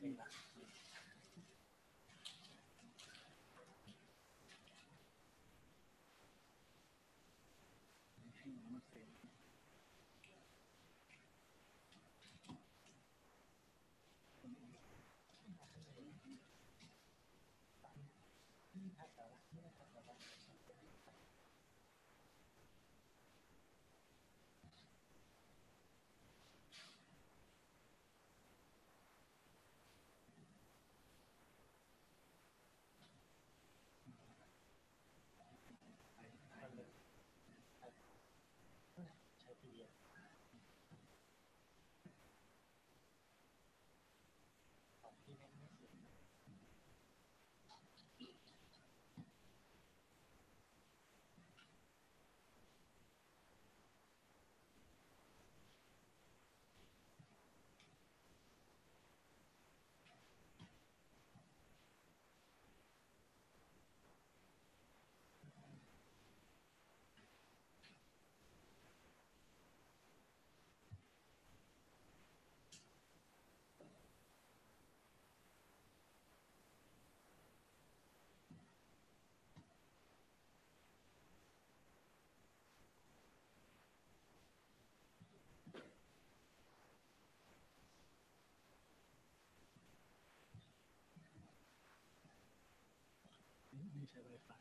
clima. Bye-bye.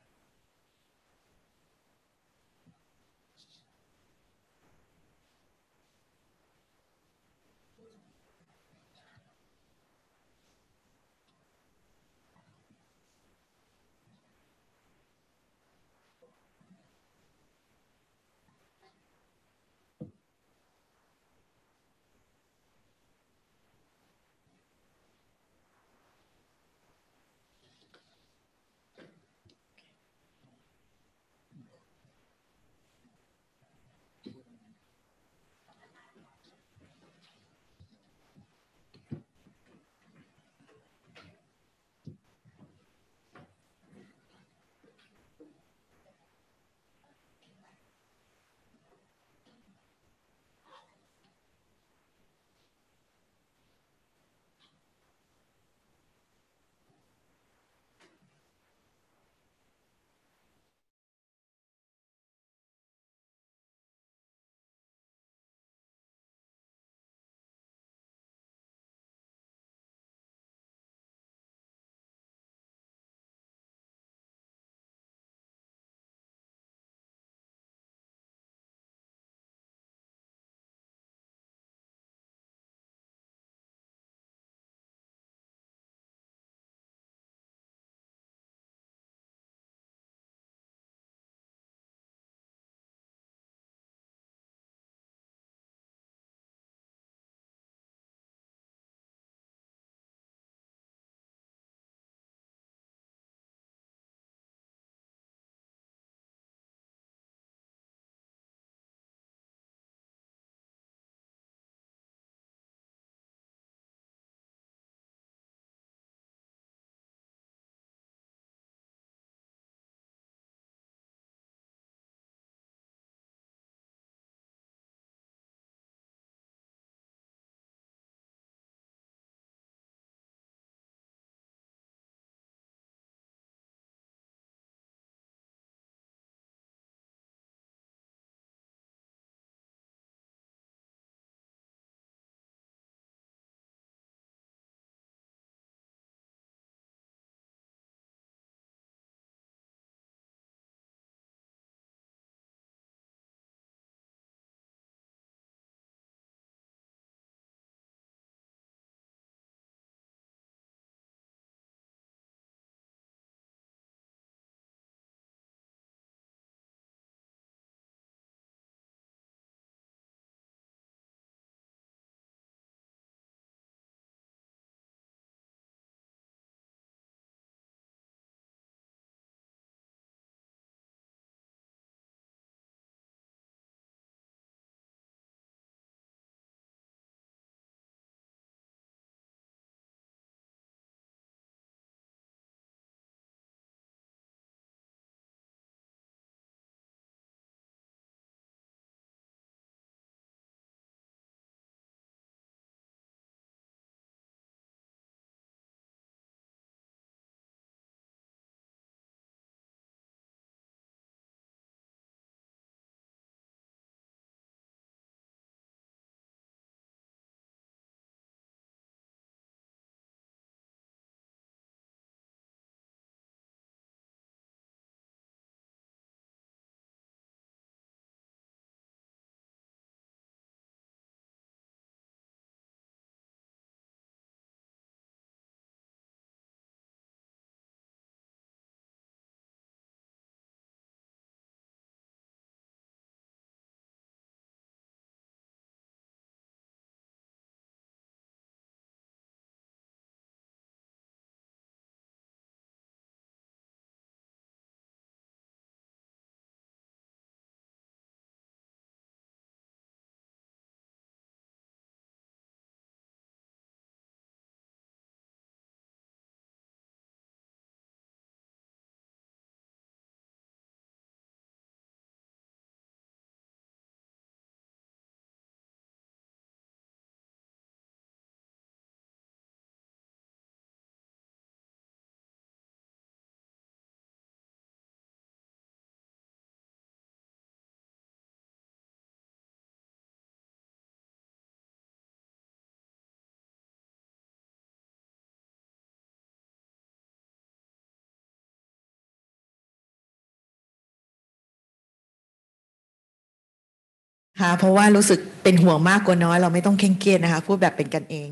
ค่ะเพราะว่ารู้สึกเป็นห่วงมากกว่าน้อย เราไม่ต้องเคร่งเครียดนะคะพูดแบบเป็นกันเอง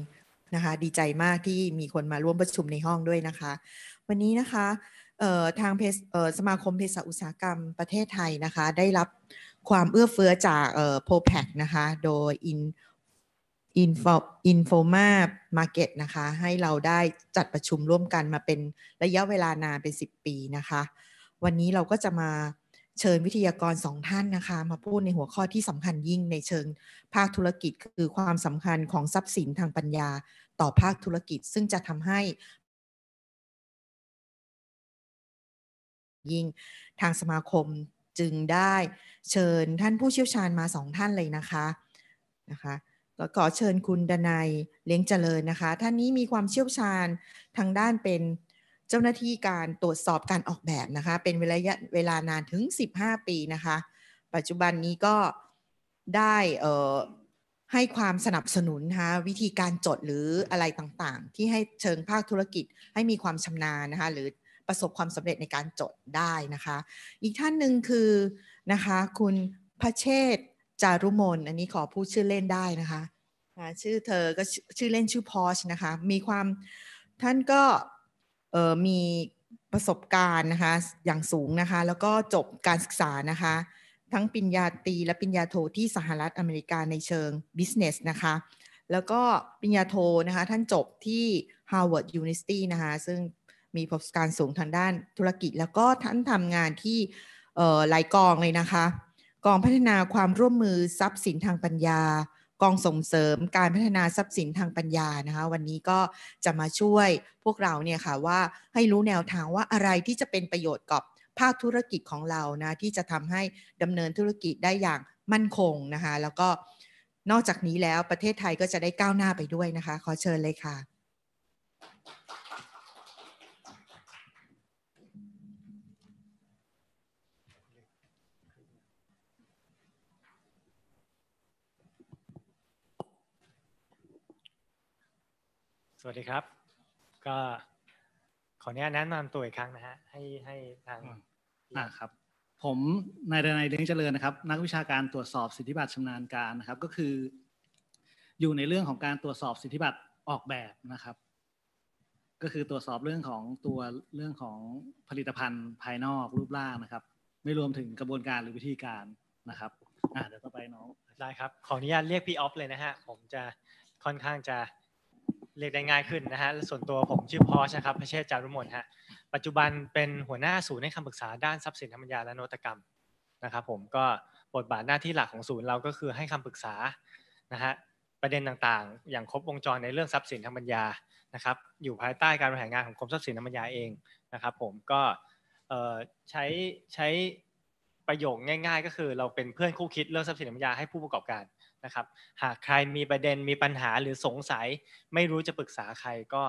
นะคะดีใจมากที่มีคนมาร่วมประชุมในห้องด้วยนะคะ วันนี้นะคะทางสมาคมเภสัชอุตสาหกรรมประเทศไทยนะคะ ได้รับความเอื้อเฟื้อจากโพแพคนะคะโดยอินอินโฟอินโฟมามาร์เก็ตนะคะ ให้เราได้จัดประชุมร่วมกันมาเป็นระยะเวลานานเป็น 10 ปีนะคะ วันนี้เราก็จะมาเชิญวิทยากรสองท่านนะคะ มาพูดในหัวข้อที่สำคัญยิ่งในเชิงภาคธุรกิจคือความสำคัญของทรัพย์สินทางปัญญาต่อภาคธุรกิจซึ่งจะทำให้ยิ่งทางสมาคมจึงได้เชิญท่านผู้เชี่ยวชาญมาสองท่านเลยนะคะนะคะก็ขอก็เชิญคุณดนายเลี้ยงเจริญนะคะ ท่านนี้มีความเชี่ยวชาญทางด้านเป็นเจ้าหน้าที่การตรวจสอบการออกแบบนะคะเป็นเวลาเวลานานถึง 15 ปีนะคะปัจจุบันนี้ก็ได้ให้ความสนับสนุนนะคะวิธีการจดหรืออะไรต่างๆที่ให้เชิงภาคธุรกิจให้มีความชำนาญนะคะหรือประสบความสำเร็จในการจดได้นะคะอีกท่านหนึ่งคือนะคะคุณพระเชษจารุมนอันนี้ขอพูดชื่อเล่นได้นะคะชื่อเธอก็ชื่อเล่นชื่อพอชนะคะมีความท่านก็มีประสบการณ์นะคะอย่างสูงนะคะ แล้วก็จบการศึกษานะคะ ทั้งปริญญาตรีและปริญญาโทที่สหรัฐอเมริกาในเชิง business นะคะ แล้วก็ปริญญาโทนะคะท่านจบที่ Harvard University นะคะ ซึ่งมีประสบการณ์สูงทางด้านธุรกิจ แล้วก็ท่านทำงานที่หลายกองเลยนะคะ กองพัฒนาความร่วมมือทรัพย์สินทางปัญญากองส่งเสริมการพัฒนาทรัพย์สินทางปัญญานะคะ วันนี้ก็จะมาช่วยพวกเราเนี่ยค่ะว่าให้รู้แนวทางว่าอะไรที่จะเป็นประโยชน์กับภาคธุรกิจของเรานะ ที่จะทำให้ดำเนินธุรกิจได้อย่างมั่นคงนะคะ แล้วก็นอกจากนี้แล้วประเทศไทยก็จะได้ก้าวหน้าไปด้วยนะคะขอเชิญเลยค่ะวัสดีครับก็ขออนุญาตแนะนำตัวอีกครั้งนะฮะให้ให้ทางอ่าครับ ผมนายดนัยเลี้ยงเจริญนะครับ นักวิชาการตรวจสอบสิทธิบัตรชำนาญการนะครับ ก็คือ อยู่ในเรื่องของการตรวจสอบสิทธิบัตรออกแบบนะครับ ก็คือตรวจสอบเรื่องของตัวเรื่องของผลิตภัณฑ์ภายนอกรูปร่างนะครับ ไม่รวมถึงกระบวนการหรือวิธีการนะครับอ่าเดี๋ยวต่อไปน้องได้ครับขออนุญาตเรียกพี่ออฟเลยนะฮะผมจะค่อนข้างจะเรียกได้ง่ายขึ้นนะฮะส่วนตัวผมชื่อพอชครับพระเชษจารุมนฮะ ปัจจุบันเป็นหัวหน้าศูนย์ให้คำปรึกษาด้านทรัพย์สินธรรมยาและนวัตกรรมนะครับผม ก็บทบาทหน้าที่หลักของศูนย์เราก็คือให้คำปรึกษานะฮะ ประเด็นต่างๆ อย่างครบวงจรในเรื่องทรัพย์สินทางปัญญา นะครับ อยู่ภายใต้การบริหารงานของกรมทรัพย์สินทางปัญญาเองนะครับผม ก็ใช้ใช้ประโยคง่าย ๆ ก็คือเราเป็นเพื่อนคู่คิดเรื่องทรัพย์สินทางปัญญาให้ผู้ประกอบการนะครับหากใครมีประเด็นมีปัญหาหรือสงสัยไม่รู้จะปรึกษาใครก็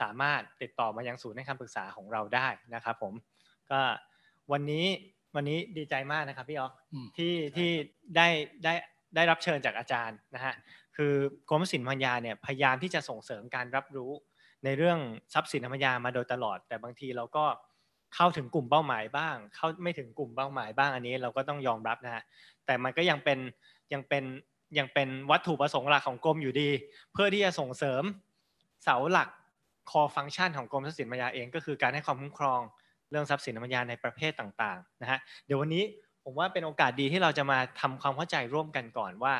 สามารถติดต่อมายังศูนย์ให้คำปรึกษาของเราได้นะครับผมก็วันนี้วันนี้ดีใจมากนะครับพี่อ๊อฟที่ที่ได้ได้ได้รับเชิญจากอาจารย์นะฮะคือกรมศิลปัญญาเนี่ยพยายามที่จะส่งเสริมการรับรู้ในเรื่องทรัพย์สินธรรมยามาโดยตลอด แต่บางทีเราก็เข้าถึงกลุ่มเป้าหมายบ้าง เข้าไม่ถึงกลุ่มเป้าหมายบ้างอันนี้เราก็ต้องยอมรับนะฮะแต่มันก็ยังเป็นยังเป็นยังเป็นวัตถุประสงค์หลักของกรมอยู่ดี เพื่อที่จะส่งเสริมเสาหลักคอฟังก์ชันของกรมทรัพย์สินปัญญาเอง ก็คือการให้ความคุ้มครองเรื่องทรัพย์สินปัญญาในประเภทต่างๆนะฮะเดี๋ยววันนี้ผมว่าเป็นโอกาสดีที่เราจะมาทำความเข้าใจร่วมกันก่อนว่า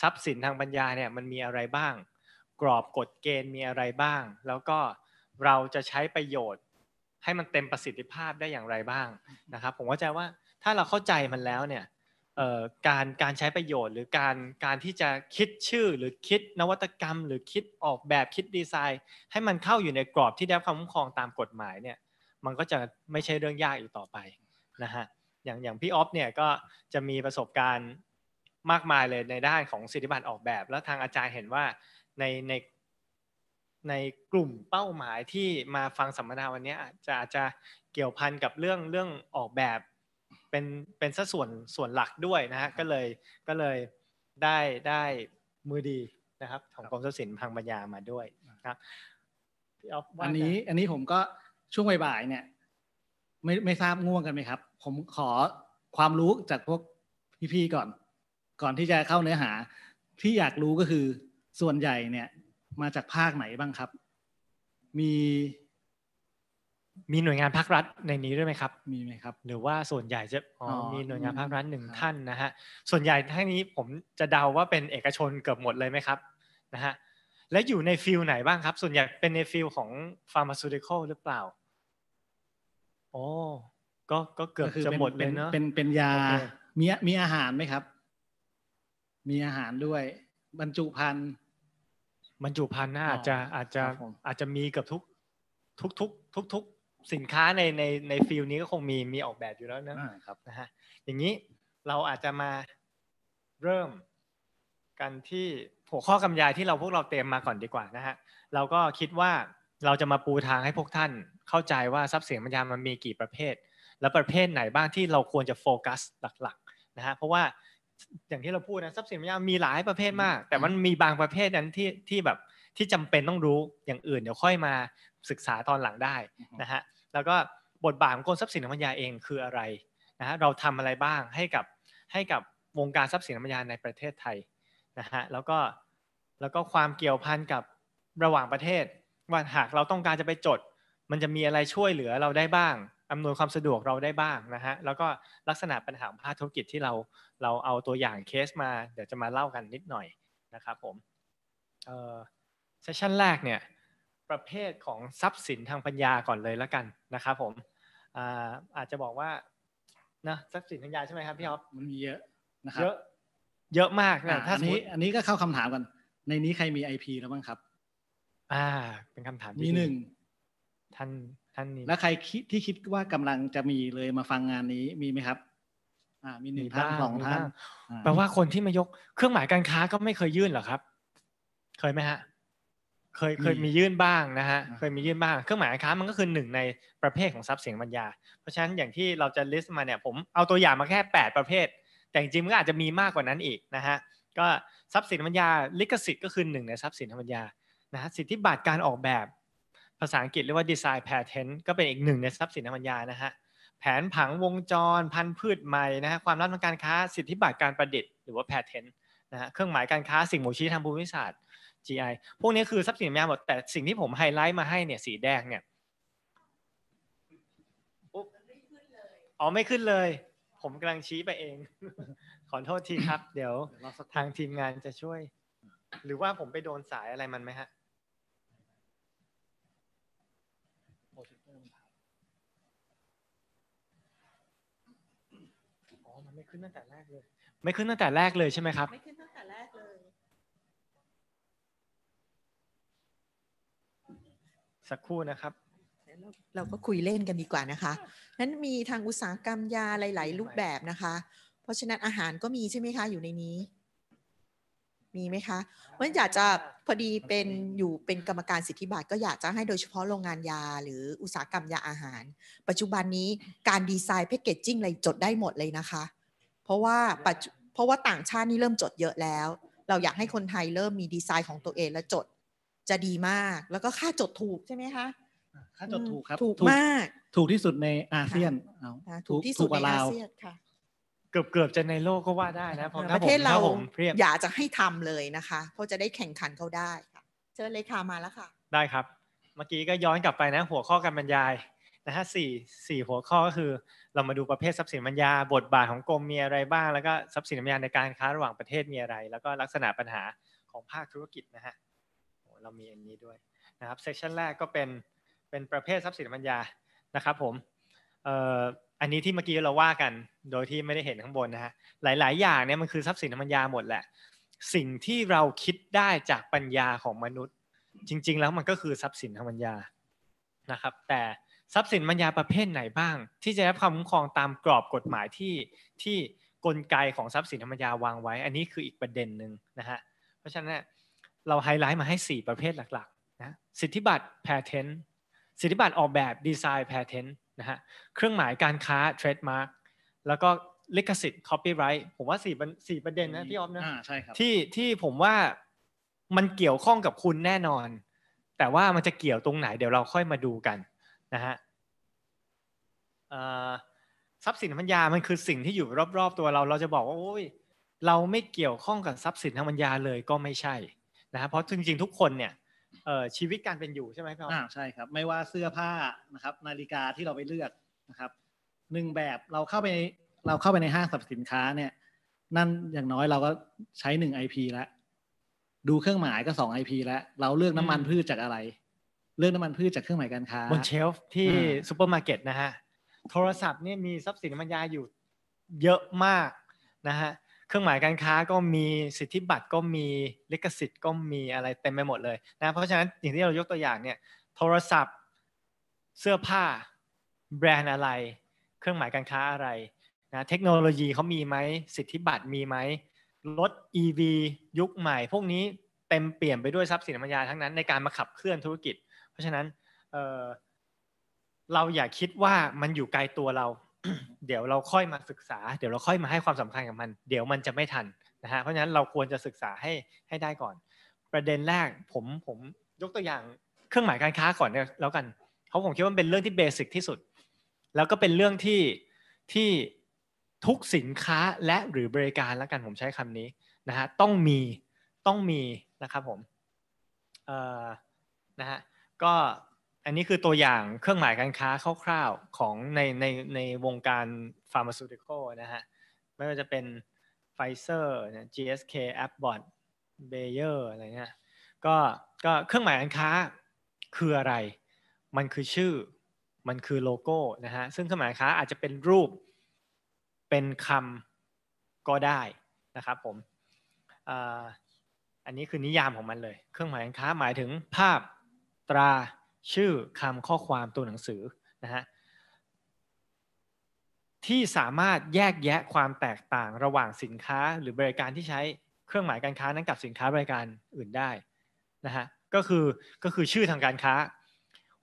ทรัพย์สินทางปัญญาเนี่ยมันมีอะไรบ้าง กรอบกฎเกณฑ์มีอะไรบ้าง แล้วก็เราจะใช้ประโยชน์ให้มันเต็มประสิทธิภาพได้อย่างไรบ้างนะครับผมว่าใจว่าถ้าเราเข้าใจมันแล้วเนี่ยการการใช้ประโยชน์ หรือการการที่จะคิดชื่อหรือคิดนวัตกรรม หรือคิดออกแบบคิดดีไซน์ ให้มันเข้าอยู่ในกรอบที่ได้ความคุ้มครองตามกฎหมายเนี่ยมันก็จะไม่ใช่เรื่องยากอีกต่อไปนะฮะอย่างอย่างพี่ออฟเนี่ยก็จะมีประสบการณ์มากมายเลยในด้านของสิทธิบัตรออกแบบ แล้วทางอาจารย์เห็นว่าในในในกลุ่มเป้าหมายที่มาฟังสัมมนาวันนี้อาจจะอาจจะเกี่ยวพันกับเรื่องเรื่องออกแบบเป็นเป็นสัดส่วนส่วนหลักด้วยนะฮะก็เลยก็เลยได้ได้มือดีนะครับ ของกรมทรัพย์สินทางปัญญามาด้วยครับอันนี้อันนี้ผมก็ช่วงบ่ายๆเนี่ยไม่ไม่ทราบง่วงกันไหมครับ ผมขอความรู้จากพวกพี่ๆก่อนก่อนที่จะเข้าเนื้อหา ที่อยากรู้ก็คือส่วนใหญ่เนี่ย มาจากภาคไหนบ้างครับ มีมีหน่วยงานภาครัฐในนี้ด้วยไหมครับ มีไหมครับหรือว่าส่วนใหญ่จะมีหน่วยงานภาครัฐหนึ่งท่านนะฮะ ส่วนใหญ่ท่านนี้ผมจะเดาว่าเป็นเอกชนเกือบหมดเลยไหมครับนะฮะและอยู่ในฟิลไหนบ้างครับ ส่วนใหญ่เป็นในฟิลของฟาร์มาซูติคอลหรือเปล่าโอ้ก็ก็เกือบจะหมดเลยเนาะเป็น เป็นยา มีมีอาหารไหมครับ มีอาหารด้วย บรรจุภัณฑ์บรรจุภัณฑ์น่าอาจจะอาจจะอาจจะมีเกือบทุก ทุกทุกทุกทุกสินค้าในในในฟิลนี้ก็คงมี มีออกแบบอยู่แล้วนะครับนะฮะอย่างนี้เราอาจจะมาเริ่มกันที่หัวข้อกำยายที่เราพวกเราเตรียมมาก่อนดีกว่านะฮะเราก็คิดว่าเราจะมาปูทางให้พวกท่านเข้าใจว่าทรัพย์สินปัญญามันมีกี่ประเภท และประเภทไหนบ้างที่เราควรจะโฟกัส หลักๆนะฮะเพราะว่าอย่างที่เราพูดนะทรัพย์สินปัญญามีหลายประเภทมาก แต่มันมีบางประเภทนั้นที่ที่แบบที่จำเป็นต้องรู้อย่างอื่นเดี๋ยวค่อยมาศึกษาตอนหลังได้นะฮะแล้วก็บทบาทของกรมทรัพย์สินรัมญาเองคืออะไรนะฮะเราทำอะไรบ้างให้กับให้กับวงการทรัพย์สินรัมญาในประเทศไทยนะฮะแล้วก็แล้วก็ความเกี่ยวพันกับระหว่างประเทศว่าหากเราต้องการจะไปจด มันจะมีอะไรช่วยเหลือเราได้บ้างอำนวยความสะดวกเราได้บ้างนะฮะแล้วก็ลักษณะปัญหาภาคธุรกิจที่เราเราเอาตัวอย่างเคสมาเดี๋ยวจะมาเล่ากันนิดหน่อยนะครับผมเซสชั่นแรกเนี่ยประเภทของทรัพย์สินทางปัญญาก่อนเลยแล้วกันนะครับผมอาจจะบอกว่า นะทรัพย์สินทางปัญญาใช่ไหมครับพี่อ๊อฟมันมีเยอะนะครับเยอะ เยอะมากนะถ้ามติอันนี้ก็เข้าคำถามกัน ในนี้ใครมีไอพีแล้วบ้างครับ อ่า เป็นคำถามมีหนึ่งท่านท่านนี้แล้วใครที่คิดว่ากำลังจะมีเลยมาฟังงานนี้มีไหมครับ อ่า มีหนึ่งท่านสองท่านแปลว่าคนที่มายกเครื่องหมายการค้าก็ไม่เคยยื่นหรอครับ เคยไหมฮะเคยเคยมียื่นบ้างนะฮะเคยมียื่นบ้างเครื่องหมายการค้ามันก็คือหนึ่งในประเภทของทรัพย์สินปัญญาเพราะฉะนั้นอย่างที่เราจะ list มาเนี่ยผมเอาตัวอย่างมาแค่ 8 ประเภท แต่จริงๆมันก็อาจจะมีมากกว่านั้นอีกนะฮะก็ทรัพย์สินปัญญาลิขสิทธิ์ก็คือหนึ่งในทรัพย์สินปัญญานะฮะสิทธิบัตรการออกแบบ ภาษาอังกฤษเรียกว่า design patent ก็เป็นอีกหนึ่งในทรัพย์สินปัญญานะฮะแผนผังวงจรพันธุ์พืชใหม่นะฮะความรับทางการค้าสิทธิบัตรการประดิษฐ์หรือว่า patent นะฮะเครื่องหมายการค้าสิ่งม่ชี้ทางภูมิศาสตร์ GI พวกนี้คือทรัพย์สินยามหมดแต่สิ่งที่ผมไฮไลท์มาให้เนี่ยสีแดงเนี่ยอ๋อไม่ขึ้นเลย ผมกำลังชี้ไปเอง ขอโทษทีครับ เดี๋ยวทางทีมงานจะช่วย หรือว่าผมไปโดนสายอะไรมันไหมฮะอ๋อไม่ขึ้นตั้งแต่แรกเลย ไม่ขึ้นตั้งแต่แรกเลยใช่ไหมครับไม่ขึ้นักครู่นะครับเราก็คุยเล่นกันดีกว่านะคะนั้นมีทางอุตสาหกรรมยาหลาย ๆ รูปแบบนะคะ เพราะฉะนั้นอาหารก็มีใช่ไหมคะอยู่ในนี้ มีไหมคะเพราะอยากจะ พอดีเป็นอยู่เป็นกรรมการสิทธิบัตรก็อยากจะให้โดยเฉพาะโรงงานยาหรืออุตสาหกรรมยาอาหาร ปัจจุบันนี้การดีไซน์แพคเกจจิ้งอะไรจดได้หมดเลยนะคะ เพราะว่าปัจเพราะว่าต่างชาตินี่เริ่มจดเยอะแล้ว เราอยากให้คนไทยเริ่มมีดีไซน์ของตัวเองและจดจะดีมากแล้วก็ค่าจดถูกใช่ไหมคะ ค่าจดถูกครับ ถูกมากถูกที่สุดในอาเซียนถูกที่สุดในอาเซียนค่ะเกือบเกือบจะในโลกก็ว่าได้นะเพราะประเทศเราอยากจะให้ทำเลยนะคะเพราะจะได้แข่งขันเขาได้ค่ะเชิญเลยค่ะมาแล้วค่ะ ได้ครับเมื่อกี้ก็ย้อนกลับไปนะหัวข้อการบรรยายนะฮะสี่สี่หัวข้อก็คือ เรามาดูประเภททรัพย์สินบรรยาบทบาทของกรมมีอะไรบ้างแล้วก็ทรัพย์สินบรรยาในการค้าระหว่างประเทศมีอะไร แล้วก็ลักษณะปัญหาของภาคธุรกิจนะฮะเรามีอันนี้ด้วยนะครับเซสชันแรกก็เป็นเป็นประเภททรัพย์สินปัญญานะครับผมอันนี้ที่เมื่อกี้เราว่ากันโดยที่ไม่ได้เห็นข้างบนนะฮะหลาย ๆ อย่างเนี่ยมันคือทรัพย์สินปัญญาหมดแหละสิ่งที่เราคิดได้จากปัญญาของมนุษย์ จริง ๆ แล้วมันก็คือทรัพย์สินทางปัญญานะครับแต่ทรัพย์สินปัญญาประเภทไหนบ้าง ที่จะได้รับความคุ้มครองตามกรอบกฎหมายที่ที่กลไกของทรัพย์สินธรรมยาวางไว้ อันนี้คืออีกประเด็นหนึ่งนะฮะเพราะฉะนั้นเราไฮไลท์มาให้ 4 ประเภทหลักๆนะ สิทธิบัตร p เทนต์สิทธิบัตร ออกแบบดีไซน์ p เทนต์นะฮะ เครื่องหมายการค้าเทรดมาร์กแล้วก็ลิขสิทธิ์ copyright ผมว่า4่ประเด็น นะพี่ออฟนะที่ที่ผมว่ามันเกี่ยวข้องกับคุณแน่นอน แต่ว่ามันจะเกี่ยวตรงไหน เดี๋ยวเราค่อยมาดูกันนะฮะทรัพย์สินทางปัญญา มันคือสิ่งที่อยู่รอบๆ ตัวเรา เราจะบอกว่าโอ้ยเราไม่เกี่ยวข้องกับทรัพย์สินทางปัญญาเลยก็ไม่ใช่นะครับเพราะจริงๆ ทุกคนเนี่ย ชีวิตการเป็นอยู่ใช่ไหมครับอ่าใช่ครับ ไม่ว่าเสื้อผ้านะครับ นาฬิกาที่เราไปเลือกนะครับ หนึ่งแบบเราเข้าไปเราเข้าไปในห้างสรรพสินค้าเนี่ย นั่นอย่างน้อยเราก็ใช้หนึ่งไอพีแล้วดูเครื่องหมายก็สองไอพีแล้ว เราเลือกน้ำมันพืชจากอะไร เลือกน้ำมันพืชจากเครื่องหมายการค้าบนเชลฟ์ที่ซูเปอร์มาร์เก็ตนะฮะ โทรศัพท์นี่มีทรัพย์สินมัรยาอยู่เยอะมากนะฮะเครื่องหมายการค้าก็มีสิทธิบัตรก็มีลิขสิทธิ์ก็มีอะไรเต็มไปหมดเลยนะเพราะฉะนั้นอย่างที่เรายกตัวอย่างเนี่ยโทรศัพท์ เสื้อผ้า แบรนด์อะไร เครื่องหมายการค้าอะไรนะเทคโนโลยีเขามีไหมสิทธิบัตรมีไหมรถ EV ยุคใหม่ พวกนี้เต็มเปลี่ยนไปด้วยทรัพย์สินมัญญยาทั้งนั้นในการมาขับเคลื่อนธุรกิจ เพราะฉะนั้นเเราอย่าคิดว่ามันอยู่ไกลตัวเราเดี๋ยวเราค่อยมาศึกษา เดี๋ยวเราค่อยมาให้ความสำคัญกับมัน เดี๋ยวมันจะไม่ทันนะฮะเพราะฉะนั้นเราควรจะศึกษาให้ให้ได้ก่อน ประเด็นแรกผมผมยกตัวอย่างเครื่องหมายการค้าก่อนแล้วกันเขาผมคิดว่าเป็นเรื่องที่เบสิกที่สุด แล้วก็เป็นเรื่องที่ที่ทุกสินค้าและหรือบริการแล้วกันผมใช้คำนี้นะฮะต้องมีต้องมี นะครับผมเอ่อนะฮะก็อันนี้คือตัวอย่างเครื่องหมายการค้าคร่าวๆของในในในวงการฟาร์มาซูติคอลนะฮะ ไม่ว่าจะเป็นไฟเซอร์เนี่ย GSK Abbott Bayer อะไรเงี้ยก็ก็เครื่องหมายการค้าคืออะไร มันคือชื่อ มันคือโลโก้นะฮะซึ่งเครื่องหมายค้าอาจจะเป็นรูปเป็นคำก็ได้นะครับผมอันนี้คือนิยามของมันเลยเครื่องหมายการค้าหมายถึงภาพตราชื่อคำข้อความตัวหนังสือนะฮะที่สามารถแยกแยะความแตกต่างระหว่างสินค้าหรือบริการที่ใช้เครื่องหมายการค้านั้นกับสินค้าบริการอื่นได้นะฮะก็คือก็คือชื่อทางการค้า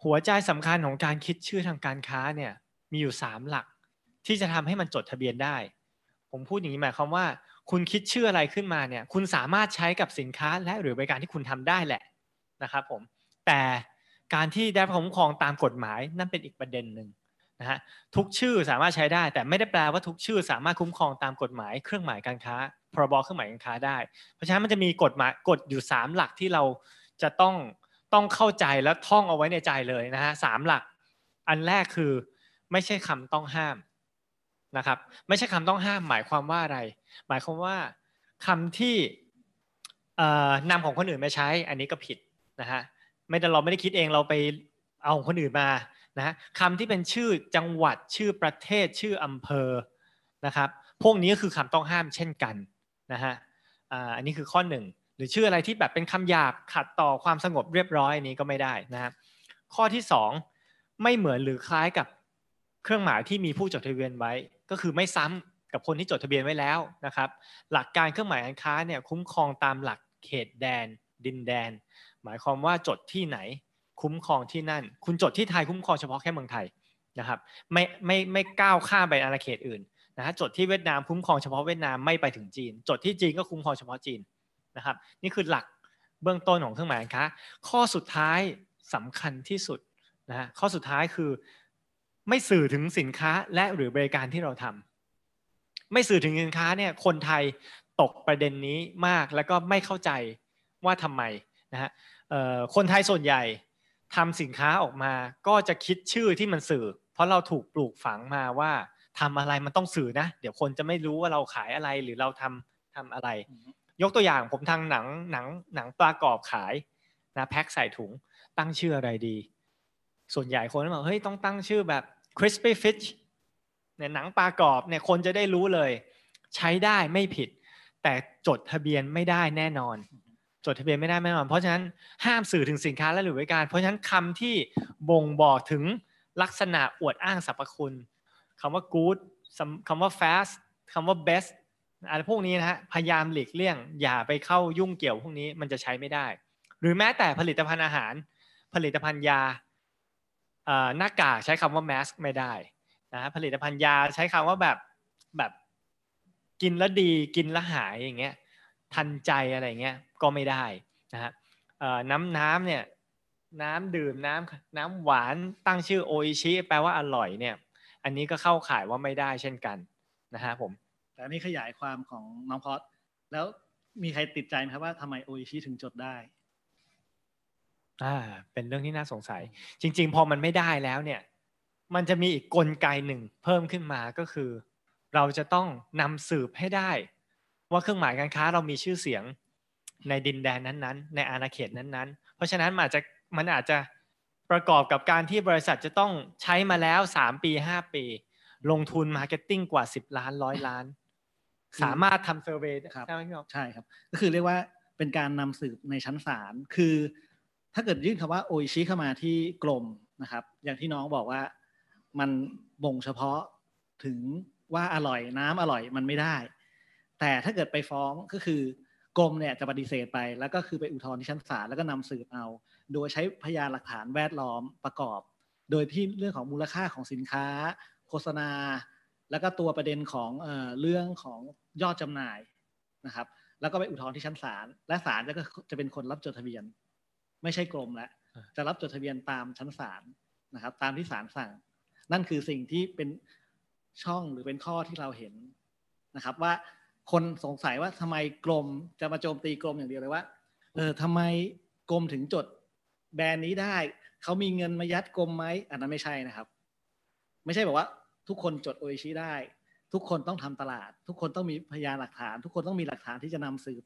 หัวใจสำคัญของการคิดชื่อทางการค้าเนี่ยมีอยู่ 3 หลัก ที่จะทำให้มันจดทะเบียนได้ ผมพูดอย่างนี้หมายความว่า คุณคิดชื่ออะไรขึ้นมาเนี่ยคุณสามารถใช้กับสินค้าและหรือบริการที่คุณทำได้แหละนะครับผมแต่การที่ได้รบความคุ้มครองตามกฎหมายนั่นเป็นอีกประเด็นหนึ่งนะฮะทุกชื่อสามารถใช้ได้แต่ไม่ได้แปลว่าทุกชื่อสามารถคุ้มครองตามกฎหมายเครื่องหมายการค้าพรบเครื่องหมายการค้าได้ เพราะฉะนั้นมันจะมีกฎหมายกฎอยู่ 3 หลักที่เราจะต้องต้องเข้าใจและท่องเอาไว้ในใจเลยนะฮะสามหลักอันแรกคือไม่ใช่คำต้องห้ามนะครับไม่ใช่คำต้องห้ามหมายความว่าอะไร หมายความว่า คำที่นำของคนอื่นมาใช้ อันนี้ก็ผิดนะฮะไม่ได้เราไม่ได้คิดเองเราไปเอาคนอื่นมานะคำที่เป็นชื่อจังหวัดชื่อประเทศชื่ออำเภอนะครับพวกนี้คือคำต้องห้ามเช่นกันนะฮะอันนี้คือข้อหนึ่งหรือชื่ออะไรที่แบบเป็นคำหยาบขัดต่อความสงบเรียบร้อยอันนี้ก็ไม่ได้นะครับข้อที่ 2 ไม่เหมือนหรือคล้ายกับเครื่องหมายที่มีผู้จดทะเบียนไว้ ก็คือไม่ซ้ำกับคนที่จดทะเบียนไว้แล้วนะครับหลักการเครื่องหมายการค้าเนี่ยคุ้มครองตามหลักเขตแดน ดินแดนหมายความว่าจดที่ไหนคุ้มครองที่นั่น คุณจดที่ไทยคุ้มครองเฉพาะแค่เมืองไทยนะครับไม่ไม่ไม่ก้าวข้ามไปอาณาเขตอื่นนะฮะจดที่เวียดนามคุ้มครองเฉพาะเวียดนามไม่ไปถึงจีน จดที่จีนก็คุ้มครองเฉพาะจีนนะครับนี่คือหลักเบื้องต้นของเครื่องหมายการค้าข้อสุดท้ายสำคัญที่สุดนะฮะข้อสุดท้ายคือไม่สื่อถึงสินค้าและหรือบริการที่เราทำ ไม่สื่อถึงสินค้าเนี่ยคนไทยตกประเด็นนี้มากแล้วก็ไม่เข้าใจว่าทำไมนะฮะคนไทยส่วนใหญ่ทำสินค้าออกมาก็จะคิดชื่อที่มันสื่อ เพราะเราถูกปลูกฝังมาว่าทำอะไรมันต้องสื่อนะ เดี๋ยวคนจะไม่รู้ว่าเราขายอะไรหรือเราทำทำอะไร ยกตัวอย่างผมทางหนังหนังหนังปลากรอบขายนะแพ็คใส่ถุงตั้งชื่ออะไรดี ส่วนใหญ่คนบอกเฮ้ยต้องตั้งชื่อแบบ crispy fish ในหนังปลากรอบเนี่ยคนจะได้รู้เลย ใช้ได้ไม่ผิด แต่จดทะเบียนไม่ได้แน่นอนจดทะเบียนไม่ได้แน่นอนเพราะฉะนั้นห้ามสื่อถึงสินค้าและหรือบริการ เพราะฉะนั้นคำที่บ่งบอกถึงลักษณะอวดอ้างสรรพคุณ คำว่า good คำว่า fast คำว่า best อะไรพวกนี้นะฮะ พยายามหลีกเลี่ยง อย่าไปเข้ายุ่งเกี่ยวพวกนี้มันจะใช้ไม่ได้ หรือแม้แต่ผลิตภัณฑ์อาหาร ผลิตภัณฑ์ยาหน้ากากใช้คำว่า mask ไม่ได้นะผลิตภัณฑ์ยาใช้คำว่าแบบแบบกินแล้วดีกินแล้วหายอย่างเงี้ยทันใจอะไรเงี้ยก็ไม่ได้นะฮะน้ำน้ำเนี่ยน้ำดื่มน้ำน้ำหวานตั้งชื่อโออิชิแปลว่าอร่อยเนี่ยอันนี้ก็เข้าข่ายว่าไม่ได้เช่นกันนะฮะผมแต่นี่ขยายความของน้องพอสแล้วมีใครติดใจไหมครับว่าทำไมโออิชิถึงจดได้อ่าเป็นเรื่องที่น่าสงสัยจริงๆพอมันไม่ได้แล้วเนี่ยมันจะมีอีกกลไกหนึ่งเพิ่มขึ้นมาก็คือ เราจะต้องนำสืบให้ได้ว่าเครื่องหมายการค้าเรามีชื่อเสียงในดินแดนนั้นๆ ในอาณาเขตนั้นๆ เพราะฉะนั้นมันอาจจะมันอาจจะประกอบกับการที่บริษัทจะต้องใช้มาแล้ว 3 ปี 5 ปี ลงทุนมาร์เก็ตติ้งกว่า 10 ล้านร้อยล้าน สามารถทำเซอร์เวย์ใช่ไหมครับใช่ครับ ก็คือเรียกว่าเป็นการนำสืบในชั้นศาล คือถ้าเกิดยื่นคำว่าโอชิเข้ามาที่กรมนะครับ อย่างที่น้องบอกว่ามันบ่งเฉพาะถึงว่าอร่อยน้ำอร่อยมันไม่ได้แต่ถ้าเกิดไปฟ้องก็คือกรมเนี่ยจะปฏิเสธไป แล้วก็คือไปอุทธรณ์ที่ชั้นศาลแล้วก็นำสืบเอา โดยใช้พยานหลักฐานแวดล้อมประกอบ โดยที่เรื่องของมูลค่าของสินค้า โฆษณา แล้วก็ตัวประเด็นของเออเรื่องของยอดจำหน่ายนะครับ แล้วก็ไปอุทธรณ์ที่ชั้นศาลและศาลก็จะเป็นคนรับจดทะเบียน ไม่ใช่กรมแล้วจะรับจดทะเบียนตามชั้นศาลนะครับ ตามที่ศาลสั่ง นั่นคือสิ่งที่เป็นช่องหรือเป็นข้อที่เราเห็นนะครับว่าคนสงสัยว่าทำไมกรมจะมาโจมตีกรมอย่างเดียวเลยว่าเออทำไมกรมถึงจดแบรนด์นี้ได้เขามีเงินมายัดกรมไหม อันนั้นไม่ใช่นะครับ ไม่ใช่บอกว่าทุกคนจดโอชิได้ ทุกคนต้องทำตลาด ทุกคนต้องมีพยานหลักฐาน ทุกคนต้องมีหลักฐานที่จะนำสืบ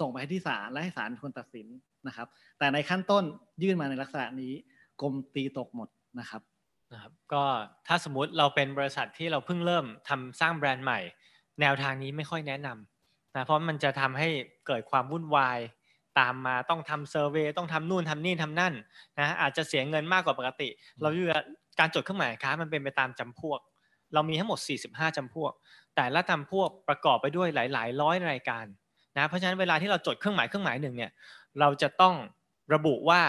ส่งไปให้ที่ศาลและให้ศาลคนตัดสินนะครับ แต่ในขั้นต้นยื่นมาในลักษณะนี้กรมตีตกหมดนะครับนะครับก็ถ้าสมมติเราเป็นบริษัทที่เราเพิ่งเริ่มทำสร้างแบรนด์ใหม่แนวทางนี้ไม่ค่อยแนะนำนะเพราะมันจะทำให้เกิดความวุ่นวายตามมาต้องทำเซอร์เวยต้องทำนู่นทำนี่ทำนั่นนะอาจจะเสียเงินมากกว่าปกติ เราอยู่การจดเครื่องหมายค้ามันเป็นไปตามจำพวก เรามีทั้งหมด 45 จำพวก แต่ละจำพวกประกอบไปด้วยหลาย ๆ ร้อยรายการนะเพราะฉะนั้นเวลาที่เราจดเครื่องหมายเครื่องหมายหนึ่งเนี่ยเราจะต้องระบุว่า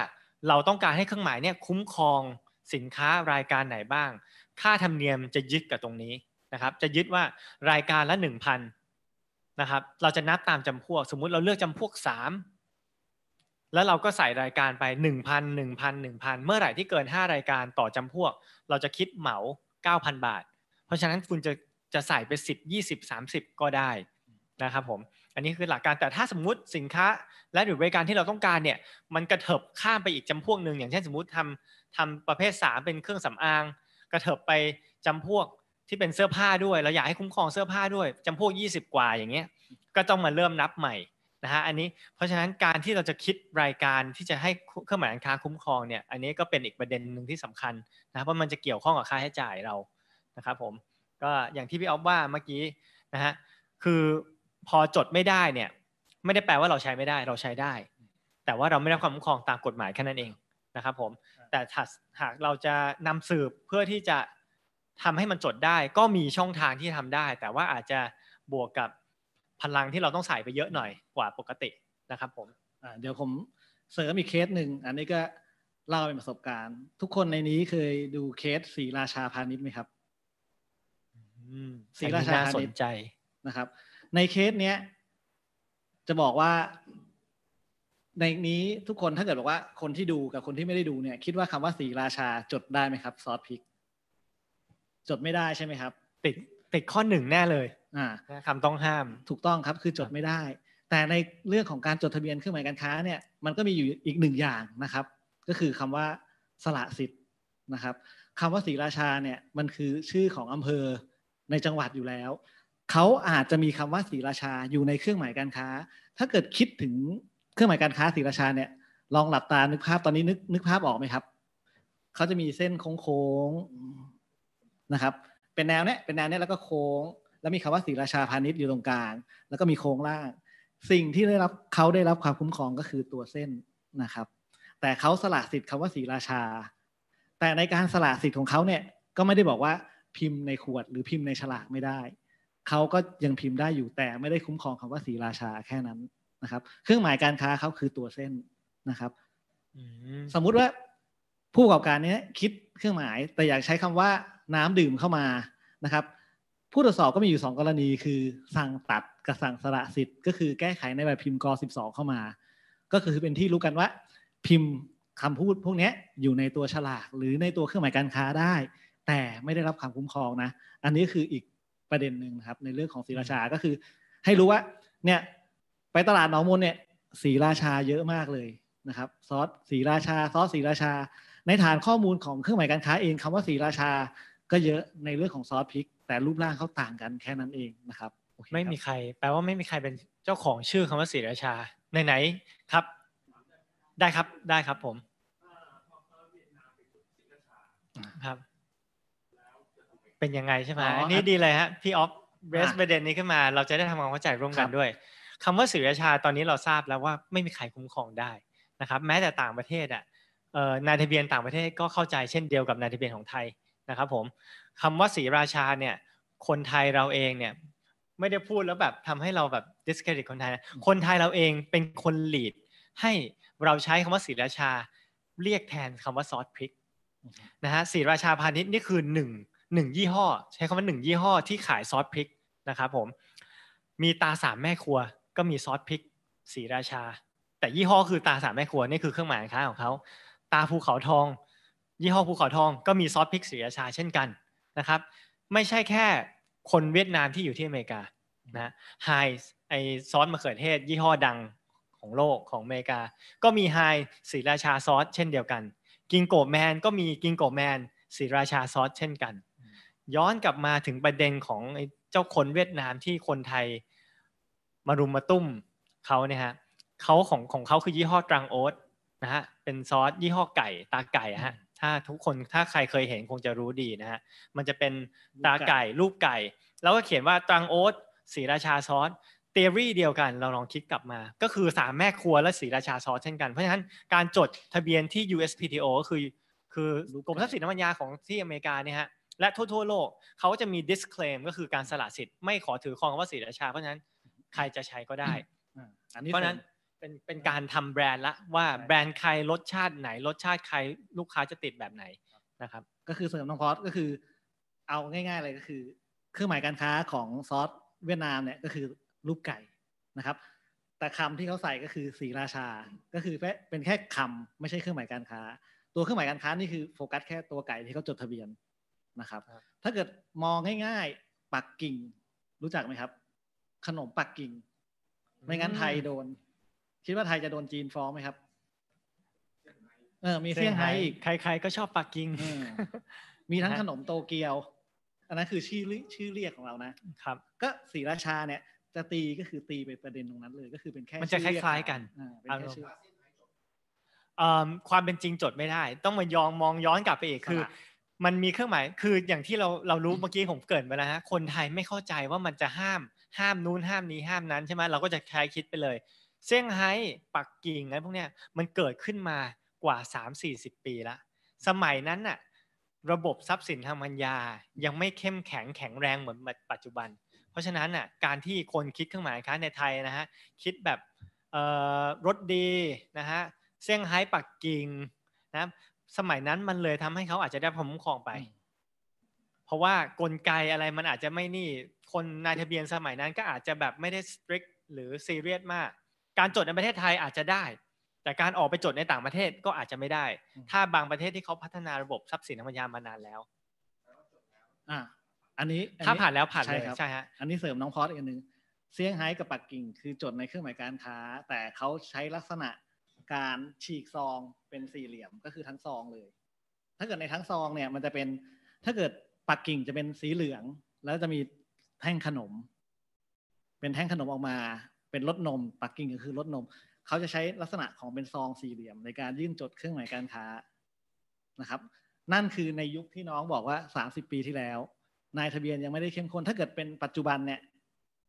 เราต้องการให้เครื่องหมายเนี่ยคุ้มครองสินค้ารายการไหนบ้าง ค่าธรรมเนียมจะยึดกับตรงนี้นะครับจะยึดว่ารายการละ 1,000นะครับเราจะนับตามจำพวก สมมุติเราเลือกจำพวก 3แล้วเราก็ใส่รายการไป1,000 1,000 1,000เมื่อไหร่ที่เกิน 5 รายการต่อจำพวก เราจะคิดเหมา 9,000 บาท เพราะฉะนั้นคุณจะจะใส่ไป10 20 30 ก็ได้นะครับผมอันนี้คือหลักการแต่ถ้าสมมุติสินค้า และหรือบริการที่เราต้องการเนี่ยมันกระเถิบข้ามไปอีกจำพวกหนึ่งอย่างเช่นสมมติทำทำประเภท 3 เป็นเครื่องสำอาง กระเถิบไปจำพวกที่เป็นเสื้อผ้าด้วยเราอยากให้คุ้มครองเสื้อผ้าด้วย จำพวก20 กว่าอย่างเงี้ยก็ต้องมาเริ่มนับใหม่นะฮะอันนี้เพราะฉะนั้นการที่เราจะคิดรายการที่จะให้เครื่องหมายการค้าคุ้มครองเนี่ยอันนี้ก็เป็นอีกประเด็นหนึ่งที่สำคัญนะเพราะมันจะเกี่ยวข้องกับค่าใช้จ่ายเรานะครับผมก็อย่างที่พี่อ๊อฟว่าเมื่อกี้นะฮะคือพอจดไม่ได้เนี่ยไม่ได้แปลว่าเราใช้ไม่ได้ เราใช้ได้ แต่ว่าเราไม่ได้ความคุ้มครองตามกฎหมายแค่นั้นเองนะครับผมแต่หากเราจะนำสืบเพื่อที่จะทำให้มันจดได้ก็มีช่องทางที่ทำได้ แต่ว่าอาจจะบวกกับพลังที่เราต้องใส่ไปเยอะหน่อยกว่าปกตินะครับ ผมเดี๋ยวผมเสริมอีกเคสหนึ่งอันนี้ก็เล่าเป็นประสบการณ์ ทุกคนในนี้เคยดูเคสสีราชาพาณิชย์ไหมครับสีราชาพาณิชย์ใจนะครับ ในเคสเนี้ย จะบอกว่า ในนี้ทุกคนถ้าเกิดบอกว่าคนที่ดูกับคนที่ไม่ได้ดูเนี่ย คิดว่าคำว่าสีราชาจดได้ไหมครับซอสพริกจดไม่ได้ใช่ไหมครับ ติดติดข้อหนึ่งแน่เลยอ่าคำต้องห้ามถูกต้องครับคือจดไม่ได้ แต่ในเรื่องของการจดทะเบียนเครื่องหมายการค้าเนี่ยมันก็มีอยู่อีกหนึ่งอย่างนะครับ ก็คือคำว่าสละสิทธิ์นะครับคำว่าศรีราชาเนี่ยมันคือชื่อของอำเภอในจังหวัดอยู่แล้ว เขาอาจจะมีคำว่าศรีราชาอยู่ในเครื่องหมายการค้า ถ้าเกิดคิดถึงเครื่องหมายการค้าศรีราชาเนี่ยลองหลับตานึกภาพตอนนี้นึกนึกภาพออกไหมครับเขาจะมีเส้นโค้งนะครับเป็นแนวเนี้ยเป็นแนวเนี้ยแล้วก็โค้ง แล้วมีคำว่าศรีราชาพาณิชย์อยู่ตรงกลางแล้วก็มีโค้งล่างสิ่งที่ได้รับเขาได้รับความคุ้มครองก็คือตัวเส้นนะครับ แต่เขาสละสิทธิ์คำว่าศรีราชา แต่ในการสละสิทธิ์ของเขาเนี่ยก็ไม่ได้บอกว่าพิมพ์ในขวดหรือพิมพ์ในฉลากไม่ได้ เขาก็ยังพิมพ์ได้อยู่แต่ไม่ได้คุ้มครองคำว่าศรีราชาแค่นั้นนะครับ เครื่องหมายการค้าเขาคือตัวเส้นนะครับสมมุติว่าผู้ประกอบการเนี้ยคิดเครื่องหมายแต่อยากใช้คำว่าน้ำดื่มเข้ามา นะครับ ผู้ตรวจสอบก็มีอยู่ 2 กรณี คือสั่งตัดกับสั่งสละสิทธิ์ก็คือแก้ไขในใบพิมพ์ก12เข้ามา ก็คือเป็นที่รู้กันว่า พิมพ์คำพูดพวกนี้อยู่ในตัวฉลาก หรือในตัวเครื่องหมายการค้าได้ แต่ไม่ได้รับความคุ้มครองนะ อันนี้คืออีกประเด็นหนึ่งครับในเรื่องของศรีราชา ก็คือให้รู้ว่าเนี่ยไปตลาดหนองมนเนี่ยศรีราชาเยอะมากเลยนะครับซอสศรีราชาซอสศรีราชา ในฐานข้อมูลของเครื่องหมายการค้าเองคำว่าศรีราชาก็เยอะในเรื่องของซอสพริกแต่รูปร่างเขาต่างกันแค่นั้นเองนะครับไม่มีใครแปลว่าไม่มีใครเป็นเจ้าของชื่อคำว่าศรีราชาไหนๆครับ ได้ครับได้ครับผมครับเป็นยังไงใช่ไหมอันนี้ดีเลยฮะพี่ออฟเบสประเด็นนี้ขึ้นมา เราจะได้ทำความเข้าใจร่วมกันด้วย คำว่าศรีราชาตอนนี้เราทราบแล้วว่าไม่มีใครคุ้มครองได้นะครับแม้แต่ต่างประเทศอ่ะนายทะเบียนต่างประเทศก็เข้าใจเช่นเดียวกับนายทะเบียนของไทยนะครับผมคำว่าศรีราชาเนี่ยคนไทยเราเองเนี่ยไม่ได้พูดแล้วแบบทำให้เราแบบ discredit คนไทยนะคนไทยเราเองเป็นคนหลีดให้เราใช้คำว่าศรีราชา เรียกแทนคำว่าซอสพริกนะฮะศรีราชาพาณิชย์นี่คือหนึ่งหนึ่งยี่ห้อใช้คำว่าหนึ่งยี่ห้อที่ขายซอสพริกนะครับผมมีตาสามแม่ครัวก็มีซอสพริกศรีราชา แต่ยี่ห้อคือตาสามแม่ครัวนี่คือเครื่องหมายค้าของเขาตาภูเขาทองยี่ห้อภูเขาทองก็มีซอสพริกศรีราชาเช่นกันนะครับไม่ใช่แค่คนเวียดนามที่อยู่ที่อเมริกานะไฮไอซอสมะเขือเทศ ยี่ห้อดังของโลกของอเมริกา ก็มีไฮศรีราชาซอสเช่นเดียวกันกิงโกแมนก็มีกิงโกแมนศรีราชาซอสเช่นกัน ย้อนกลับมาถึงประเด็นของเจ้าคนเวียดนามที่คนไทยมารุมมาตุ้มเขาเนี่ยฮะเขาของของเขาคือยี่ห้อตรังโอ๊ตนะฮะเป็นซอสยี่ห้อไก่ตาไก่ฮะถ้าทุกคนถ้าใครเคยเห็นคงจะรู้ดีนะฮะ มันจะเป็นตาไก่รูปไก่ แล้วก็เขียนว่า ตังโอ๊ตสีราชาซอสเทอรี่เดียวกัน เราลองคิดกลับมา ก็คือสามแม่ครัวและสีราชาซอสเช่นกัน เพราะฉะนั้นการจดทะเบียนที่ USPTO ก็คือคือกรมทรัพย์สินน้ำมันยาของที่อเมริกาเนี่ยฮะและทั่วทั่วโลกเขาจะมี disclaim ก็คือการสละสิทธิ์ไม่ขอถือครองว่าสีราชาเพราะฉะนั้นใครจะใช้ก็ได้เพราะนั้นเป็นเป็นการทำแบรนด์ละว่าแบรนด์ใครรสชาติไหน รสชาติใครลูกค้าจะติดแบบไหนนะครับ ก็คือเสริมน้องพอสก็คือ เอาง่ายๆเลยก็คือ เครื่องหมายการค้าของซอสเวียดนามเนี่ยก็คือรูปไก่นะครับแต่คำที่เขาใส่ก็คือสีราชา ก็คือเป็นแค่คำไม่ใช่เครื่องหมายการค้า ตัวเครื่องหมายการค้านี่คือโฟกัสแค่ตัวไก่ที่เขาจดทะเบียนนะครับ ถ้าเกิดมองง่ายๆปักกิ่ง รู้จักไหมครับ ขนมปักกิ่งไม่งั้นไทยโดนคิดว่าไทยจะโดนจีนฟ้องไหมครับ เออ มีเซี่ยงไฮ้อีก ใครๆก็ชอบปักกิ่งมีทั้งขนมโตเกียว อันนั้นคือชื่อชื่อเรียกของเรานะ ครับ ก็ศรีราชาเนี่ย จะตีก็คือตีไปประเด็นตรงนั้นเลย ก็คือเป็นแค่มันจะคล้าย ๆ กันเป็นแค่ชื่อ ความเป็นจริงจดไม่ได้ ต้องมายองมองย้อนกลับไปอีก คือ มันมีเครื่องหมาย คืออย่างที่เราเรารู้เมื่อกี้ผมเกิดไปแล้วฮะ คนไทยไม่เข้าใจว่ามันจะห้ามห้ามนู้นห้ามนี้ห้ามนั้นใช่ไหมเราก็จะคลายคิดไปเลยเซี่ยงไฮ้ ปักกิ่งอะไรพวกเนี้ยมันเกิดขึ้นมากว่า 3-40 ปีละสมัยนั้นน่ะ ระบบทรัพย์สินทางปัญญายังไม่เข้มแข็งแข็งแรงเหมือนปัจจุบัน เพราะฉะนั้นน่ะ การที่คนคิดเครื่องหมายค้าในไทยนะฮะ คิดแบบรถดีนะฮะ เซี่ยงไฮ้ ปักกิ่งนะ สมัยนั้นมันเลยทำให้เขาอาจจะได้ผุมครองไป เพราะว่ากลไกอะไรมันอาจจะไม่นี่คนนายทะเบียนสมัยนั้นก็อาจจะแบบไม่ได้ strict หรือซีเรียสมากการจดในประเทศไทยอาจจะได้ แต่การออกไปจดในต่างประเทศก็อาจจะไม่ได้ ถ้าบางประเทศที่เขาพัฒนาระบบทรัพย์สินทางปัญญามานานแล้ว อ่าอันนี้ ถ้าผ่านแล้วผ่านเลย ใช่ฮะอันนี้เสริมน้องพอสอีกหนึ่งเซี่ยงไฮ้กับปักกิ่งคือจดในเครื่องหมายการค้า แต่เขาใช้ลักษณะการฉีกซองเป็นสี่เหลี่ยมก็คือทั้งซองเลย ถ้าเกิดในทั้งซองเนี่ย มันจะเป็น ถ้าเกิดปักกิ่งจะเป็นสีเหลือง แล้วจะมีแท่งขนม เป็นแท่งขนมออกมาเป็นรถนมปักกิ่งก็คือรถนม เขาจะใช้ลักษณะของเป็นซองสี่เหลี่ยม ในการยื่นจดเครื่องหมายการค้านะครับ นั่นคือในยุคที่น้องบอกว่า 30 ปีที่แล้วนายทะเบียนยังไม่ได้เข้มข้นถ้าเกิดเป็นปัจจุบันเนี่ย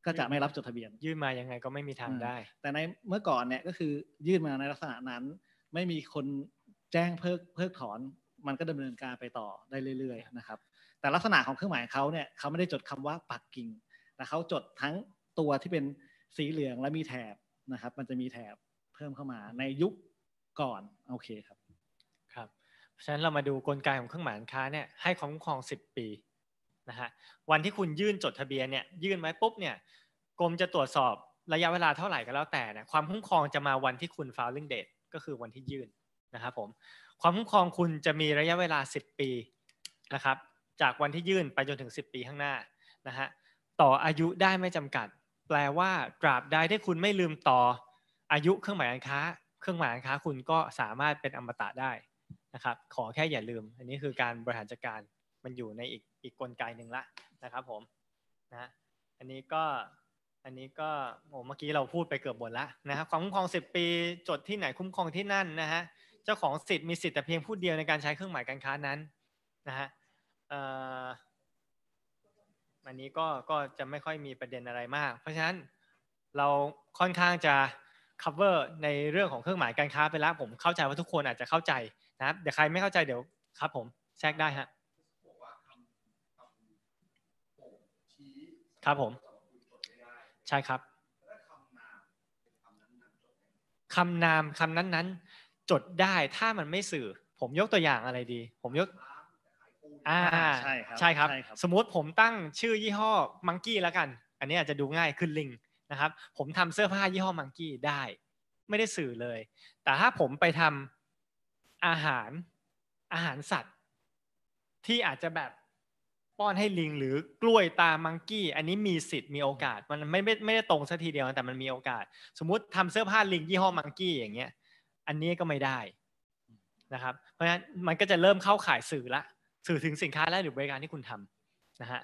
ก็จะไม่รับจดทะเบียน ยื่นมายังไงก็ไม่มีทางได้ แต่ในเมื่อก่อนเนี่ยก็คือยื่นมาในลักษณะนั้น ไม่มีคนแจ้งเพิกเพิกถอนมันก็ดำเนินการไปต่อได้เรื่อยๆนะครับ แต่ลักษณะของเครื่องหมายเขาเนี่ยเขาไม่ได้จดคำว่าปักกิ่งแต่เขาจดทั้งตัวที่เป็นสีเหลืองและมีแถบนะครับมันจะมีแถบเพิ่มเข้ามาในยุคก่อน โอเคครับครับฉะนั้นเรามาดูกลไกของเครื่องหมายค้าเนี่ยให้ความคุ้มครอง 10 ปีนะฮะวันที่คุณยื่นจดทะเบียนเนี่ยยื่นไว้ปุ๊บเนี่ยกรมจะตรวจสอบระยะเวลาเท่าไหร่ก็แล้วแต่นะความคุ้มครองจะมาวันที่คุณ filing date ก็คือวันที่ยื่นนะครับผมความคุ้มครองคุณจะมีระยะเวลา 10 ปีนะครับจากวันที่ยื่นไปจนถึง 10 ปีข้างหน้านะฮะต่ออายุได้ไม่จำกัดแปลว่าตราบใดที่คุณไม่ลืมต่ออายุเครื่องหมายการค้า เครื่องหมายการค้าคุณก็สามารถเป็นอมตะได้นะครับขอแค่อย่าลืม อันนี้คือการบริหารจัดการมันอยู่ในอีกอีกกลไกหนึ่งละนะครับผมนะอันนี้ก็ อันนี้ก็โอ้เมื่อกี้เราพูดไปเกือบหมดแล้วนะครับความคุ้มครอง 10 ปีจดที่ไหนคุ้มครองที่นั่นนะฮะเจ้าของสิทธิ์มีสิทธิ์ แต่เพียงผู้เดียวในการใช้เครื่องหมายการค้านั้นนะฮะอันนี้ก็ก็จะไม่ค่อยมีประเด็นอะไรมาก เพราะฉะนั้นเราค่อนข้างจะ cover ในเรื่องของเครื่องหมายการค้าไปแล้ว ผมเข้าใจว่าทุกคนอาจจะเข้าใจนะครับ เดี๋ยวใครไม่เข้าใจ เดี๋ยวครับผมแทรกได้ฮะครับผมใช่ครับคำนามคำนั้นๆจดได้ถ้ามันไม่สื่อ ผมยกตัวอย่างอะไรดี ผมยกอ่าใช่ครับใช่ครับ สมมติผมตั้งชื่อยี่ห้อมังกี้แล้วกัน อันนี้อาจจะดูง่ายขึ้นลิงนะครับ ผมทำเสื้อผ้ายี่ห้อมังกี้ได้ ไม่ได้สื่อเลย แต่ถ้าผมไปทำอาหารอาหารสัตว์ ที่อาจจะแบบป้อนให้ลิงหรือกล้วยตา มังกี้ อันนี้มีสิทธิ์ มีโอกาส มันไม่ไม่ไม่ได้ตรงสัทีเดียว แต่มันมีโอกาส สมมุติทำเสื้อผ้าลิงยี่ห้อมังกี้อย่างเงี้ย อันนี้ก็ไม่ได้นะครับ เพราะฉะนั้นมันก็จะเริ่มเข้าข่ายสื่อละสื่อถึงสินค้าและหรือบริการที่คุณทำนะฮะ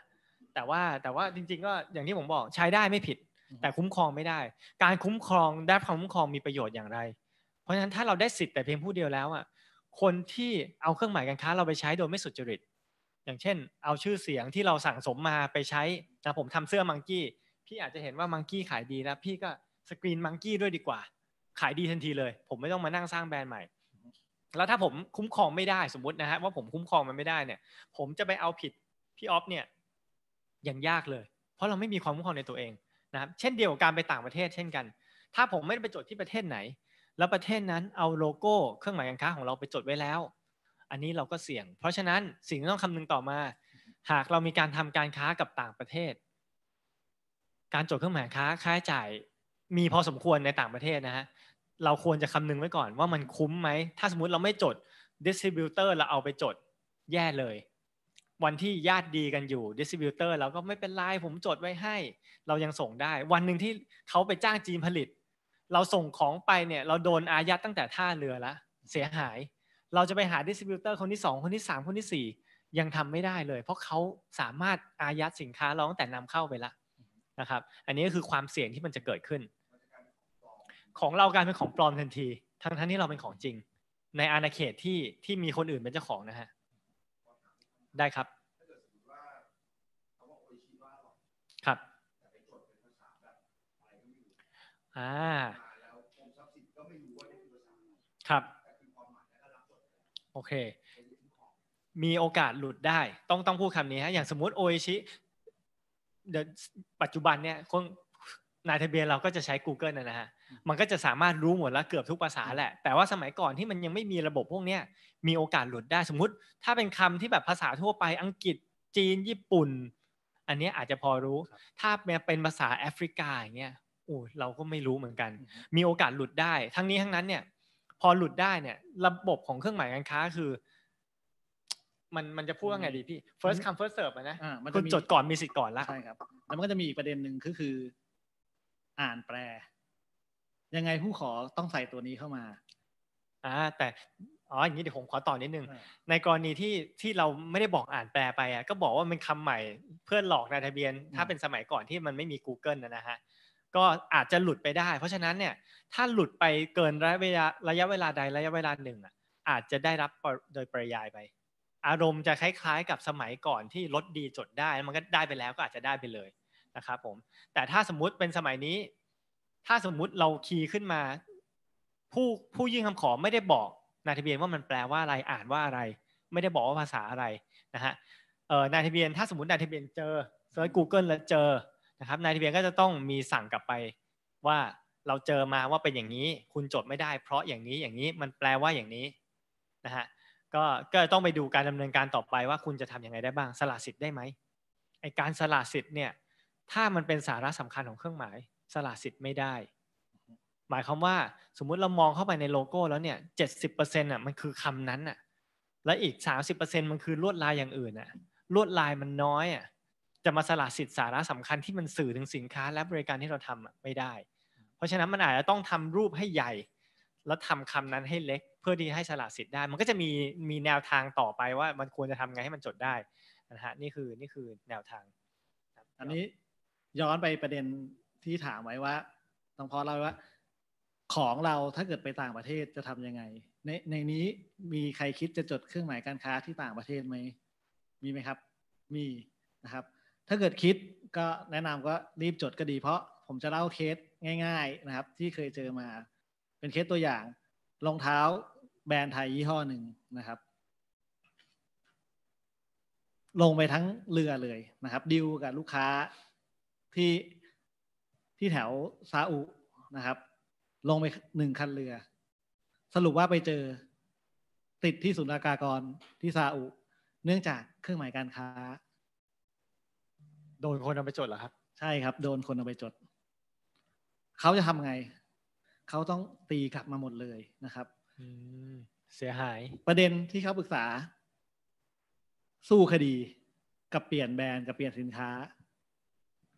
แต่ว่าแต่ว่าจริงๆ ก็อย่างที่ผมบอกใช้ได้ไม่ผิด แต่คุ้มครองไม่ได้ การคุ้มครองได้ความคุ้มครองมีประโยชน์อย่างไร เพราะฉะนั้นถ้าเราได้สิทธิ์แต่เพียงผู้เดียวแล้วอ่ะคนที่เอาเครื่องหมายการค้าเราไปใช้โดยไม่สุจริตอย่างเช่น เอาชื่อเสียงที่เราสั่งสมมาไปใช้นะผมทำเสื้อมังกี้พี่อาจจะเห็นว่ามังกี้ขายดีแล้ว พี่ก็สกรีนมังกี้ด้วยดีกว่าขายดีทันทีเลย ผมไม่ต้องมานั่งสร้างแบรนด์ใหม่แล้วถ้าผมคุ้มครองไม่ได้สมมตินะฮะว่าผมคุ้มครองมันไม่ได้เนี่ยผมจะไปเอาผิดพี่ออฟเนี่ยอย่างยากเลยเพราะเราไม่มีความคุ้มครองในตัวเองนะครับเช่นเดียวกับการไปต่างประเทศ เช่นกัน ถ้าผมไม่ได้ไปจดที่ประเทศไหน แล้วประเทศนั้นเอาโลโก้เครื่องหมายการค้าของเราไปจดไว้แล้ว อันนี้เราก็เสี่ยง เพราะฉะนั้นสิ่งที่ต้องคำนึงต่อมา หากเรามีการทำการค้ากับต่างประเทศ การจดเครื่องหมายค้าค่าใช้จ่ายมีพอสมควรในต่างประเทศนะฮะเราควรจะคำนึงไว้ก่อนว่ามันคุ้มไหม ถ้าสมมติเราไม่จดดิสติบิวเตอร์เราเอาไปจดแย่เลย วันที่ญาติดีกันอยู่ดิสติบิวเตอร์เราก็ไม่เป็นไรผมจดไว้ให้ เรายังส่งได้ วันหนึ่งที่เขาไปจ้างจีนผลิต เราส่งของไปเนี่ยเราโดนอายัดตั้งแต่ท่าเรือละ เสียหาย เราจะไปหาดิสติบิวเตอร์คนที่2คนที่3คนที่ 4 ยังทำไม่ได้เลย เพราะเขาสามารถอายัดสินค้าเราตั้งแต่นำเข้าไปละนะครับอันนี้ก็คือความเสี่ยงที่มันจะเกิดขึ้นของเรากลายเป็นของปลอมทันที ทั้งทั้งที่เราเป็นของจริง ในอาณาเขตที่ที่มีคนอื่นเป็นเจ้าของนะฮะได้ครับครับอ่าครับโอเค มีโอกาสหลุดได้ ต้องต้องพูดคำนี้ฮะอย่างสมมติโอชิเดปัจจุบันเนี่ยคนนายทะเบียนเราก็จะใช้ Google นะฮะมันก็จะสามารถรู้หมดแล้วเกือบทุกภาษาแหละ แต่ว่าสมัยก่อนที่มันยังไม่มีระบบพวกเนี้ย มีโอกาสหลุดได้ สมมติ ถ้าเป็นคำที่แบบภาษาทั่วไป อังกฤษ จีน ญี่ปุ่น อันนี้อาจจะพอรู้ ถ้าเป็นภาษาแอฟริกาอย่างเงี้ยโอ้เราก็ไม่รู้เหมือนกัน มีโอกาสหลุดได้ ทั้งนี้ทั้งนั้นเนี่ย พอหลุดได้เนี่ย ระบบของเครื่องหมายการค้าคือ มันมันจะพูดว่าไงดีพี่ first come first serve นะคุณจดก่อนมีสิทธิ์ก่อนละ ใช่ครับ แล้ว มันก็จะมีอีกประเด็นหนึ่งือคือ อ่านแปลยังไงผู้ขอต้องใส่ตัวนี้เข้ามา อ่าแต่อ๋อ อย่างนี้เดี๋ยวผมขอต่อนิดนึง ในกรณีที่ที่เราไม่ได้บอกอ่านแปลไปอ่ะก็บอกว่ามันคำใหม่ เพื่อหลอกนายทะเบียน ถ้าเป็นสมัยก่อนที่มันไม่มี Google นะฮะ ก็อาจจะหลุดไปได้ เพราะฉะนั้นเนี่ย ถ้าหลุดไปเกินระยะเวลาระยะเวลาใดระยะเวลาหนึ่งอ่ะ อาจจะได้รับโดยปริยายไป อารมณ์จะคล้าย ๆ กับสมัยก่อนที่รถดีจดได้มันก็ได้ไปแล้วก็อาจจะได้ไปเลยนะครับผมแต่ถ้าสมมุติเป็นสมัยนี้ถ้าสมมุติเราคีย์ขึ้นมา ผู้ผู้ยื่นคำขอไม่ได้บอก นายทะเบียนว่ามันแปลว่าอะไรอ่านว่าอะไร ไม่ได้บอกว่าภาษาอะไรนะฮะเออ่นายทะเบียนถ้าสมมตินายทะเบียนเจอเซิร์ชกูเกิลแล้วเจอนะครับนายทะเบียนก็จะต้องมีสั่งกลับไปว่าเราเจอมาว่าเป็นอย่างนี้ คุณจดไม่ได้ เพราะอย่างนี้อย่างนี้มันแปลว่าอย่างนี้นะฮะก็ก็ต้องไปดูการดำเนินการต่อไปว่า คุณจะทํำยังไงได้บ้างสละสิทธิ์ได้ไหมไอการสละสิทธิ์เนี่ยถ้ามันเป็นสาระสำคัญของเครื่องหมายสละสิทธิ์ไม่ได้ หมายความว่าสมมุติเรามองเข้าไปในโลโก้แล้วเนี่ยเจ็ดสิบเปอร์เซ็นต์อ่ะมันคือคำนั้นอ่ะและอีกสามสิบเปอร์เซ็นต์มันคือลวดลายอย่างอื่นอ่ะลวดลายมันน้อยอ่ะจะมาสละสิทธิ์สาระสำคัญที่มันสื่อถึงสินค้า และบริการที่เราทำไม่ได้ เพราะฉะนั้นมันอาจจะต้องทำรูปให้ใหญ่ แล้วทำคำนั้นให้เล็กเพื่อที่ให้สละสิทธิ์ได้ มันก็จะมีมีแนวทางต่อไปว่า มันควรจะทำไงให้มันจดได้นะฮะนี่คือนี่คือแนวทางอันนี้ย้อนไปประเด็นที่ถามไว้ว่า ต้องพอเล่าว่า ของเราถ้าเกิดไปต่างประเทศจะทํำยังไงในในนี้มีใครคิดจะจดเครื่องหมายการค้าที่ต่างประเทศไหม มีไหมครับ มีนะครับ ถ้าเกิดคิดก็แนะนำก็รีบจดก็ดีเพราะผมจะเล่าเคสง่าย ๆนะครับ ที่เคยเจอมา เป็นเคสตัวอย่างรองเท้าแบรนด์ไทยยี่ห้อหนึ่งนะครับ ลงไปทั้งเรือเลยนะครับดิวกับลูกค้าที่ที่แถวซาอุนะครับ ลงไปหนึ่งคันเรือ สรุปว่าไปเจอ ติดที่ศูนย์ากากรที่ซาอุ เนื่องจากเครื่องหมายการค้า โดนคนเอาไปจดเหรอครับ ใช่ครับ โดนคนเอาไปจด เขาจะทำไง เขาต้องตีกลับมาหมดเลยนะครับเสียหาย ประเด็นที่เขาปรึกษา สู้คดีกับเปลี่ยนแบรนด์กับเปลี่ยนสินค้า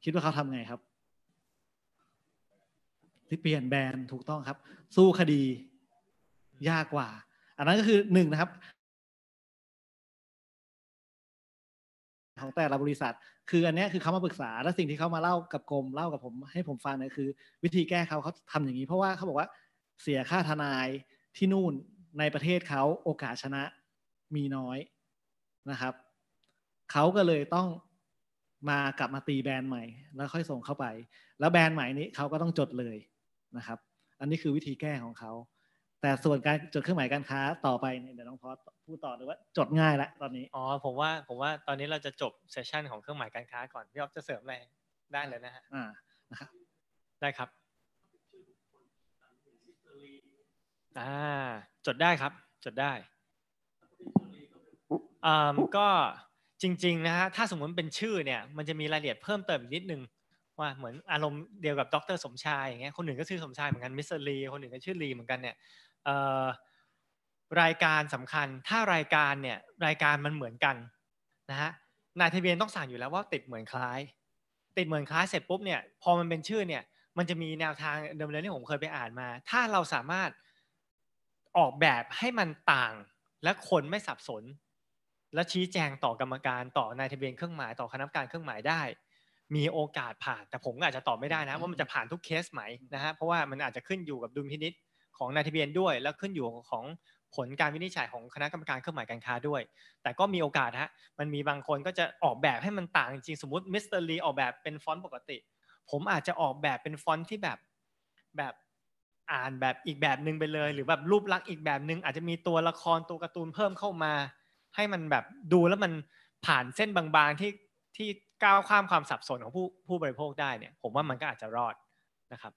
คิดว่าเขาทำไงครับที่เปลี่ยนแบรนด์ถูกต้องครับ สู้คดี ยากกว่า อันนั้นก็คือหนึ่งนะครับของแต่ละบริษัทคืออันนี้คือเขามาปรึกษาและสิ่งที่เขามาเล่ากับกรมเล่ากับผมให้ผมฟังเนี่ยคือ วิธีแก้เขาเขาทำอย่างนี้เพราะว่าเขาบอกว่าเสียค่าทนายที่นู่นในประเทศเขาโอกาสชนะมีน้อยนะครับเขาก็เลยต้องมากลับมาตีแบรนด์ใหม่แล้วค่อยส่งเข้าไป แล้วแบรนด์ใหม่นี้เขาก็ต้องจดเลยนะครับ อันนี้คือวิธีแก้ของเขา แต่ส่วนการจดเครื่องหมายการค้าต่อไปเนี่ยเดี๋ยวน้องพอพูดต่อเลยว่า จดง่ายละ ตอนนี้ อ๋อผมว่าผมว่าตอนนี้เราจะจบเซสชันของเครื่องหมายการค้าก่อนพี่อ๊อฟจะเสริมอะไรได้เลยนะฮะอ่านะครับได้ครับอ่าจดได้ครับ จดได้ อ่าก็จริงๆนะฮะถ้าสมมติเป็นชื่อเนี่ย มันจะมีรายละเอียดเพิ่มเติมอีกนิดนึงว่าเหมือนอารมณ์เดียวกับดรสมชายอย่างเงี้ยคนหนึ่งก็ชื่อสมชายเหมือนกันมิสเตอร์ลีคนหนึ่งก็ชื่อลีเหมือนกันเนี่ยรายการสำคัญ ถ้ารายการเนี่ยรายการมันเหมือนกันนะฮะนายทะเบียนต้องสั่งอยู่แล้วว่าติดเหมือนคล้าย ติดเหมือนคล้ายเสร็จปุ๊บเนี่ยพอมันเป็นชื่อเนี่ยมันจะมีแนวทางเดิมเลยที่ผมเคยไปอ่านมา ถ้าเราสามารถออกแบบให้มันต่าง และคนไม่สับสน และชี้แจงต่อกรรมการต่อนายทะเบียนเครื่องหมายต่อคณะกรรมการเครื่องหมายได้มีโอกาสผ่าน แต่ผมอาจจะตอบไม่ได้นะว่ามันจะผ่านทุกเคสไหมนะฮะเพราะว่ามันอาจจะขึ้นอยู่กับดุลพินิษของนายทะเบียนด้วย แล้วขึ้นอยู่ของผลการวินิจฉัยของคณะกรรมการเครื่องหมายการค้าด้วย แต่ก็มีโอกาสฮะมันมีบางคนก็จะออกแบบให้มันต่าง จริงสมมติมิสเตอร์ลีออกแบบเป็นฟอนต์ปกติ ผมอาจจะออกแบบเป็นฟอนต์ที่แบบแบบอ่านแบบอีกแบบหนึ่งไปเลย หรือแบบรูปลักษณ์อีกแบบหนึ่งอาจจะมีตัวละครตัวการ์ตูนเพิ่มเข้ามา ให้มันแบบดูแล้วมันผ่านเส้นบางๆที่ที่ก้าวข้ามความสับสนของผู้ผู้บริโภคได้เนี่ย ผมว่ามันก็อาจจะรอดนะครับ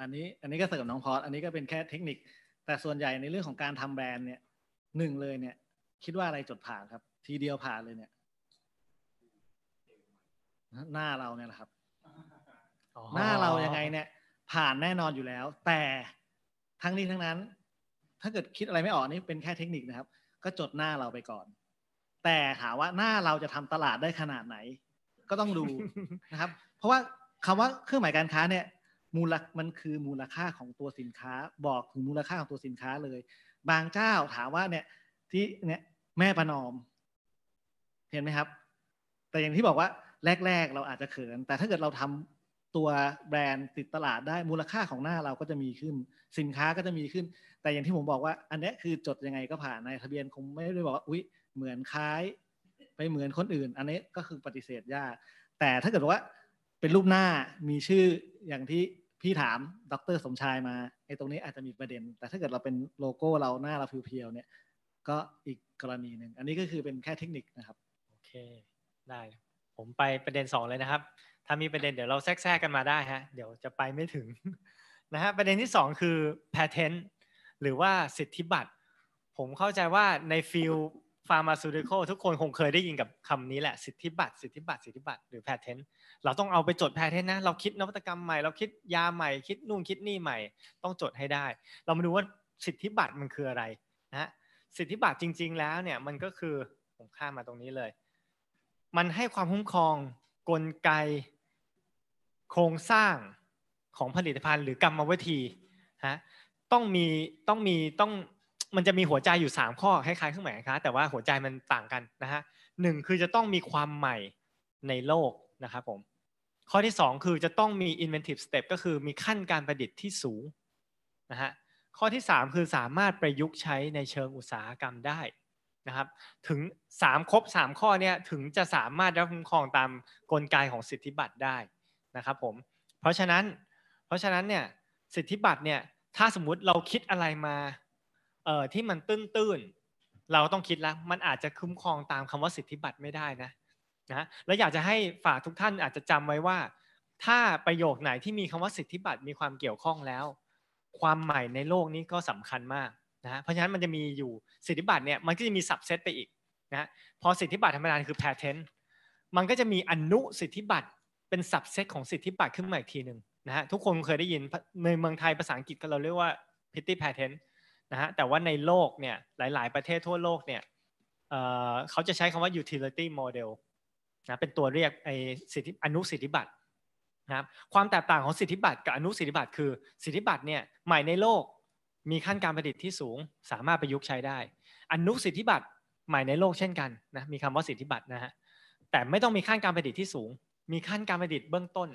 อันนี้อันนี้ก็เสริมน้องพอร์ตอันนี้ก็เป็นแค่เทคนิค แต่ส่วนใหญ่ในเรื่องของการทำแบรนด์เนี่ยหนึ่งเลยเนี่ย คิดว่าอะไรจดผ่านครับ ทีเดียวผ่านเลยเนี่ย หน้าเราเนี่ยแหละครับหน้าเรายังไงเนี่ย ผ่านแน่นอนอยู่แล้ว แต่ทั้งนี้ทั้งนั้น ถ้าเกิดคิดอะไรไม่ออกนี่เป็นแค่เทคนิคนะครับก็จดหน้าเราไปก่อนแต่ถามว่าหน้าเราจะทำตลาดได้ขนาดไหน ก็ต้องดูนะครับ เพราะว่าคำว่าเครื่องหมายการค้าเนี่ย มูลมันคือมูลค่าของตัวสินค้าบอกถึงมูลค่าของตัวสินค้าเลย บางเจ้าถามว่าเนี่ย ที่เนี่ยแม่ประนอม เห็นไหมครับ แต่อย่างที่บอกว่าแรกๆเราอาจจะเขิน แต่ถ้าเกิดเราทำตัวแบรนด์ติดตลาดได้มูลค่าของหน้าเราก็จะมีขึ้นสินค้าก็จะมีขึ้น แต่อย่างที่ผมบอกว่า อันนี้คือจดยังไงก็ผ่านในทะเบียนคงไม่ได้บอกว่าอุ๊ยเหมือนคล้ายไปเหมือนคนอื่น อันนี้ก็คือปฏิเสธยากแต่ถ้าเกิดว่าเป็นรูปหน้ามีชื่ออย่างที่พี่ถามดร สมชายมาไอ้ตรงนี้อาจจะมีประเด็น แต่ถ้าเกิดเราเป็นโลโก้เราหน้าเราเพียวๆเนี่ยก็อีกกรณีหนึ่งอันนี้ก็คือเป็นแค่เทคนิคนะครับโอเคได้ผมไปประเด็น2เลยนะครับถ้ามีประเด็นเดี๋ยวเราแทรกแทรกกันมาได้ฮะเดี๋ยวจะไปไม่ถึงนะฮะประเด็นที่ 2 คือ patent หรือว่าสิทธิบัตร ผมเข้าใจว่าในฟิลฟาร์มาซูริคอลทุกคนคงเคยได้ยินกับคำนี้แหละสิทธิบัตรสิทธิบัตรสิทธิบัตรหรือแพทเทนต์เราต้องเอาไปจดแพทเทนต์นะเราคิดนวัตกรรมใหม่เราคิดยาใหม่คิดนู่นคิดนี่ใหม่ ต้องจดให้ได้ เรามาดูว่าสิทธิบัตรมันคืออะไรนะสิทธิบัตรจริงๆแล้วเนี่ยมันก็คือผมข้ามมาตรงนี้เลย มันให้ความคุ้มครองกลไกโครงสร้างของผลิตภัณฑ์หรือกรรมวิธีฮะต้องมีต้องมีต้องมันจะมีหัวใจอยู่ 3 ข้อคล้ายๆเครื่องหมายค้าแต่ว่าหัวใจมันต่างกันนะฮะหนึ่งคือจะต้องมีความใหม่ในโลกนะครับผมข้อที่ 2 คือจะต้องมี inventive step ก็คือมีขั้นการประดิษฐ์ที่สูงนะฮะข้อที่ 3 คือสามารถประยุกต์ใช้ในเชิงอุตสาหกรรมได้นะครับถึง 3 ครบ 3 ข้อเนี่ยถึงจะสามารถรับคุ้มครองตามกลไกของสิทธิบัตรได้นะครับผมเพราะฉะนั้นเพราะฉะนั้นเนี่ยสิทธิบัตรเนี่ยถ้าสมมุติเราคิดอะไรมาอ่อที่มันตื้นๆ เราต้องคิดแล้ว มันอาจจะคุ้มครองตามคำว่าสิทธิบัตรไม่ได้นะ นะ แล้วอยากจะให้ฝากทุกท่านอาจจะจำไว้ว่า ถ้าประโยคไหนที่มีคำว่าสิทธิบัตรมีความเกี่ยวข้องแล้ว ความใหม่ในโลกนี้ก็สำคัญมากนะเพราะฉะนั้นมันจะมีอยู่สิทธิบัตรเนี่ย มันก็จะมีสับเซตไปอีกนะพอสิทธิบัตรธรรมดาคือ patent มันก็จะมีอนุสิทธิบัตรเป็นสับเซตของสิทธิบัตรขึ้นมาอีกทีหนึ่งนะฮะทุกคนเคยได้ยินในเมืองไทยภาษาอังกฤษก็เราเรียกว่า petty patent นะฮะแต่ว่าในโลกเนี่ยหลายๆ ประเทศทั่วโลกเนี่ยเขาจะใช้คำว่า utility model นะเป็นตัวเรียกไอสิทธิอนุสิทธิบัตรนะครับความแตกต่างของสิทธิบัตรกับอนุสิทธิบัตรคือ สิทธิบัตรเนี่ยใหม่ในโลกมีขั้นการผลิตที่สูงสามารถประยุกต์ใช้ได้ อนุสิทธิบัตรใหม่ในโลกเช่นกันนะมีคำว่าสิทธิบัตรนะฮะแต่ไม่ต้องมีขั้นการผลิตที่สูง มีขั้นการผลิตเบื้องต้น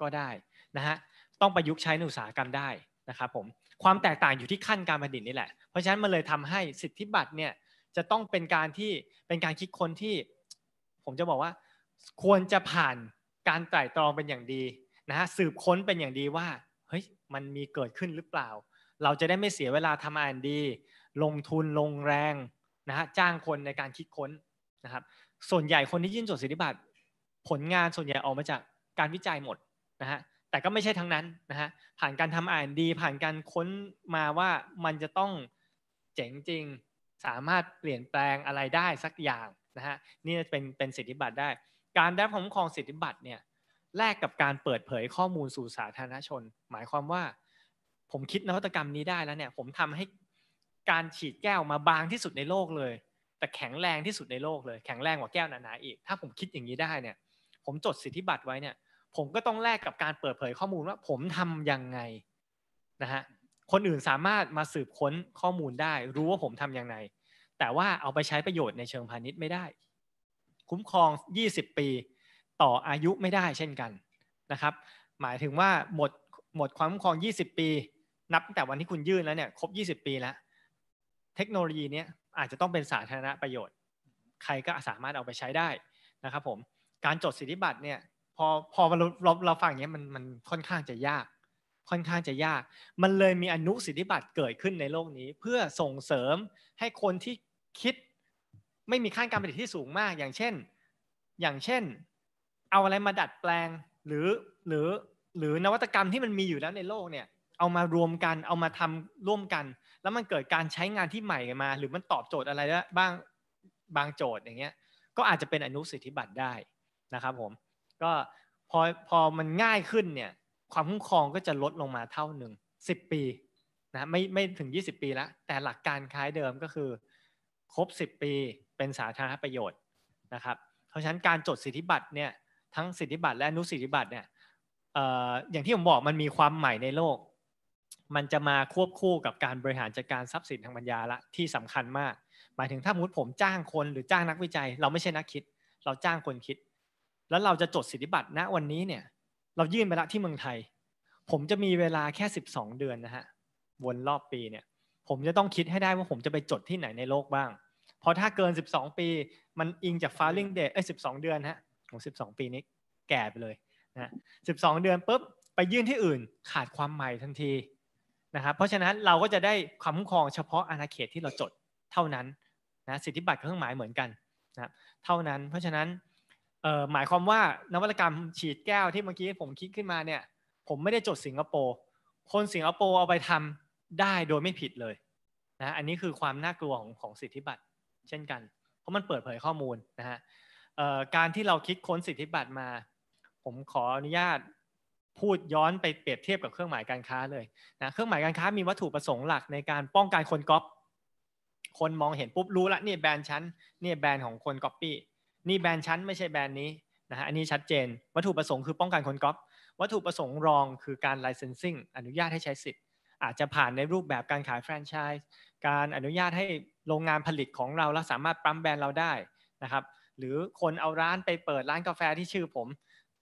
ก็ได้นะฮะต้องประยุกต์ใช้ในอุตสาหกรรมได้นะครับผมความแตกต่างอยู่ที่ขั้นการผลิตนี่แหละ เพราะฉะนั้นมันเลยทำให้สิทธิบัตรเนี่ยจะต้องเป็นการที่เป็นการคิดค้นที่ ผมจะบอกว่าควรจะผ่านการไตร่ตรองเป็นอย่างดีนะฮะสืบค้นเป็นอย่างดีว่าเฮ้ยมันมีเกิดขึ้นหรือเปล่า เราจะได้ไม่เสียเวลาทำอ่านดี ลงทุนลงแรงนะฮะจ้างคนในการคิดค้นนะครับส่วนใหญ่คนที่ยื่นจดสิทธิบัตรผลงานส่วนใหญ่ออกมาจากการวิจัยหมดนะฮะแต่ก็ไม่ใช่ทั้งนั้นนะฮะ ผ่านการทำอ่านดีผ่านการค้นมาว่ามันจะต้องเจ๋งจริง สามารถเปลี่ยนแปลงอะไรได้สักอย่างนะฮะ นี่เป็นเป็นสิทธิบัตรได้ การได้ผมของสิทธิบัตรเนี่ย แลกกับการเปิดเผยข้อมูลสู่สาธารณชน หมายความว่า ผมคิดนวัตกรรมนี้ได้แล้วเนี่ย ผมทำให้การฉีดแก้วมาบางที่สุดในโลกเลย แต่แข็งแรงที่สุดในโลกเลย แข็งแรงกว่าแก้วหนาๆอีก ถ้าผมคิดอย่างนี้ได้เนี่ย ผมจดสิทธิบัตรไว้เนี่ยผมก็ต้องแลกกับการเปิดเผยข้อมูลว่าผมทํำยังไง นะฮะ คนอื่นสามารถมาสืบค้นข้อมูลได้ รู้ว่าผมทํำยังไง แต่ว่าเอาไปใช้ประโยชน์ในเชิงพาณิชย์ไม่ได้ คุ้มครอง 20 ปีต่ออายุไม่ได้เช่นกันนะครับ หมายถึงว่าหมดหมดความคุ้มครอง 20 ปี นับแต่วันที่คุณยื่นแล้วเนี่ยครบ 20 ปีแล้ว เทคโนโลยีเนี้ยอาจจะต้องเป็นสาธารณประโยชน์ ใครก็สามารถเอาไปใช้ได้นะครับผมการจดสิทธิบัตรเนี่ยพอพอเราเราฟังอย่างนี้มันมันค่อนข้างจะยาก ค่อนข้างจะยาก มันเลยมีอนุสิทธิบัตรเกิดขึ้นในโลกนี้ เพื่อส่งเสริมให้คนที่คิดไม่มีขั้นการผลิตที่สูงมาก อย่างเช่น อย่างเช่น เอาอะไรมาดัดแปลง หรือ หรือ หรือนวัตกรรมที่มันมีอยู่แล้วในโลกเนี่ย เอามารวมกัน เอามาทำร่วมกัน แล้วมันเกิดการใช้งานที่ใหม่มา หรือมันตอบโจทย์อะไรบ้างบางโจทย์อย่างเงี้ยก็อาจจะเป็นอนุสิทธิบัตรได้นะครับผมก็พอพอมันง่ายขึ้นเนี่ย ความคุ้มครองก็จะลดลงมาเท่าหนึ่งสิบปีนะไม่ไม่ถึง 20 ปีละแต่หลักการคล้ายเดิมก็คือครบ 10 ปีเป็นสาธารณประโยชน์นะครับเพราะฉะนั้นการจดสิทธิบัตรเนี่ยทั้งสิทธิบัตรและอนุสิทธิบัตรเนี่ยอย่างที่ผมบอกมันมีความใหม่ในโลก มันจะมาควบคู่กับการบริหารจัดการทรัพย์สินทางปัญญาละ ที่สำคัญมาก หมายถึงถ้ามุดผมจ้างคนหรือจ้างนักวิจัย เราไม่ใช่นักคิด เราจ้างคนคิดแล้วเราจะจดสิทธิบัตรณวันนี้เนี่ย เรายื่นไปละที่เมืองไทย ผมจะมีเวลาแค่ 12 เดือนนะฮะ วนรอบปีเนี่ย ผมจะต้องคิดให้ได้ว่าผมจะไปจดที่ไหนในโลกบ้าง เพราะถ้าเกิน 12 ปีมันอิงจาก filing date เอ้ย 12 เดือนฮะของ12 ปีนี้แก่ไปเลยนะ12 เดือนปุ๊บ ไปยื่นที่อื่นขาดความใหม่ทันทีนะครับเพราะฉะนั้นเราก็จะได้ความคุ้มครองเฉพาะอาณาเขตที่เราจดเท่านั้นนะสิทธิบัตรเครื่องหมายเหมือนกันนะเท่านั้นเพราะฉะนั้นเอ่อหมายความว่านวัตกรรมฉีดแก้วที่เมื่อกี้ผมคิดขึ้นมาเนี่ยผมไม่ได้จดสิงคโปร์คนสิงคโปร์เอาไปทำได้โดยไม่ผิดเลยนะอันนี้คือความน่ากลัวของของสิทธิบัตรเช่นกันเพราะมันเปิดเผยข้อมูลนะฮะการที่เราคิดค้นสิทธิบัตรมา ผมขออนุญาตพูดย้อนไปเปรียบเทียบกับเครื่องหมายการค้าเลยนะเครื่องหมายการค้ามีวัตถุประสงค์หลักในการป้องกันคนก๊อปคนมองเห็นปุ๊บรู้ละนี่แบรนด์ชั้นนี่แบรนด์ของคนก๊อปปี้นี่แบรนด์ชั้นไม่ใช่แบรนด์นี้นะฮะ อันนี้ชัดเจน วัตถุประสงค์คือป้องกันคนก๊อปวัตถุประสงค์รองคือการไลเซนซิ่งอนุญาตให้ใช้สิทธิ์อาจจะผ่านในรูปแบบการขายแฟรนไชส์ การอนุญาตให้โรงงานผลิตของเราแล้วสามารถปั๊มแบรนด์เราได้นะครับ หรือคนเอาร้านไปเปิดร้านกาแฟที่ชื่อผม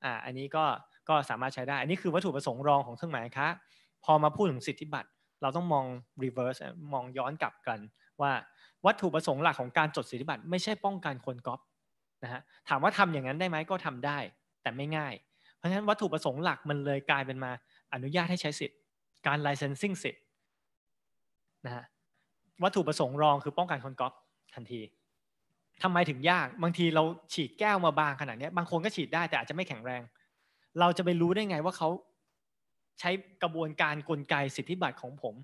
อ่า อันนี้ก็ก็สามารถใช้ได้ อันนี้คือวัตถุประสงค์รองของเครื่องหมายค้าพอมาพูดถึงสิทธิบัตรเราต้องมอง reverse มองย้อนกลับกันว่าวัตถุประสงค์หลักของการจดสิทธิบัตรไม่ใช่ป้องกันคนก๊อปนะฮะถามว่าทำอย่างนั้นได้ไหมก็ทำได้แต่ไม่ง่าย เพราะฉะนั้นวัตถุประสงค์หลักมันเลยกลายเป็นมาอนุญาตให้ใช้สิทธิ์การ licensing สิทธิ์นะฮะวัตถุประสงค์รองคือป้องกันคนก๊อปทันทีทำไมถึงยากบางทีเราฉีดแก้วมาบางขนาดนี้บางคนก็ฉีดได้แต่อาจจะไม่แข็งแรง เราจะไปรู้ได้ไงว่าเขาใช้กระบวนการกลไกสิทธิบัตรของผม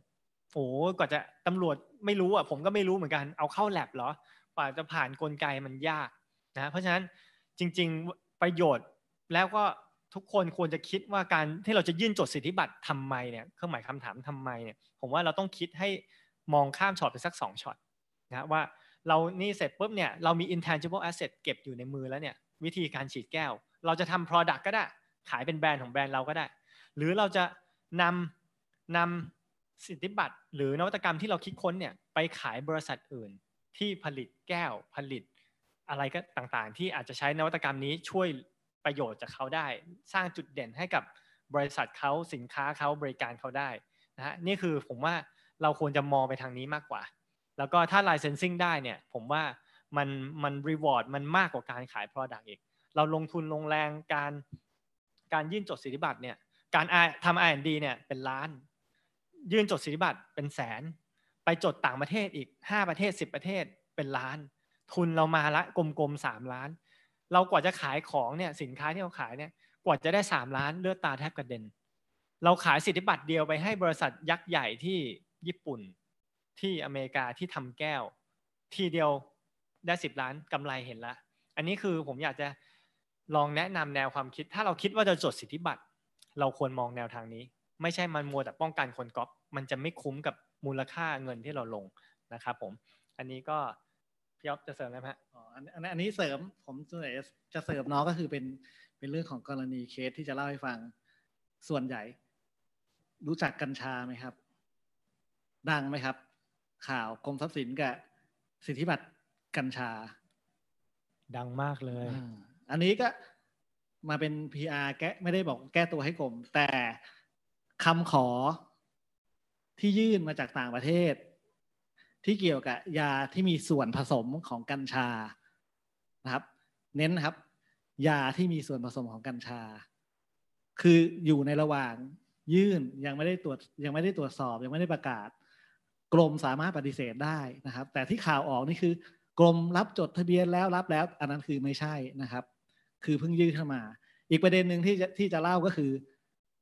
โอ้กว่าจะตำรวจไม่รู้อ่ะผมก็ไม่รู้เหมือนกันเอาเข้าแลบเหรอกว่าจะผ่านกลไกมันยากนะเพราะฉะนั้นจริงๆประโยชน์แล้วก็ทุกคนควรจะคิดว่าการที่เราจะยื่นจดสิทธิบัตรทำไมเนี่ยเครื่องหมายคำถามทำไมเนี่ย ผมว่าเราต้องคิดให้มองข้ามช็อตไปสัก 2ช็อตนะว่าเรานี่เสร็จปุ๊บเนี่ยเรามี intangible asset เก็บอยู่ในมือแล้วเนี่ย วิธีการฉีดแก้ว เราจะทำ product ก็ได้ขายเป็นแบรนด์ของแบรนด์เราก็ได้ หรือเราจะนำนำสิทธิบัตรหรือนวัตกรรมที่เราคิดค้นเนี่ยไปขายบริษัทอื่นที่ผลิตแก้วผลิตอะไรก็ต่างๆที่อาจจะใช้นวัตกรรมนี้ช่วยประโยชน์จากเขาได้ สร้างจุดเด่นให้กับบริษัทเขาสินค้าเขาบริการเขาได้นะฮะนี่คือผมว่าเราควรจะมองไปทางนี้มากกว่า แล้วก็ถ้าไลเซนซิ่งได้เนี่ย ผมว่ามันมันรีวอร์ดมันมากกว่าการขาย product อีกเราลงทุนลงแรงการการยื่นจดสิทธิบัตรเนี่ยการทำอดีเนี่ยเป็นล้าน ยื่นจดสิทธิบัตรเป็นแสน ไปจดต่างประเทศอีก 5 ประเทศ 10 ประเทศเป็นล้านทุนเรามาละกลมๆสามล้าน เรากว่าจะขายของเนี่ยสินค้าที่เราขายเนี่ยกว่าจะได้สามล้านเลือดตาแทบกระเด็น เราขายสิทธิบัตรเดียวไปให้บริษัทยักษ์ใหญ่ที่ญี่ปุ่นที่อเมริกาที่ทำแก้ว ทีเดียวได้สิบล้านกำไรเห็นละอันนี้คือผมอยากจะลองแนะนำแนวความคิด ถ้าเราคิดว่าจะจดสิทธิบัตรเราควรมองแนวทางนี้ ไม่ใช่มันมัวแต่ป้องกันคนก๊อปมันจะไม่คุ้มกับมูลค่าเงินที่เราลงนะครับผม อันนี้ก็พี่อ๊อฟจะเสริมอะไรไหมอ๋ออัน อันนี้เสริมผมจะเสริมน้องก็คือเป็นเป็นเรื่องของกรณีเคสที่จะเล่าให้ฟังส่วนใหญ่ รู้จักกัญชาไหมครับ ดังไหมครับ ข่าวกรมทรัพย์สินกับสิทธิบัตรกัญชา ดังมากเลย อันนี้ก็มาเป็น PR แก้ไม่ได้บอกแก้ตัวให้กรมแต่คำขอที่ยื่นมาจากต่างประเทศที่เกี่ยวกับ ยาที่มีส่วนผสมของกัญชา นะครับ เน้นครับ ยาที่มีส่วนผสมของกัญชา คืออยู่ในระหว่างยื่นยังไม่ได้ตรวจยังไม่ได้ตรวจสอบยังไม่ได้ประกาศกรมสามารถปฏิเสธได้นะครับ แต่ที่ข่าวออกนี่คือกรมรับจดทะเบียนแล้วรับแล้ว อันนั้นคือไม่ใช่นะครับ คือเพิ่งยื่นเข้ามา อีกประเด็นหนึ่งที่จะที่จะเล่าก็คือ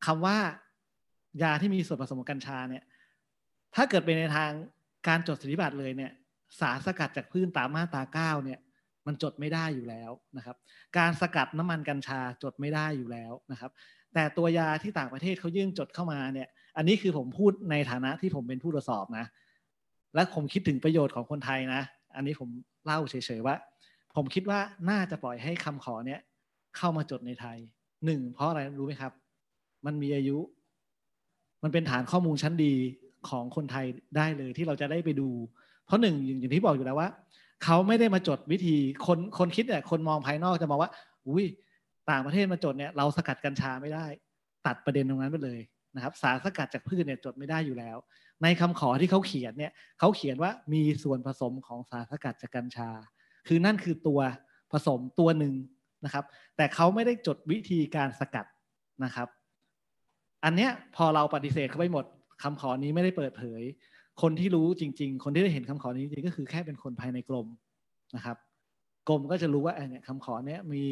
คำว่า ยาที่มีส่วนผสมของกัญชาเนี่ย ถ้าเกิดไปในทางการจดสิทธิบัตรเลยเนี่ยสารสกัดจากพืชตามมาต้าเนี่ยมันจดไม่ได้อยู่แล้วนะครับ การสกัดน้ำมันกัญชาจดไม่ได้อยู่แล้วนะครับ แต่ตัวยาที่ต่างประเทศเขายื่นจดเข้ามาเนี่ยอันนี้คือผมพูดในฐานะที่ผมเป็นผู้ตรวจสอบนะ และผมคิดถึงประโยชน์ของคนไทยนะ อันนี้ผมเล่าเฉยๆว่า ผมคิดว่าน่าจะปล่อยให้คำขอเนี่ยเข้ามาจดในไทยหนึ่งเพราะอะไรรู้ไหมครับ มันมีอายุ มันเป็นฐานข้อมูลชั้นดีของคนไทยได้เลยที่เราจะได้ไปดู เพราะหนึ่งอย่างที่บอกอยู่แล้วว่า เขาไม่ได้มาจดวิธีคนคนคิดเนี่ยคนมองภายนอกจะมองว่าอุ้ยต่างประเทศมาจดเนี่ยเราสกัดกัญชาไม่ได้ ตัดประเด็นตรงนั้นไปเลยนะครับ สารสกัดจากพืชเนี่ยจดไม่ได้อยู่แล้ว ในคำขอที่เขาเขียนเนี่ยเขาเขียนว่ามีส่วนผสมของสารสกัดจากกัญชา คือนั่นคือตัวผสมตัวหนึ่งนะครับ แต่เขาไม่ได้จดวิธีการสกัดนะครับ อันเนี้ยพอเราปฏิเสธเขาไปหมดคำขอนี้ไม่ได้เปิดเผย คนที่รู้จริงๆ คนที่ได้เห็นคำขอนี้จริงก็คือแค่เป็นคนภายในกลมนะครับกรมก็จะรู้ว่าเนี่ยคำขอเนี่ยมี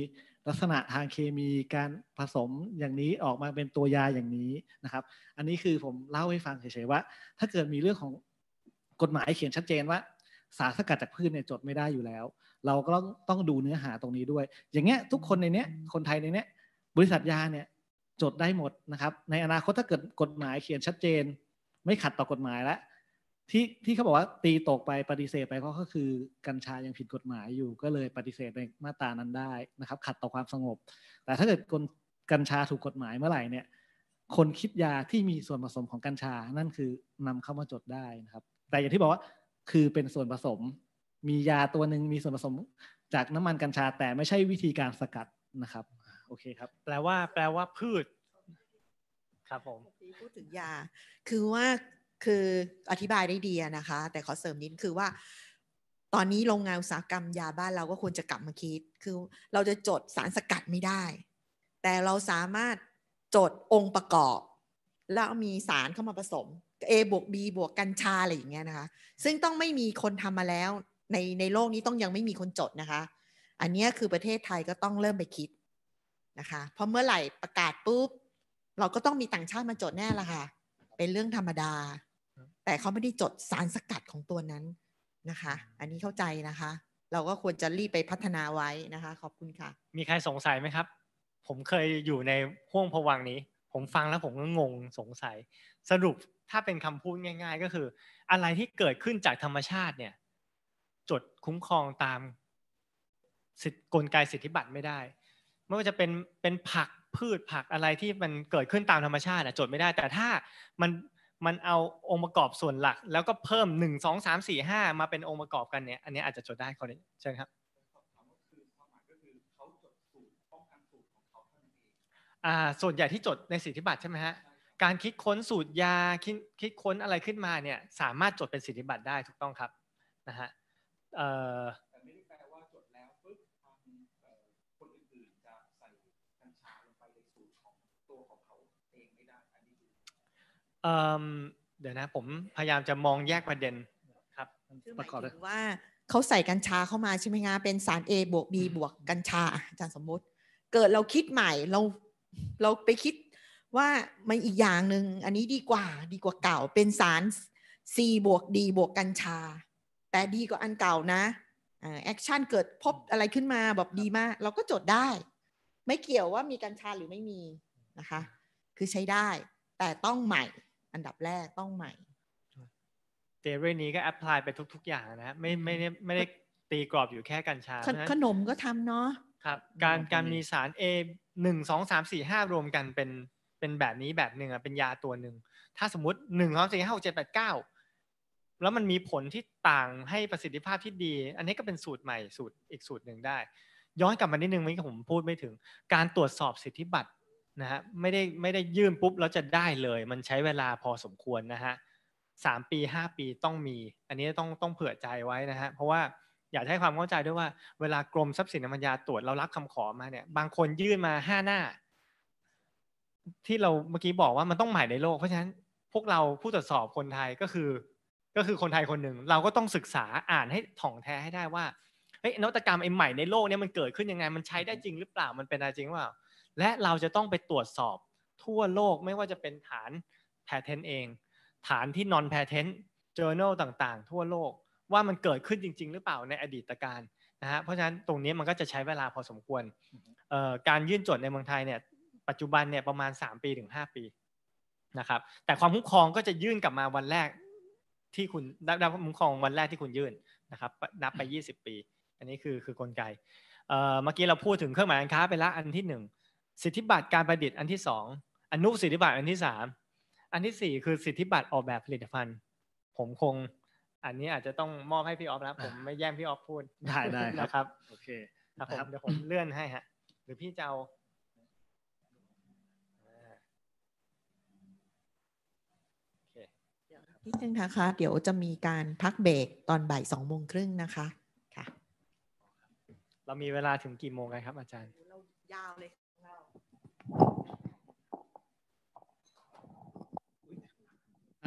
ลักษณะทางเคมีการผสมอย่างนี้ออกมาเป็นตัวยาอย่างนี้นะครับ อันนี้คือผมเล่าให้ฟังเฉยๆว่า ถ้าเกิดมีเรื่องของกฎหมายเขียนชัดเจนว่าสารสกัดจากพืชเนี่ยจดไม่ได้อยู่แล้ว เราก็ต้องต้องดูเนื้อหาตรงนี้ด้วย อย่างเงี้ยทุกคนในเนี้ยคนไทยในเนี้ยบริษัทยาเนี่ยจดได้หมดนะครับ ในอนาคตถ้าเกิดกฎหมายเขียนชัดเจน ไม่ขัดต่อกฎหมายแล้วที่ที่เขาบอกว่าตีตกไปปฏิเสธไปก็ก็คือกัญชายังผิดกฎหมายอยู่ ก็เลยปฏิเสธในมาตานั้นได้นะครับ ขัดต่อความสงบ แต่ถ้าเกิดกกัญชาถูกกฎหมายเมื่อไหร่เนี่ย คนคิดยาที่มีส่วนผสมของกัญชานั่นคือนำเข้ามาจดได้นะครับ แต่อย่างที่บอกว่าคือเป็นส่วนผสม มียาตัวหนึ่งมีส่วนผสมจากน้ำมันกัญชาแต่ไม่ใช่วิธีการสกัดนะครับโอเคครับแปลว่าแปลว่าพืชครับผมพูดถึงยา คือว่าคืออธิบายได้ดีนะคะ แต่ขอเสริมนิดคือว่า ตอนนี้โรงงานอุตสาหกรรมยาบ้านเราก็ควรจะกลับมาคิด คือเราจะจดสารสกัดไม่ได้ แต่เราสามารถจดองค์ประกอบ แล้วมีสารเข้ามาผสม A บวก B บวกกัญชาอะไรอย่างเงี้ยนะคะซึ่งต้องไม่มีคนทำมาแล้ว ในในโลกนี้ต้องยังไม่มีคนจดนะคะ อันนี้คือประเทศไทยก็ต้องเริ่มไปคิดนะคะเพราะเมื่อไหร่ประกาศปุ๊บ เราก็ต้องมีต่างชาติมาจดแน่ละค่ะ เป็นเรื่องธรรมดา แต่เขาไม่ได้จดสารสกัดของตัวนั้นนะคะ อันนี้เข้าใจนะคะ เราก็ควรจะรีบไปพัฒนาไว้นะคะ ขอบคุณค่ะ มีใครสงสัยไหมครับ ผมเคยอยู่ในห้วงพวังนี้ ผมฟังแล้วผมก็งงสงสัย สรุปถ้าเป็นคำพูดง่ายๆ ก็คือ อะไรที่เกิดขึ้นจากธรรมชาติเนี่ยจดคุ้มครองตามสิทธิกลไกสิทธิบัตรไม่ได้ไม่ว่าจะเป็นเป็นผักพืชผักอะไรที่มันเกิดขึ้นตามธรรมชาติอะจดไม่ได้แต่ถ้ามันมันเอาองค์ประกอบส่วนหลัก แล้วก็เพิ่มหนึ่งสองสามสี่ห้ามาเป็นองค์ประกอบกันเนี่ยอันนี้อาจจะจดได้ขอเช่ครับส่วนใหญ่ที่จดในสิทธิบัตรใช่ไหมฮะ การคิดค้นสูตรยาคิดคิดค้นอะไรขึ้นมาเนี่ยสามารถจดเป็นสิทธิบัตรได้ถูกต้องครับนะฮะเดี๋ยวนะผมพยายามจะมองแยกประเด็นครับประกอบว่าเขาใส่กัญชาเข้ามาใช่ไหมงาเป็นสาร A บวก B บวกกัญชาอาจารย์สมมติ เกิดเราคิดใหม่ เราเราไปคิดว่ามันอีกอย่างหนึ่งอันนี้ดีกว่าดีกว่าเก่า เป็นสาร C บวก D บวกกัญชา แต่ดีกว่าอันเก่านะแอคชั่นเกิดพบอะไรขึ้นมาแบบดีมาก เราก็จดได้ ไม่เกี่ยวว่ามีกัญชาหรือไม่มีนะคะคือใช้ได้ แต่ต้องใหม่อันดับแรกต้องใหม่ เทอรนี้ก็แอพพลายไปทุก ๆ อย่างนะไม่ไม่ได้ไม่ได้ตีกรอบอยู่แค่กัญชาขนมก็ทำเนาะครับการการมีสาร A หนึ่งสองสามสี่ห้ารวมกันเป็นเป็นแบบนี้แบบหนึ่งอ่ะเป็นยาตัวหนึ่งถ้าสมมติหนึ่งสองสี่ห้าเจ็ดแปดเก้าแล้วมันมีผลที่ต่างให้ประสิทธิภาพที่ดี อันนี้ก็เป็นสูตรใหม่สูตรอีกสูตรหนึ่งได้ ย้อนกลับมานิดนึงเมื่อกี้ผมพูดไม่ถึง การตรวจสอบสิทธิบัตรนะฮะไม่ได้ไม่ได้ยื่นปุ๊บแล้วจะได้เลย มันใช้เวลาพอสมควรนะฮะสามปีห้าปีต้องมี อันนี้ต้องต้องเผื่อใจไว้นะฮะเพราะว่าอยากให้ความเข้าใจด้วยว่าเวลากรมทรัพย์สินรรมญาตรวจเรารับคำขอมาเนี่ยบางคนยื่นมาห้าหน้าที่เราเมื่อกี้บอกว่ามันต้องใหม่ในโลกเพราะฉะนั้นพวกเราผู้ตรวจสอบคนไทยก็คือก็คือคนไทยคนหนึ่งเราก็ต้องศึกษาอ่านให้ถ่องแท้ให้ได้ว่าเฮ้ยนวัตกรรมไอ้ใหม่ในโลกเนี่ยมันเกิดขึ้นยังไงมันใช้ได้จริงหรือเปล่ามันเป็นอะไรจริงหรือเปล่าและเราจะต้องไปตรวจสอบ ทั่วโลกไม่ว่าจะเป็นฐานแพทเทนเองฐานที่นอนแพทเทน j o u r แนลต่างๆ ทั่วโลกว่ามันเกิดขึ้นจริงๆหรือเปล่าในอดีตการนะฮะเพราะฉะนั้นตรงนี้มันก็จะใช้เวลาพอสมควรการยื่นจดในเมืองไทยเนี่ยปัจจุบันเนี่ยประมาณ 3 ปีถึง 5 ปีนะครับแต่ความคุ้มครองก็จะยื่นกลับมาวันแรกที่คุณได้รับคุ้มครองวันแรกที่คุณยื่นนะครับนับไป 20 ปี อันนี้คือคือกลไกเมื่อกี้เราพูดถึงเครื่องหมายการค้าไปละอันที่ 1สิทธิบัตรการประดิษฐ์อันที่สองอนุสิทธิบัตรอันที่สามอันที่สี่คือสิทธิบัตรออกแบบผลิตภัณฑ์ ผมคงอันนี้อาจจะต้องมอบให้พี่ออฟแล้วผมไม่แย่งพี่ออฟพูดได้ได้นะครับโอเคครับผมเดี๋ยวผมเลื่อนให้ฮะหรือพี่จะเอานิดนึงนะคะ เดี๋ยวจะมีการพักเบรกตอนบ่ายสองโมงครึ่งนะคะค่ะ เรามีเวลาถึงกี่โมงกันครับ อาจารย์เรายาวเลย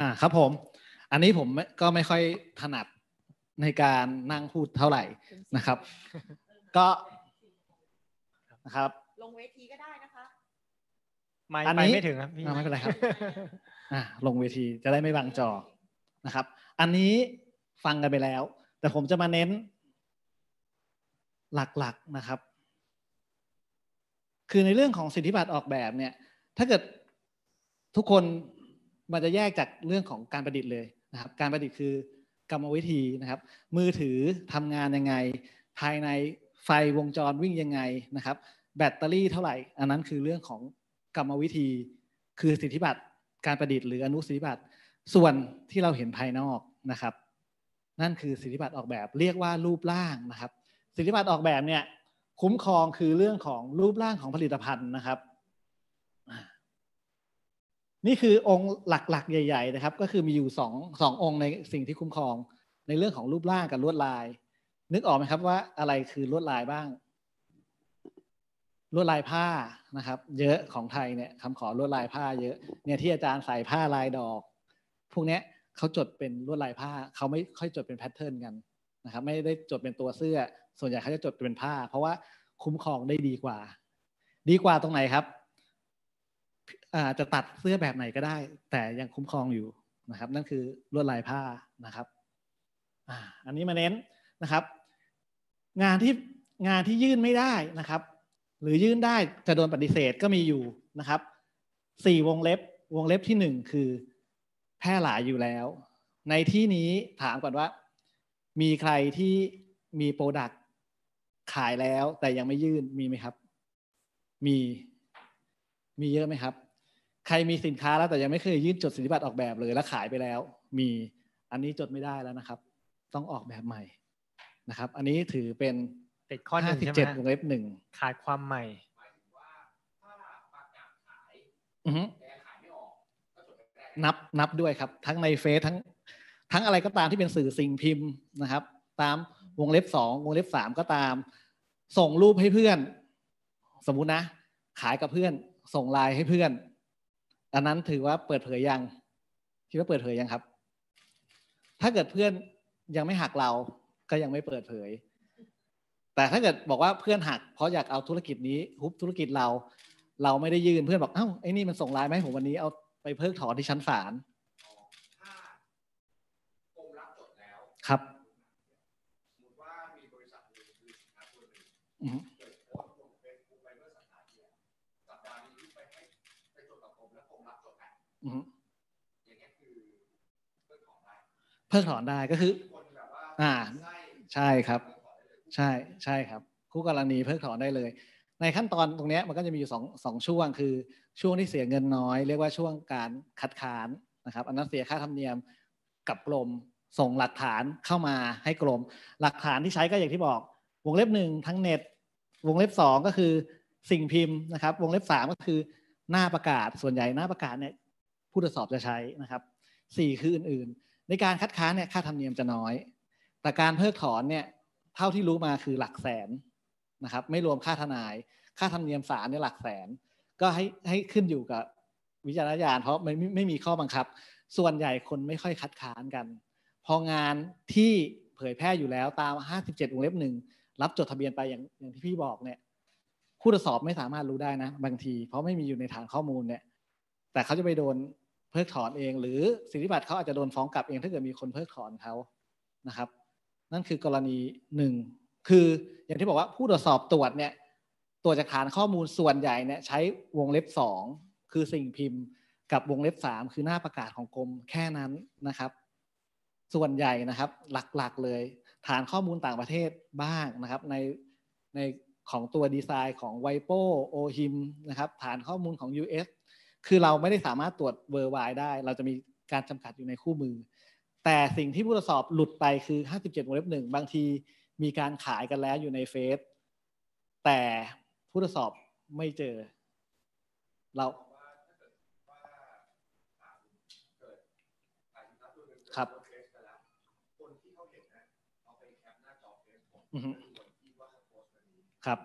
อ่าครับผม อันนี้ผมก็ไม่ค่อยถนัดในการนั่งพูดเท่าไหร่นะครับ ก็นะครับ ลงเวทีก็ได้นะคะไม่ไป่ไม่ถึงครับไม่เป็นไรครับอ่าลงเวทีจะได้ไม่บังจอนะครับ อันนี้ฟังกันไปแล้ว แต่ผมจะมาเน้นหลักๆนะครับคือในเรื่องของสิทธิบัตรออกแบบเนี่ยถ้าเกิดทุกคนมันจะแยกจากเรื่องของการประดิษฐ์เลยนะครับ การประดิษฐ์คือกรรมวิธีนะครับ มือถือทำงานยังไง ภายในไฟวงจรวิ่งยังไงนะครับ แบตเตอรี่เท่าไหร่ อันนั้นคือเรื่องของกรรมวิธี คือสิทธิบัตรการประดิษฐ์หรืออนุสิทธิบัตรส่วนที่เราเห็นภายนอกนะครับ นั่นคือสิทธิบัตรออกแบบเรียกว่ารูปร่างนะครับสิทธิบัตรออกแบบเนี่ยคุ้มครองคือเรื่องของรูปร่างของผลิตภัณฑ์นะครับ นี่คือองค์หลักๆ ใหญ่ ๆนะครับ ก็คือมีอยู่สองสององค์ในสิ่งที่คุ้มครองในเรื่องของรูปร่างกับลวดลาย นึกออกไหมครับว่าอะไรคือลวดลายบ้าง ลวดลายผ้านะครับ เยอะของไทยเนี่ยคำขอลวดลายผ้าเยอะเนี่ยที่อาจารย์ใส่ผ้าลายดอกพวกเนี้ยเขาจดเป็นลวดลายผ้าเขาไม่ค่อยจดเป็นแพทเทิร์นกันนะครับ ไม่ได้จดเป็นตัวเสื้อส่วนใหญ่เขาจะจดเป็นผ้า เพราะว่าคุ้มครองได้ดีกว่า ดีกว่าตรงไหนครับอาจจะตัดเสื้อแบบไหนก็ได้ แต่ยังคุ้มครองอยู่นะครับ นั่นคือลวดลายผ้านะครับอันนี้มาเน้นนะครับ งานที่งานที่ยื่นไม่ได้นะครับ หรือยื่นได้จะโดนปฏิเสธก็มีอยู่นะครับสี่วงเล็บ วงเล็บที่หนึ่งคือแพร่หลายอยู่แล้ว ในที่นี้ถามก่อนว่า มีใครที่มีโปรดักขายแล้วแต่ยังไม่ยื่นมีไหมครับ มี มีเยอะไหมครับ ใครมีสินค้าแล้วแต่ยังไม่เคยยื่นจดสิทธิบัตรออกแบบเลย แล้วขายไปแล้ว มีอันนี้จดไม่ได้แล้วนะครับ ต้องออกแบบใหม่นะครับ อันนี้ถือเป็นติดข้อหนึ่งใช่ไหมวงเล็บหนึ่งขาดความใหม่นับนับด้วยครับ ทั้งในเฟซทั้งทั้งอะไรก็ตามที่เป็นสื่อสิ่งพิมพ์นะครับ ตามวงเล็บสองวงเล็บสามก็ตาม ส่งรูปให้เพื่อน สมมุตินะ ขายกับเพื่อนส่งไลน์ให้เพื่อน อันนั้นถือว่าเปิดเผยยังคิดว่าเปิดเผยยังครับ ถ้าเกิดเพื่อนยังไม่หักเราก็ยังไม่เปิดเผย แต่ถ้าเกิดบอกว่าเพื่อนหักเพราะอยากเอาธุรกิจนี้ฮุบธุรกิจเรา เราไม่ได้ยืนเพื่อนบอก เอ้าไอ้นี่มันส่งไลน์ไหมผมวันนี้เอาไปเพิกถอนที่ชั้นศาลครับเพิกถอนได้ก็คืออ่าใช่ครับ ใช่ใช่ครับคู่กรณี เพิกถอนได้เลย ในขั้นตอนตรงนี้ มันก็จะมีอยู่สองสองช่วงคือ ช่วงที่เสียเงินน้อยเรียกว่าช่วงการคัดค้านนะครับ อันนั้นเสียค่าธรรมเนียมกับกรมส่งหลักฐานเข้ามาให้กรมหลักฐานที่ใช้ก็อย่างที่บอกวงเล็บหนึ่งทั้งเน็ต วงเล็บสองก็คือสิ่งพิมพ์นะครับ วงเล็บสามก็คือหน้าประกาศ ส่วนใหญ่หน้าประกาศเนี่ยผู้ตรวจสอบจะใช้ นะครับ สี่คืออื่นๆ ในการคัดค้านเนี่ยค่าธรรมเนียมจะน้อย แต่การเพิกถอนเนี่ยเท่าที่รู้มาคือหลักแสนนะครับ ไม่รวมค่าทนาย ค่าธรรมเนียมศาลเนี่ยหลักแสน ก็ให้ให้ขึ้นอยู่กับวิจารณญาณเพราะมไม่ไม่มีข้อบังคับ ส่วนใหญ่คนไม่ค่อยคัดค้านกัน พองานที่เผยแพร่อยู่แล้วตาม 57วงเล็บหนึ่งรับจดทะเบียนไปอย่างอย่างที่พี่บอกเนี่ยผู้ตรวจสอบไม่สามารถรู้ได้นะ บางทีเพราะไม่มีอยู่ในฐานข้อมูลเนี่ยแต่เขาจะไปโดนเพิกถอนเอง หรือสิทธิบัตรเขาอาจจะโดนฟ้องกลับเองถ้าเกิดมีคนเพิกถอนเขานะครับ นั่นคือกรณีหนึ่งคืออย่างที่บอกว่าผู้ตรวจสอบตรวจเนี่ยตรวจจากฐานข้อมูลส่วนใหญ่เนี่ยใช้วงเล็บสองคือสิ่งพิมพ์ กับวงเล็บสามคือหน้าประกาศของกรมแค่นั้นนะครับ ส่วนใหญ่นะครับ หลักๆเลยฐานข้อมูลต่างประเทศบ้างนะครับ ในในของตัวดีไซน์ของไวโปโอฮิมนะครับ ฐานข้อมูลของ US คือเราไม่ได้สามารถตรวจเวอร์ไวได้ เราจะมีการจำกัดอยู่ในคู่มือ แต่สิ่งที่ผู้ตรวจสอบหลุดไปคือ 57วงเล็บหนึ่งบางทีมีการขายกันแล้วอยู่ในเฟซแต่ผู้ตรวจสอบไม่เจอเราครับ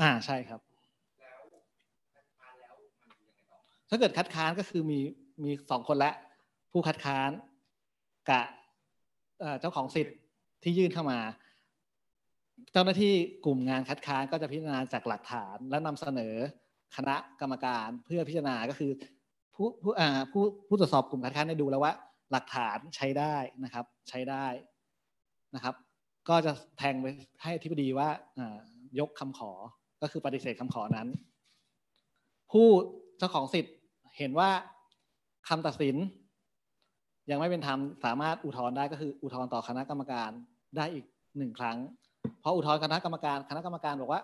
อ่าใช่ครับถ้าเกิดคัดค้านก็คือมีมีสองคนละ ผู้คัดค้านกับเจ้าของสิทธิ์ที่ยื่นเข้ามา เจ้าหน้าที่กลุ่มงานคัดค้านก็จะพิจารณาจากหลักฐาน และนำเสนอคณะกรรมการเพื่อพิจารณาก็คือ ผู้ผู้อ่าผู้ผู้ตรวจสอบกลุ่มคัดค้านได้ดูแล้วว่าหลักฐานใช้ได้นะครับใช้ได้นะครับ ก็จะแทงไปให้ทิบดีว่ายกคำขอก็คือปฏิเสธคำขอนั้น ผู้เจ้าของสิทธิ์เห็นว่าคำตัดสิน ยังไม่เป็นธรรมสามารถอุทธรณ์ได้ ก็คืออุทธรณ์ต่อคณะกรรมการได้อีกหนึ่งครั้ง เพราะอุทธรณ์คณะกรรมการคณะกรรมการบอกว่า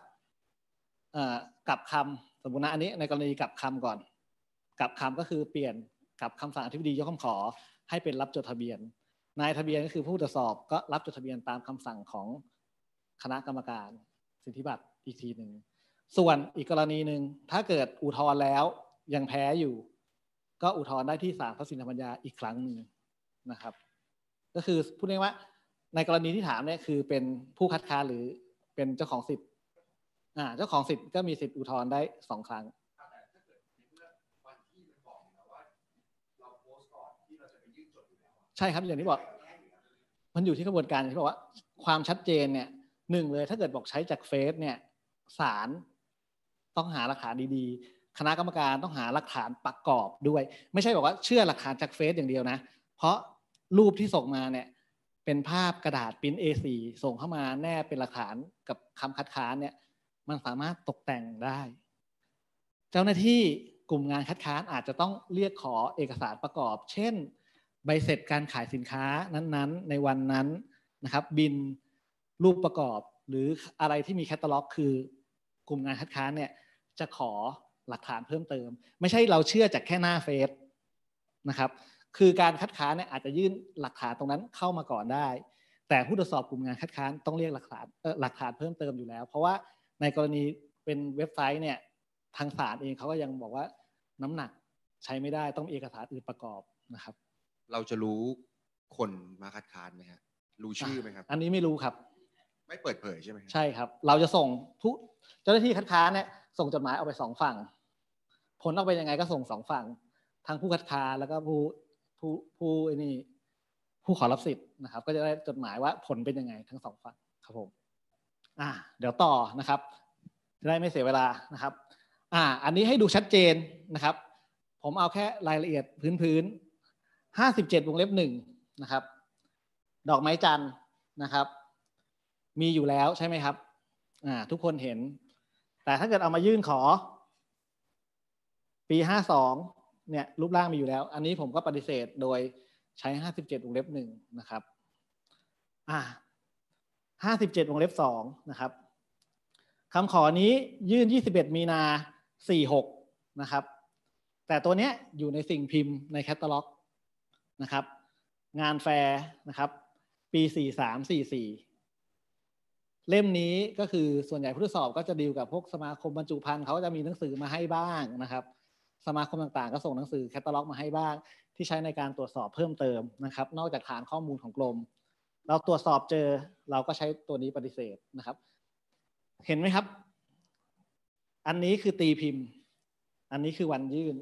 กลับคำสมมตินะอันนี้ในกรณีกลับคำก่อนกลับคำก็คือเปลี่ยนกลับคำสั่งอธิบดียกคำขอให้เป็นรับจดทะเบียน นายทะเบียนก็คือผู้ตรวจสอบก็รับจดทะเบียนตามคำสั่งของคณะกรรมการ สิทธิบัตรอีกทีหนึ่ง ส่วนอีกกรณีหนึ่งถ้าเกิดอุทธรณ์แล้วยังแพ้อยู่ ก็อุทธรณ์ได้ที่ศาลพระสินธรรมญาอีกครั้งหนึ่งนะครับ ก็คือพูดง่ายว่าในกรณีที่ถามเนี่ยคือเป็นผู้คัดค้านหรือเป็นเจ้าของสิทธิ์เจ้าของสิทธิ์ก็มีสิทธิ์อุทธรณ์ได้สองครั้งใช่ครับอย่างที่บอกมันอยู่ที่กระบวนการที่บอกว่าความชัดเจนเนี่ยหนึ่งเลยถ้าเกิดบอกใช้จากเฟซเนี่ยสารต้องหาหลักฐานดีๆ คณะกรรมการต้องหาหลักฐานประกอบด้วย ไม่ใช่บอกว่าเชื่อหลักฐานจากเฟซอย่างเดียวนะ เพราะรูปที่ส่งมาเนี่ยเป็นภาพกระดาษปิ้น A4 ส่งเข้ามาแน่เป็นหลักฐานกับคำคัดค้านเนี่ยมันสามารถตกแต่งได้ เจ้าหน้าที่กลุ่มงานคัดค้านอาจจะต้องเรียกขอเอกสารประกอบ เช่นใบเสร็จการขายสินค้านั้นๆในวันนั้นนะครับ บินรูปประกอบ หรืออะไรที่มีแคตตาล็อกคือ กลุ่มงานคัดค้านเนี่ยจะขอหลักฐานเพิ่มเติม ไม่ใช่เราเชื่อจากแค่หน้าเฟซนะครับคือการคัดค้านเนี่ยอาจจะยื่นหลักฐานตรงนั้นเข้ามาก่อนได้ แต่ผู้ตรวจสอบกลุ่มงานคัดค้านต้องเรียกหลักฐานหลักฐานเพิ่มเติมอยู่แล้ว เพราะว่าในกรณีเป็นเว็บไซต์เนี่ยทางศาลเองเขาก็ยังบอกว่าน้ำหนักใช้ไม่ได้ต้องเอกสารอื่นประกอบนะครับเราจะรู้คนมาคัดค้านไหมคับรู้ชื่อไหมครับ อันนี้ไม่รู้ครับ ไม่เปิดเผยใช่ไหมใช่ครับ เราจะส่งทุ้เจ้าหน้าที่คัดค้านเนี่ยส่งจดหมายออกไปสองฝั่ง ผลออกไปยังไงก็ส่งสองฝั่งทางผู้คัดค้านแล้วก็ผู้ผู้ผู้ไอ้นี่ผู้ขอรับสิทธิ์นะครับ ก็จะได้จดหมายว่าผลเป็นยังไงทั้งสองฝั่งครับผม อ่า เดี๋ยวต่อนะครับจะได้ไม่เสียเวลานะครับ อ่า อันนี้ให้ดูชัดเจนนะครับ ผมเอาแค่รายละเอียดพื้นนห้าสิบเจ็ดวงเล็บหนึ่งนะครับ ดอกไม้จันทร์นะครับ มีอยู่แล้ว ใช่ไหมครับอ่าทุกคนเห็น แต่ถ้าเกิดเอามายื่นขอ ปีห้าสองเนี่ยรูปร่างมีอยู่แล้ว อันนี้ผมก็ปฏิเสธโดยใช้ห้าสิบเจ็ดวงเล็บหนึ่งนะครับ อ่าห้าสิบเจ็ดวงเล็บสองนะครับคำขอนี้ยื่นยี่สิบเอ็ดมีนาสี่หกนะครับ แต่ตัวเนี้ยอยู่ในสิ่งพิมพ์ในแคตตาล็อกะครับงานแฟร์นะครับ ปี 4344 เล่มนี้ก็คือส่วนใหญ่ผู้ทดสอบก็จะดีลกับพวกสมาคมบรรจุภัณฑ์เขาจะมีหนังสือมาให้บ้างนะครับ สมาคมต่างๆก็ส่งหนังสือแคตตาล็อกมาให้บ้าง ที่ใช้ในการตรวจสอบเพิ่มเติมนะครับ นอกจากฐานข้อมูลของกลมเราตรวจสอบเจอเราก็ใช้ตัวนี้ปฏิเสธนะครับ เห็นไหมครับ อันนี้คือตีพิมพ์อันนี้คือวันยื่น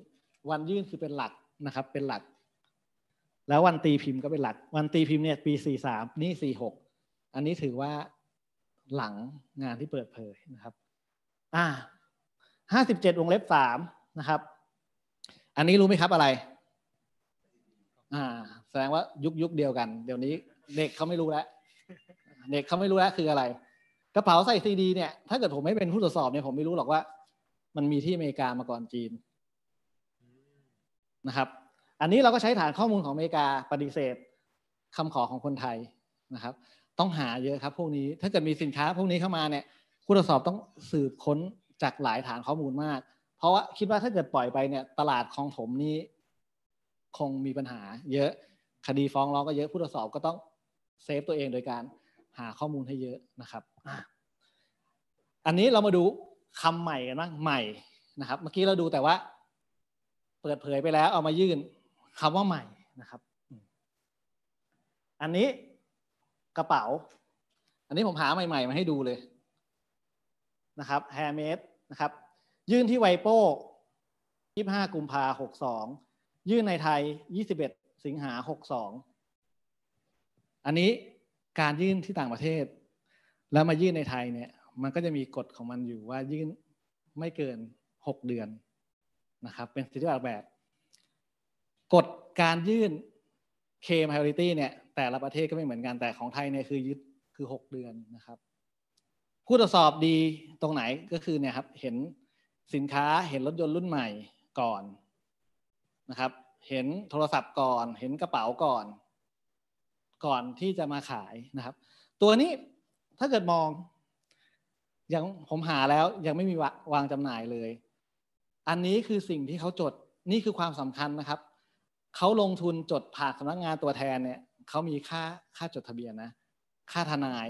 วันยื่นคือเป็นหลักนะครับเป็นหลักแล้ววันตีพิมพ์ก็เป็นหลัก วันตีพิมพ์เนี่ยปีสี่สามนี่สี่หก อันนี้ถือว่าหลังงานที่เปิดเผยนะครับ อ่าห้าสิบเจ็ดวงเล็บสามนะครับ อันนี้รู้ไหมครับอะไร อ่า แสดงว่ายุคยุคเดียวกัน เดี๋ยวนี้เด็กเขาไม่รู้แล้วเด็กเขาไม่รู้แล้วคืออะไร กระเป๋าใส่ซีดี เนี่ย ถ้าเกิดผมไม่เป็นผู้ตรวจสอบเนี่ยผมไม่รู้หรอกว่า มันมีที่อเมริกามาก่อนจีนนะครับอันนี้เราก็ใช้ฐานข้อมูลของอเมริกาปฏิเสธ คำขอของคนไทยนะครับ ต้องหาเยอะครับพวกนี้ถ้าเกิดมีสินค้าพวกนี้เข้ามาเนี่ยผู้ตรวจสอบต้องสืบค้นจากหลายฐานข้อมูลมาก เพราะว่าคิดว่าถ้าเกิดปล่อยไปเนี่ยตลาดของถมนี้ คงมีปัญหาเยอะคดีฟ้องร้องก็เยอะผู้ตรวจสอบก็ต้องเซฟตัวเองโดยการหาข้อมูลให้เยอะนะครับอันนี้เรามาดูคำใหม่กันบ้างใหม่นะครับ เมื่อกี้เราดูแต่ว่า เปิดเผยไปแล้วเอามายื่นคำว่าใหม่นะครับ อันนี้กระเป๋า อันนี้ผมหาใหม่ๆมาให้ดูเลยนะครับแฮร์เม d นะครับยื่นที่ไวโป้25 กุมภา62 ยื่นในไทย 21 สิงหา62 อันนี้การยื่นที่ต่างประเทศ แล้วมายื่นในไทยเนี่ย มันก็จะมีกฎของมันอยู่ว่ายื่นไม่เกิน 6 เดือนนะครับ เป็นสิทธิบัตรแบบกฎการยื่น K p r i เรตี้เนี่ยแต่ละประเทศก็ไม่เหมือนกันแต่ของไทยเนี่ยคือยึดคือ 6 เดือนนะครับ ผู้ตรวจสอบดีตรงไหนก็คือเนี่ยครับเห็นสินค้าเห็นรถยนต์รุ่นใหม่ก่อนนะครับ เห็นโทรศัพท์ก่อน เห็นกระเป๋าก่อน ก่อนที่จะมาขายนะครับ ตัวนี้ถ้าเกิดมองยังผมหาแล้วยังไม่มีวางจำหน่ายเลย อันนี้คือสิ่งที่เขาจดนี่คือความสำคัญนะครับเขาลงทุนจดผ่านสำนักงานตัวแทนเนี่ยเขามีค่าค่าจดทะเบียนนะ ค่าทนาย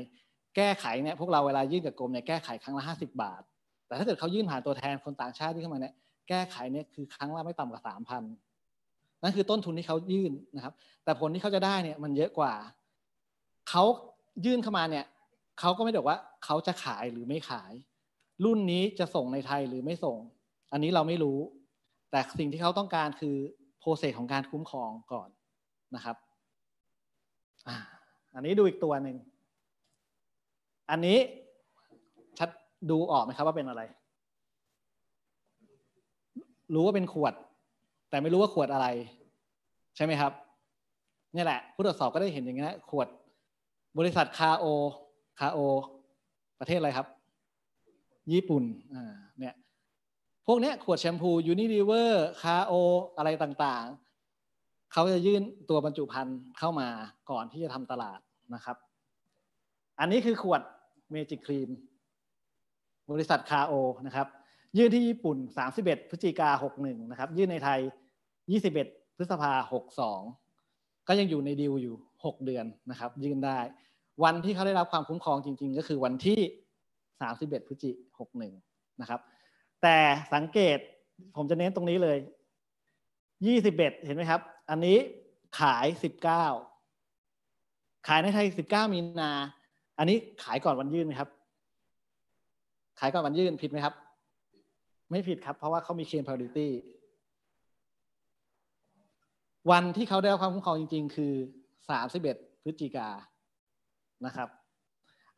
แก้ไขเนี่ยพวกเราเวลายื่นกับกรมเนี่ยแก้ไขครั้งละห้าสิบาท แต่ถ้าเกิดเขายื่นผ่านตัวแทนคนต่างชาติที่เข้ามาเนี่ยแก้ไขเนี่ยคือครั้งละไม่ต่ำกว่าสามพันนั่นคือต้นทุนที่เขายื่นนะครับ แต่ผลที่เขาจะได้เนี่ยมันเยอะกว่า เขายื่นเข้ามาเนี่ยเขาก็ไม่บอกว่าเขาจะขายหรือไม่ขาย รุ่นนี้จะส่งในไทยหรือไม่ส่ง อันนี้เราไม่รู้แต่สิ่งที่เขาต้องการคือโปรเซสของการคุ้มครองก่อนนะครับ อันนี้ดูอีกตัวหนึ่ง อันนี้ชัดดูออกไหมครับว่าเป็นอะไร รู้ว่าเป็นขวด แต่ไม่รู้ว่าขวดอะไร ใช่ไหมครับนี่แหละ ผู้ตรวจสอบก็ได้เห็นอย่างนี้นะขวดบริษัทคาโอคาโอประเทศอะไรครับ ญี่ปุ่นเนี่ยพวกนี้ขวดแชมพูยูนิลิเวอร์คาโออะไรต่างๆ เขาจะยื่นตัวบรรจุภัณฑ์เข้ามาก่อนที่จะทำตลาดนะครับ อันนี้คือขวดเมจิกครีมบริษัทคาโอนะครับ ยื่นที่ญี่ปุ่น 31 พฤศจิกา 61 นะครับ ยื่นในไทย 21 พฤษภา 62 ก็ยังอยู่ในดีลอยู่ 6 เดือนนะครับ ยื่นได้ วันที่เขาได้รับความคุ้มครองจริง ๆ ก็คือวันที่ 31 พฤศจิกายน61 นะครับแต่สังเกตผมจะเน้นตรงนี้เลยยี่สิบเอ็ดเห็นไหมครับ อันนี้ขายสิบเก้าขายในไทยสิบเก้ามีนา อันนี้ขายก่อนวันยื่นไหมครับ ขายก่อนวันยื่นผิดไหมครับไม่ผิดครับ เพราะว่าเขามีเคลมพาริตี้วันที่เขาได้รับความคุ้มครองจริง ๆ คือสามสิบเอ็ดพฤศจิกานะครับ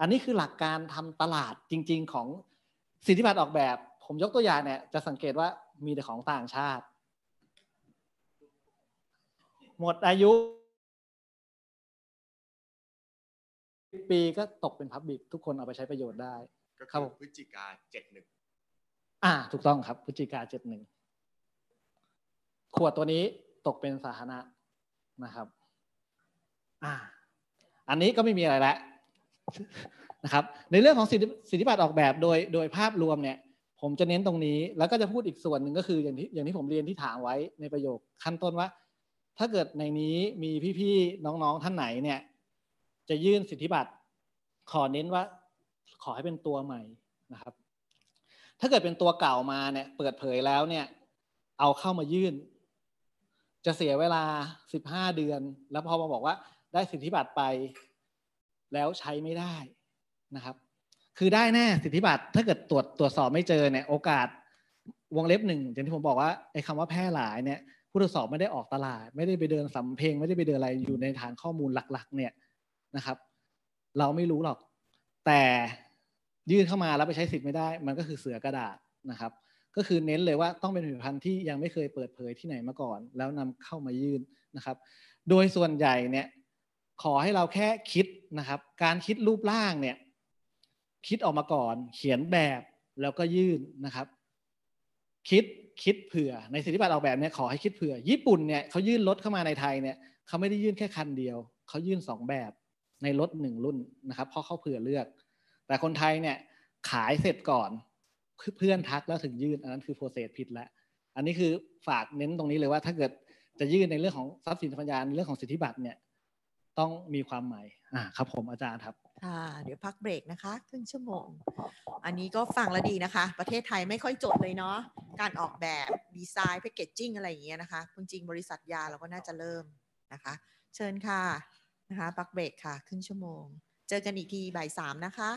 อันนี้คือหลักการทำตลาดจริง ๆของสิทธิบัตรออกแบบผมยกตัวอย่างเนี่ยจะสังเกตว่ามีแต่ของต่างชาติ หมดอายุปีก็ตกเป็นพับบิกทุกคนเอาไปใช้ประโยชน์ได้ ก็คือพฤศจิกาเจ็ดหนึ่ง อ่าถูกต้องครับพฤศจิกาเจ็ดหนึ่ง ขวดตัวนี้ตกเป็นสาธารณะนะครับ อ่า อันนี้ก็ไม่มีอะไรแล้วนะครับ ในเรื่องของสิทธิบัตรออกแบบโดยโดยภาพรวมเนี่ยผมจะเน้นตรงนี้ แล้วก็จะพูดอีกส่วนหนึ่งก็คืออย่างที่อย่างที่ผมเรียนที่ถามไว้ในประโยคขั้นต้นว่า ถ้าเกิดในนี้มีพี่ๆ น้องๆท่านไหนเนี่ย จะยื่นสิทธิบัตร ขอเน้นว่าขอให้เป็นตัวใหม่นะครับ ถ้าเกิดเป็นตัวเก่ามาเนี่ยเปิดเผยแล้วเนี่ย เอาเข้ามายื่น จะเสียเวลาสิบห้าเดือน แล้วพอมาบอกว่าได้สิทธิบัตรไป แล้วใช้ไม่ได้นะครับคือได้แน่สิทธิบัตรถ้าเกิดตรวจตรวจสอบไม่เจอเนี่ยโอกาสวงเล็บหนึ่งอย่างที่ผมบอกว่าไอ้คำว่าแพร่หลายเนี่ยผู้ตรวจสอบไม่ได้ออกตลาดไม่ได้ไปเดินสำเพ็งไม่ได้ไปเดินอะไรอยู่ในฐานข้อมูลหลักๆเนี่ยนะครับ เราไม่รู้หรอกแต่ยื่นเข้ามาแล้วไปใช้สิทธิ์ไม่ได้ มันก็คือเสือกระดาษนะครับ ก็คือเน้นเลยว่าต้องเป็นผลิตภัณฑ์ที่ยังไม่เคยเปิดเผยที่ไหนมาก่อน แล้วนำเข้ามายื่นนะครับ โดยส่วนใหญ่เนี่ยขอให้เราแค่คิดนะครับ การคิดรูปร่างเนี่ยคิดออกมาก่อน เขียนแบบแล้วก็ยื่นนะครับ คิดคิดเผื่อในสิทธิบัตรออกแบบเนี่ยขอให้คิดเผื่อ ญี่ปุ่นเนี่ยเขายื่นรถเข้ามาในไทยเนี่ยเขาไม่ได้ยื่นแค่คันเดียวเขายื่นสองแบบในรถหนึ่งรุ่นนะครับ เพราะเขาเผื่อเลือก แต่คนไทยเนี่ยขายเสร็จก่อน เพื่อนทักแล้วถึงยื่นอันนั้นคือโปรเซสผิดละ อันนี้คือฝากเน้นตรงนี้เลยว่า ถ้าเกิดจะยื่นในเรื่องของทรัพย์สินปัญญาในเรื่องของสิทธิบัตรเนี่ยต้องมีความหมายอ่าครับผมอาจารย์ครับอ่าเดี๋ยวพักเบรกนะคะครึ่งชั่วโมง อันนี้ก็ฟังแล้วดีนะคะ ประเทศไทยไม่ค่อยจดเลยเนาะ การออกแบบดีไซน์แพคเกจจิ้งอะไรอย่างเงี้ยนะคะ จริงบริษัทยาเราก็น่าจะเริ่มนะคะ เชิญค่ะนะคะพักเบรกค่ะครึ่งชั่วโมง เจอกันอีกทีบ่ายสามนะคะ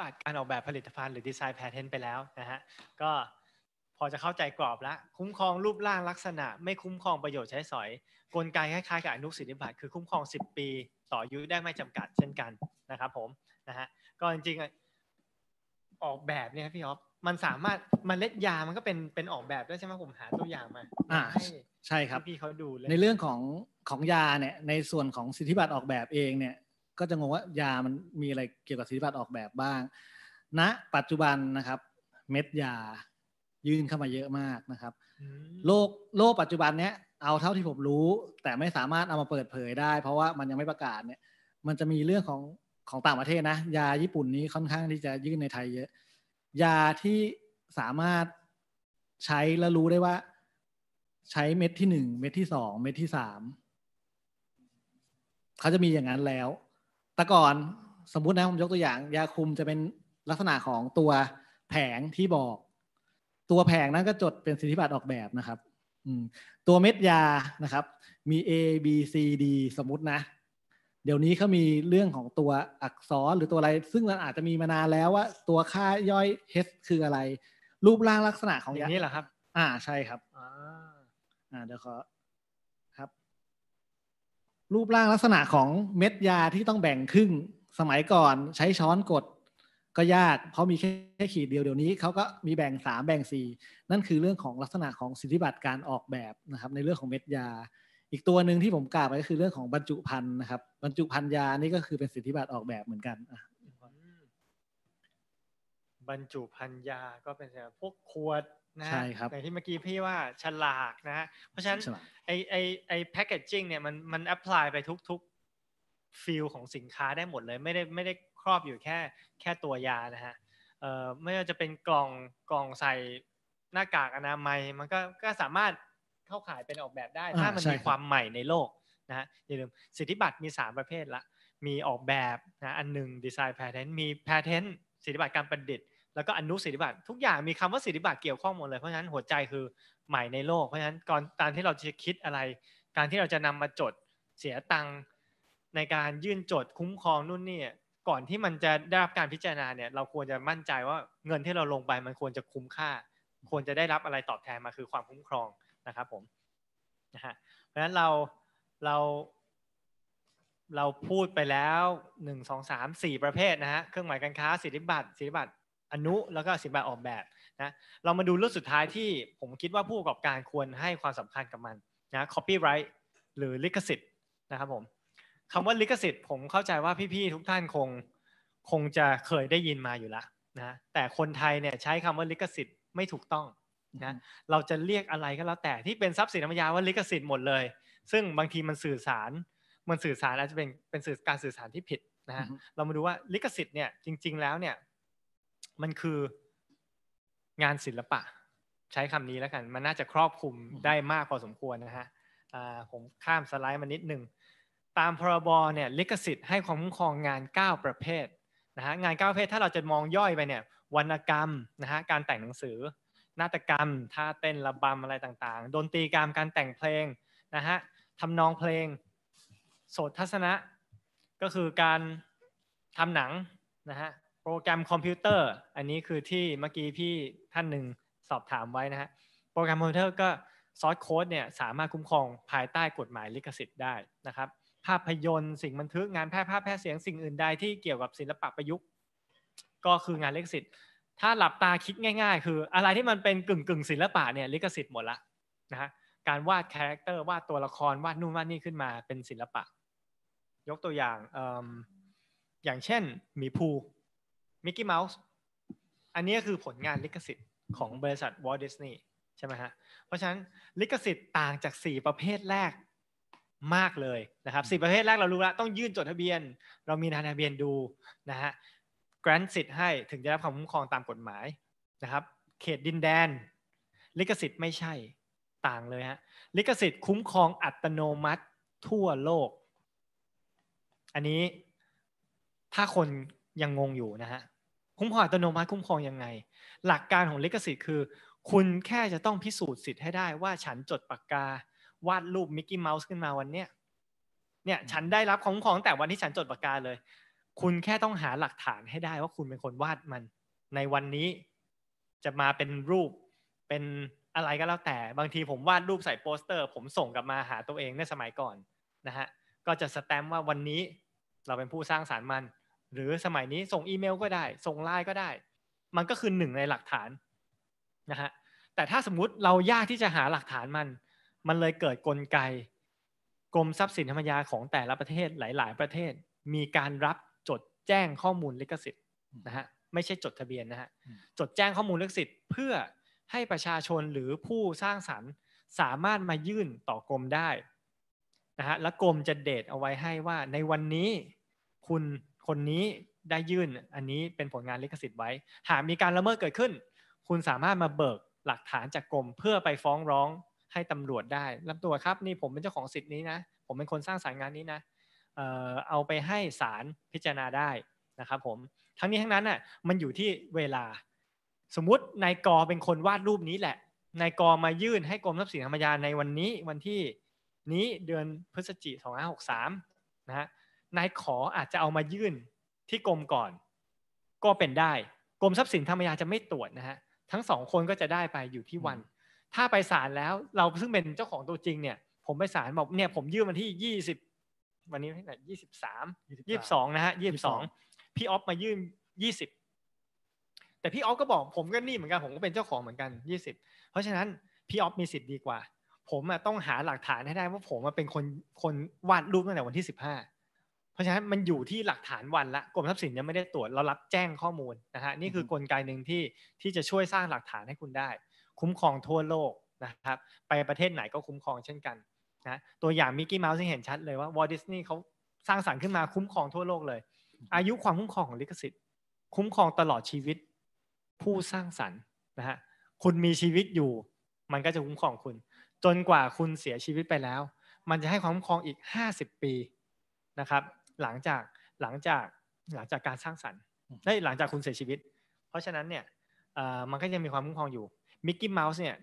บาทการออกแบบผลิตภัณฑ์หรือดีไซน์แพทเทนไปแล้วนะฮะ ก็พอจะเข้าใจกรอบละคุ้มครองรูปร่างลักษณะ ไม่คุ้มครองประโยชน์ใช้สอย กลไกคล้ายๆกับอนุสิทธิบัตรคือคุ้มครอง 10 ปี ต่ออายุได้ไม่จำกัดเช่นกันนะครับผมนะฮะก็จริงๆออกแบบเนี่ยพี่ออฟมันสามารถมันเล็ดยามันก็เป็นเป็นออกแบบได้ใช่ไหมผมหาตัวอย่างมาอ่าใช่ครับพี่เขาดูเลยในเรื่องของของยาเนี่ยในส่วนของสิทธิบัตรออกแบบเองเนี่ยก็จะงงว่ายามันมีอะไรเกี่ยวกับสิทธิบัตรออกแบบบ้างณนะปัจจุบันนะครับ เม็ดยายื่นเข้ามาเยอะมากนะครับ โลกโลกปัจจุบันเนี้ย เอาเท่าที่ผมรู้ แต่ไม่สามารถเอามาเปิดเผยได้ เพราะว่ามันยังไม่ประกาศเนี่ย มันจะมีเรื่องของของต่างประเทศนะ ยาญี่ปุ่นนี้ค่อนข้างที่จะยื่นในไทยเยอะ ยาที่สามารถใช้และรู้ได้ว่า ใช้เม็ดที่หนึ่งเม็ดที่สองเม็ดที่สามเขาจะมีอย่างนั้นแล้วแต่ก่อนสมมุตินะผมยกตัวอย่างยาคุมจะเป็นลักษณะของตัวแผงที่บอก ตัวแผงนั้นก็จดเป็นสิทธิบัตรออกแบบนะครับ ตัวเม็ดยานะครับ มี A B C D สมมตินะ เดี๋ยวนี้เขามีเรื่องของตัวอักษรหรือตัวอะไร ซึ่งมันอาจจะมีมานานแล้วว่าตัวค่าย่อย H คืออะไร รูปร่างลักษณะของอย่างนี้เหรอครับ อ่าใช่ครับ อ่าเดี๋ยวขอรูปร่างลักษณะของเม็ดยาที่ต้องแบ่งครึ่งสมัยก่อนใช้ช้อนกดก็ยาก เพราะมีแค่ขีดเดียวเดี๋ยวนี้ เขาก็มีแบ่ง 3 แบ่ง 4นั่นคือเรื่องของลักษณะของสิทธิบัตรการออกแบบนะครับ ในเรื่องของเม็ดยา อีกตัวหนึ่งที่ผมกล่าวไปก็คือเรื่องของบรรจุภัณฑ์นะครับบรรจุภัณฑ์ยานี่ก็คือเป็นสิทธิบัตรออกแบบเหมือนกันบรรจุภัณฑ์ยาก็เป็นพวกขวดนะใช่ครับอย่างที่เมื่อกี้พี่ว่าฉลากนะฮะเพราะฉะนั้น ไอไอไอแพคเกจจิ้งเนี่ย มันมันแอพพลายไปทุกๆฟิลของสินค้าได้หมดเลย ไม่ได้ไม่ได้ครอบอยู่แค่แค่ตัวยานะฮะเอ่อไม่ว่าจะเป็นกล่องกล่องใส่หน้ากากอนามัย มันก็ก็สามารถเข้าขายเป็นออกแบบได้ถ้ามันมีความใหม่ในโลกนะฮะอย่าลืมสิทธิบัตรมี 3 ประเภทละ มีออกแบบนะ อันหนึ่งดีไซน์แพทเทนต์มีแพทเทนต์สิทธิบัตรการประดิษฐ์แล้วก็อนุสิทธิบัตรทุกอย่างมีคำว่าสิทธิบัตรเกี่ยวข้องหมดเลย เพราะฉะนั้นหัวใจคือใหม่ในโลกเพราะฉะนั้นก่อนการที่เราจะคิดอะไร การที่เราจะนำมาจดเสียตังค์ในการยื่นจดคุ้มครองนู่นนี่ก่อนที่มันจะได้รับการพิจารณาเนี่ยเราควรจะมั่นใจว่าเงินที่เราลงไปมันควรจะคุ้มค่าควรจะได้รับอะไรตอบแทนมาคือความคุ้มครองนะครับผมนะฮะเพราะฉะนั้นเราเราเราพูดไปแล้วหนึ่งงสามสี่ประเภทนะฮะเครื่องหมายการค้าสิทธิบัตรสิทธิบัตรอนุ แล้วก็สินแปดออกแบบนะเรามาดูเรื่องสุดท้ายที่ผมคิดว่าผู้ประกอบการควรให้ความสำคัญกับมันนะ copyright หรือลิขสิทธิ์นะครับผมคำว่าลิขสิทธิ์ผมเข้าใจว่าพี่ๆทุกท่านคงคงจะเคยได้ยินมาอยู่แล้วนะแต่คนไทยเนี่ยใช้คำว่าลิขสิทธิ์ไม่ถูกต้องนะเราจะเรียกอะไรก็แล้ว แต่ที่เป็นทรัพย์สินธรรมยาว่าลิขสิทธิ์หมดเลย ซึ่งบางทีมันสื่อสารมันสื่อสารอาจจะเป็นเป็นสื่อการสื่อสารที่ผิดนะเรามาดูว่าลิขสิทธิ์เนี่ยจริง ๆแล้วเนี่ยมันคืองานศิลปะใช้คำนี้แล้วกันมันน่าจะครอบคลุมได้มาก พอสมควรนะฮะผมข้ามสไลด์มานิดหนึ่ง ตามพรบเนี่ยลิขสิทธิ์ให้ความคุ้มครองงาน 9 ประเภทนะฮะงาน9ประเภทถ้าเราจะมองย่อยไปเนี่ยวรรณกรรมนะฮะการแต่งหนังสือ นาฏกรรมท่าเต้นระบำอะไรต่าง ๆ ดนตรีกรรมการแต่งเพลงนะฮะทำนองเพลงโสตทัศนะ ก็คือการทำหนังนะฮะโปรแกรมคอมพิวเตอร์ อันนี้คือที่เมื่อกี้พี่ท่านหนึ่งสอบถามไว้นะฮะโปรแกรมคอมพิวเตอร์ก็ซอสโค้ดเนี่ยสามารถคุ้มครองภายใต้กฎหมายลิขสิทธิ์ได้นะครับ ภาพยนตร์สิ่งบันทึก งานแพร่ภาพแพร่เสียงสิ่งอื่นใดที่เกี่ยวกับศิลปะประยุกต์ ก็คืองานลิขสิทธิ์ ถ้าหลับตาคิดง่ายๆ คืออะไรที่มันเป็นกึ่งกึ่งศิลปะเนี่ยลิขสิทธิ์หมดละนะฮะการวาดคาแรคเตอร์วาดตัวละครวาดนู่นวาดนี่ขึ้นมาเป็นศิลปะ ยกตัวอย่างอย่างเช่นหมีภูมิกกี้เมาส์อันนี้คือผลงานลิขสิทธิ์ของบริษัทวอลดิสนีย์ใช่ไหมฮะเพราะฉะนั้นลิขสิทธิ์ต่างจาก 4 ประเภทแรกมากเลยนะครับสประเภทแรกเรารู้ละต้องยื่นจดทะเบียน เรามีนาทะเบียนดูนะฮะกรนสิทธิ์ให้ถึงจะรับความคุ้มครองตามกฎหมายนะครับ เขตดินแดน ลิขสิทธิ์ไม่ใช่ต่างเลยฮะลิขสิทธิ์คุ้มครองอัตโนมัติทั่วโลก อันนี้ถ้าคนยังงงอยู่นะฮะคุ้มครองอัตโนมัติคุ้มครองยังไง หลักการของลิขสิทธิ์คือ คุณแค่จะต้องพิสูจน์สิทธิ์ให้ได้ว่าฉันจดปากกา วาดรูปมิกกี้เมาส์ขึ้นมาวันเนี้ยเนี่ยฉันได้รับของของแต่วันที่ฉันจดปากกาเลย คุณแค่ต้องหาหลักฐานให้ได้ว่าคุณเป็นคนวาดมัน ในวันนี้จะมาเป็นรูปเป็นอะไรก็แล้วแต่บางทีผมวาดรูปใส่โปสเตอร์ ผมส่งกลับมาหาตัวเองในสมัยก่อนนะฮะก็จะสแตมป์ว่าวันนี้เราเป็นผู้สร้างสารรค์มันหรือสมัยนี้ส่งอีเมลก็ได้ ส่งไลน์ก็ได้ มันก็คือหนึ่งในหลักฐานนะฮะแต่ถ้าสมมุติเรายากที่จะหาหลักฐานมัน มันเลยเกิดกลไก กรมทรัพย์สินธรรมยาของแต่ละประเทศหลายๆประเทศมีการรับจดแจ้งข้อมูลลิขสิทธิ์นะฮะไม่ใช่จดทะเบียนนะฮะ จดแจ้งข้อมูลลิขสิทธิ์ เพื่อให้ประชาชนหรือผู้สร้างสรรค์สามารถมายื่นต่อกรมได้นะฮะและกรมจะเดทเอาไว้ให้ว่าในวันนี้คุณคนนี้ได้ยื่นอันนี้เป็นผลงานลิขสิทธิ์ไว้ หากมีการละเมิดเกิดขึ้น คุณสามารถมาเบิกหลักฐานจากกรม เพื่อไปฟ้องร้องให้ตำรวจได้ลำตัวครับนี่ผมเป็นเจ้าของสิทธินี้นะ ผมเป็นคนสร้างสารงานนี้นะ เออเอาไปให้ศาลพิจารณาได้นะครับผมทั้งนี้ทั้งนั้นน่ะมันอยู่ที่เวลา สมมตินายกเป็นคนวาดรูปนี้แหละนายกมายื่นให้กรมทรัพย์สินธรรมยาในวันนี้วันที่นี้เดือนพฤศจิกายน2563นะฮะนายขออาจจะเอามายื่นที่กรมก่อนก็เป็นได้กรมทรัพย์สินธรรมยาจะไม่ตรวจนะฮะทั้งสองคนก็จะได้ไปอยู่ที่วัน ถ้าไปศาลแล้วเราซึ่งเป็นเจ้าของตัวจริงเนี่ย ผมไปศาลบอกเนี่ยผมยื่นวันที่ยี่สิบวันนี้ทไหนยี่สิบสามยี่สิบสองนะฮะยี่สิบสองพี่ออฟมายื่นยี่สิบแต่พี่ออฟก็บอกผมก็นี่เหมือนกันผมก็เป็นเจ้าของเหมือนกันยี่สิบเพราะฉะนั้นพี่ออฟมีสิทธิ์ดีกว่า ผมต้องหาหลักฐานให้ได้ว่าผมเป็นคนคนวาดรูปตั้งแต่วันที่สิบห้าเพราะฉะนั้นมันอยู่ที่หลักฐานวันละกรมทรัพย์สินยังไม่ได้ตรวจเรารับแจ้งข้อมูลนะฮะนี่คือกลไกหนึ่งที่ที่จะช่วยสร้างหลักฐานให้คุณได้ คุ้มครองทั่วโลกนะครับไปประเทศไหนก็คุ้มครองเช่นกันนะตัวอย่างมิกกี้เมาส์ที่เห็นชัดเลยว่าวอลดิสนีย์เขาสร้างสรรค์ขึ้นมาคุ้มครองทั่วโลกเลยอายุความคุ้มครองของลิขสิทธิ์ คุ้มครองตลอดชีวิต ผู้สร้างสรรค์นะฮะคุณมีชีวิตอยู่ มันก็จะคุ้มครองคุณ จนกว่าคุณเสียชีวิตไปแล้ว มันจะให้ความคุ้มครองอีก 50 ปีนะครับหลังจากหลังจากหลังจากการสร้างสรรค์ได้หลังจากคุณเสียชีวิต เพราะฉะนั้นเนี่ยมันก็ยังมีความคุ้มครองอยู่มิกกี้เมาส์เนี่ย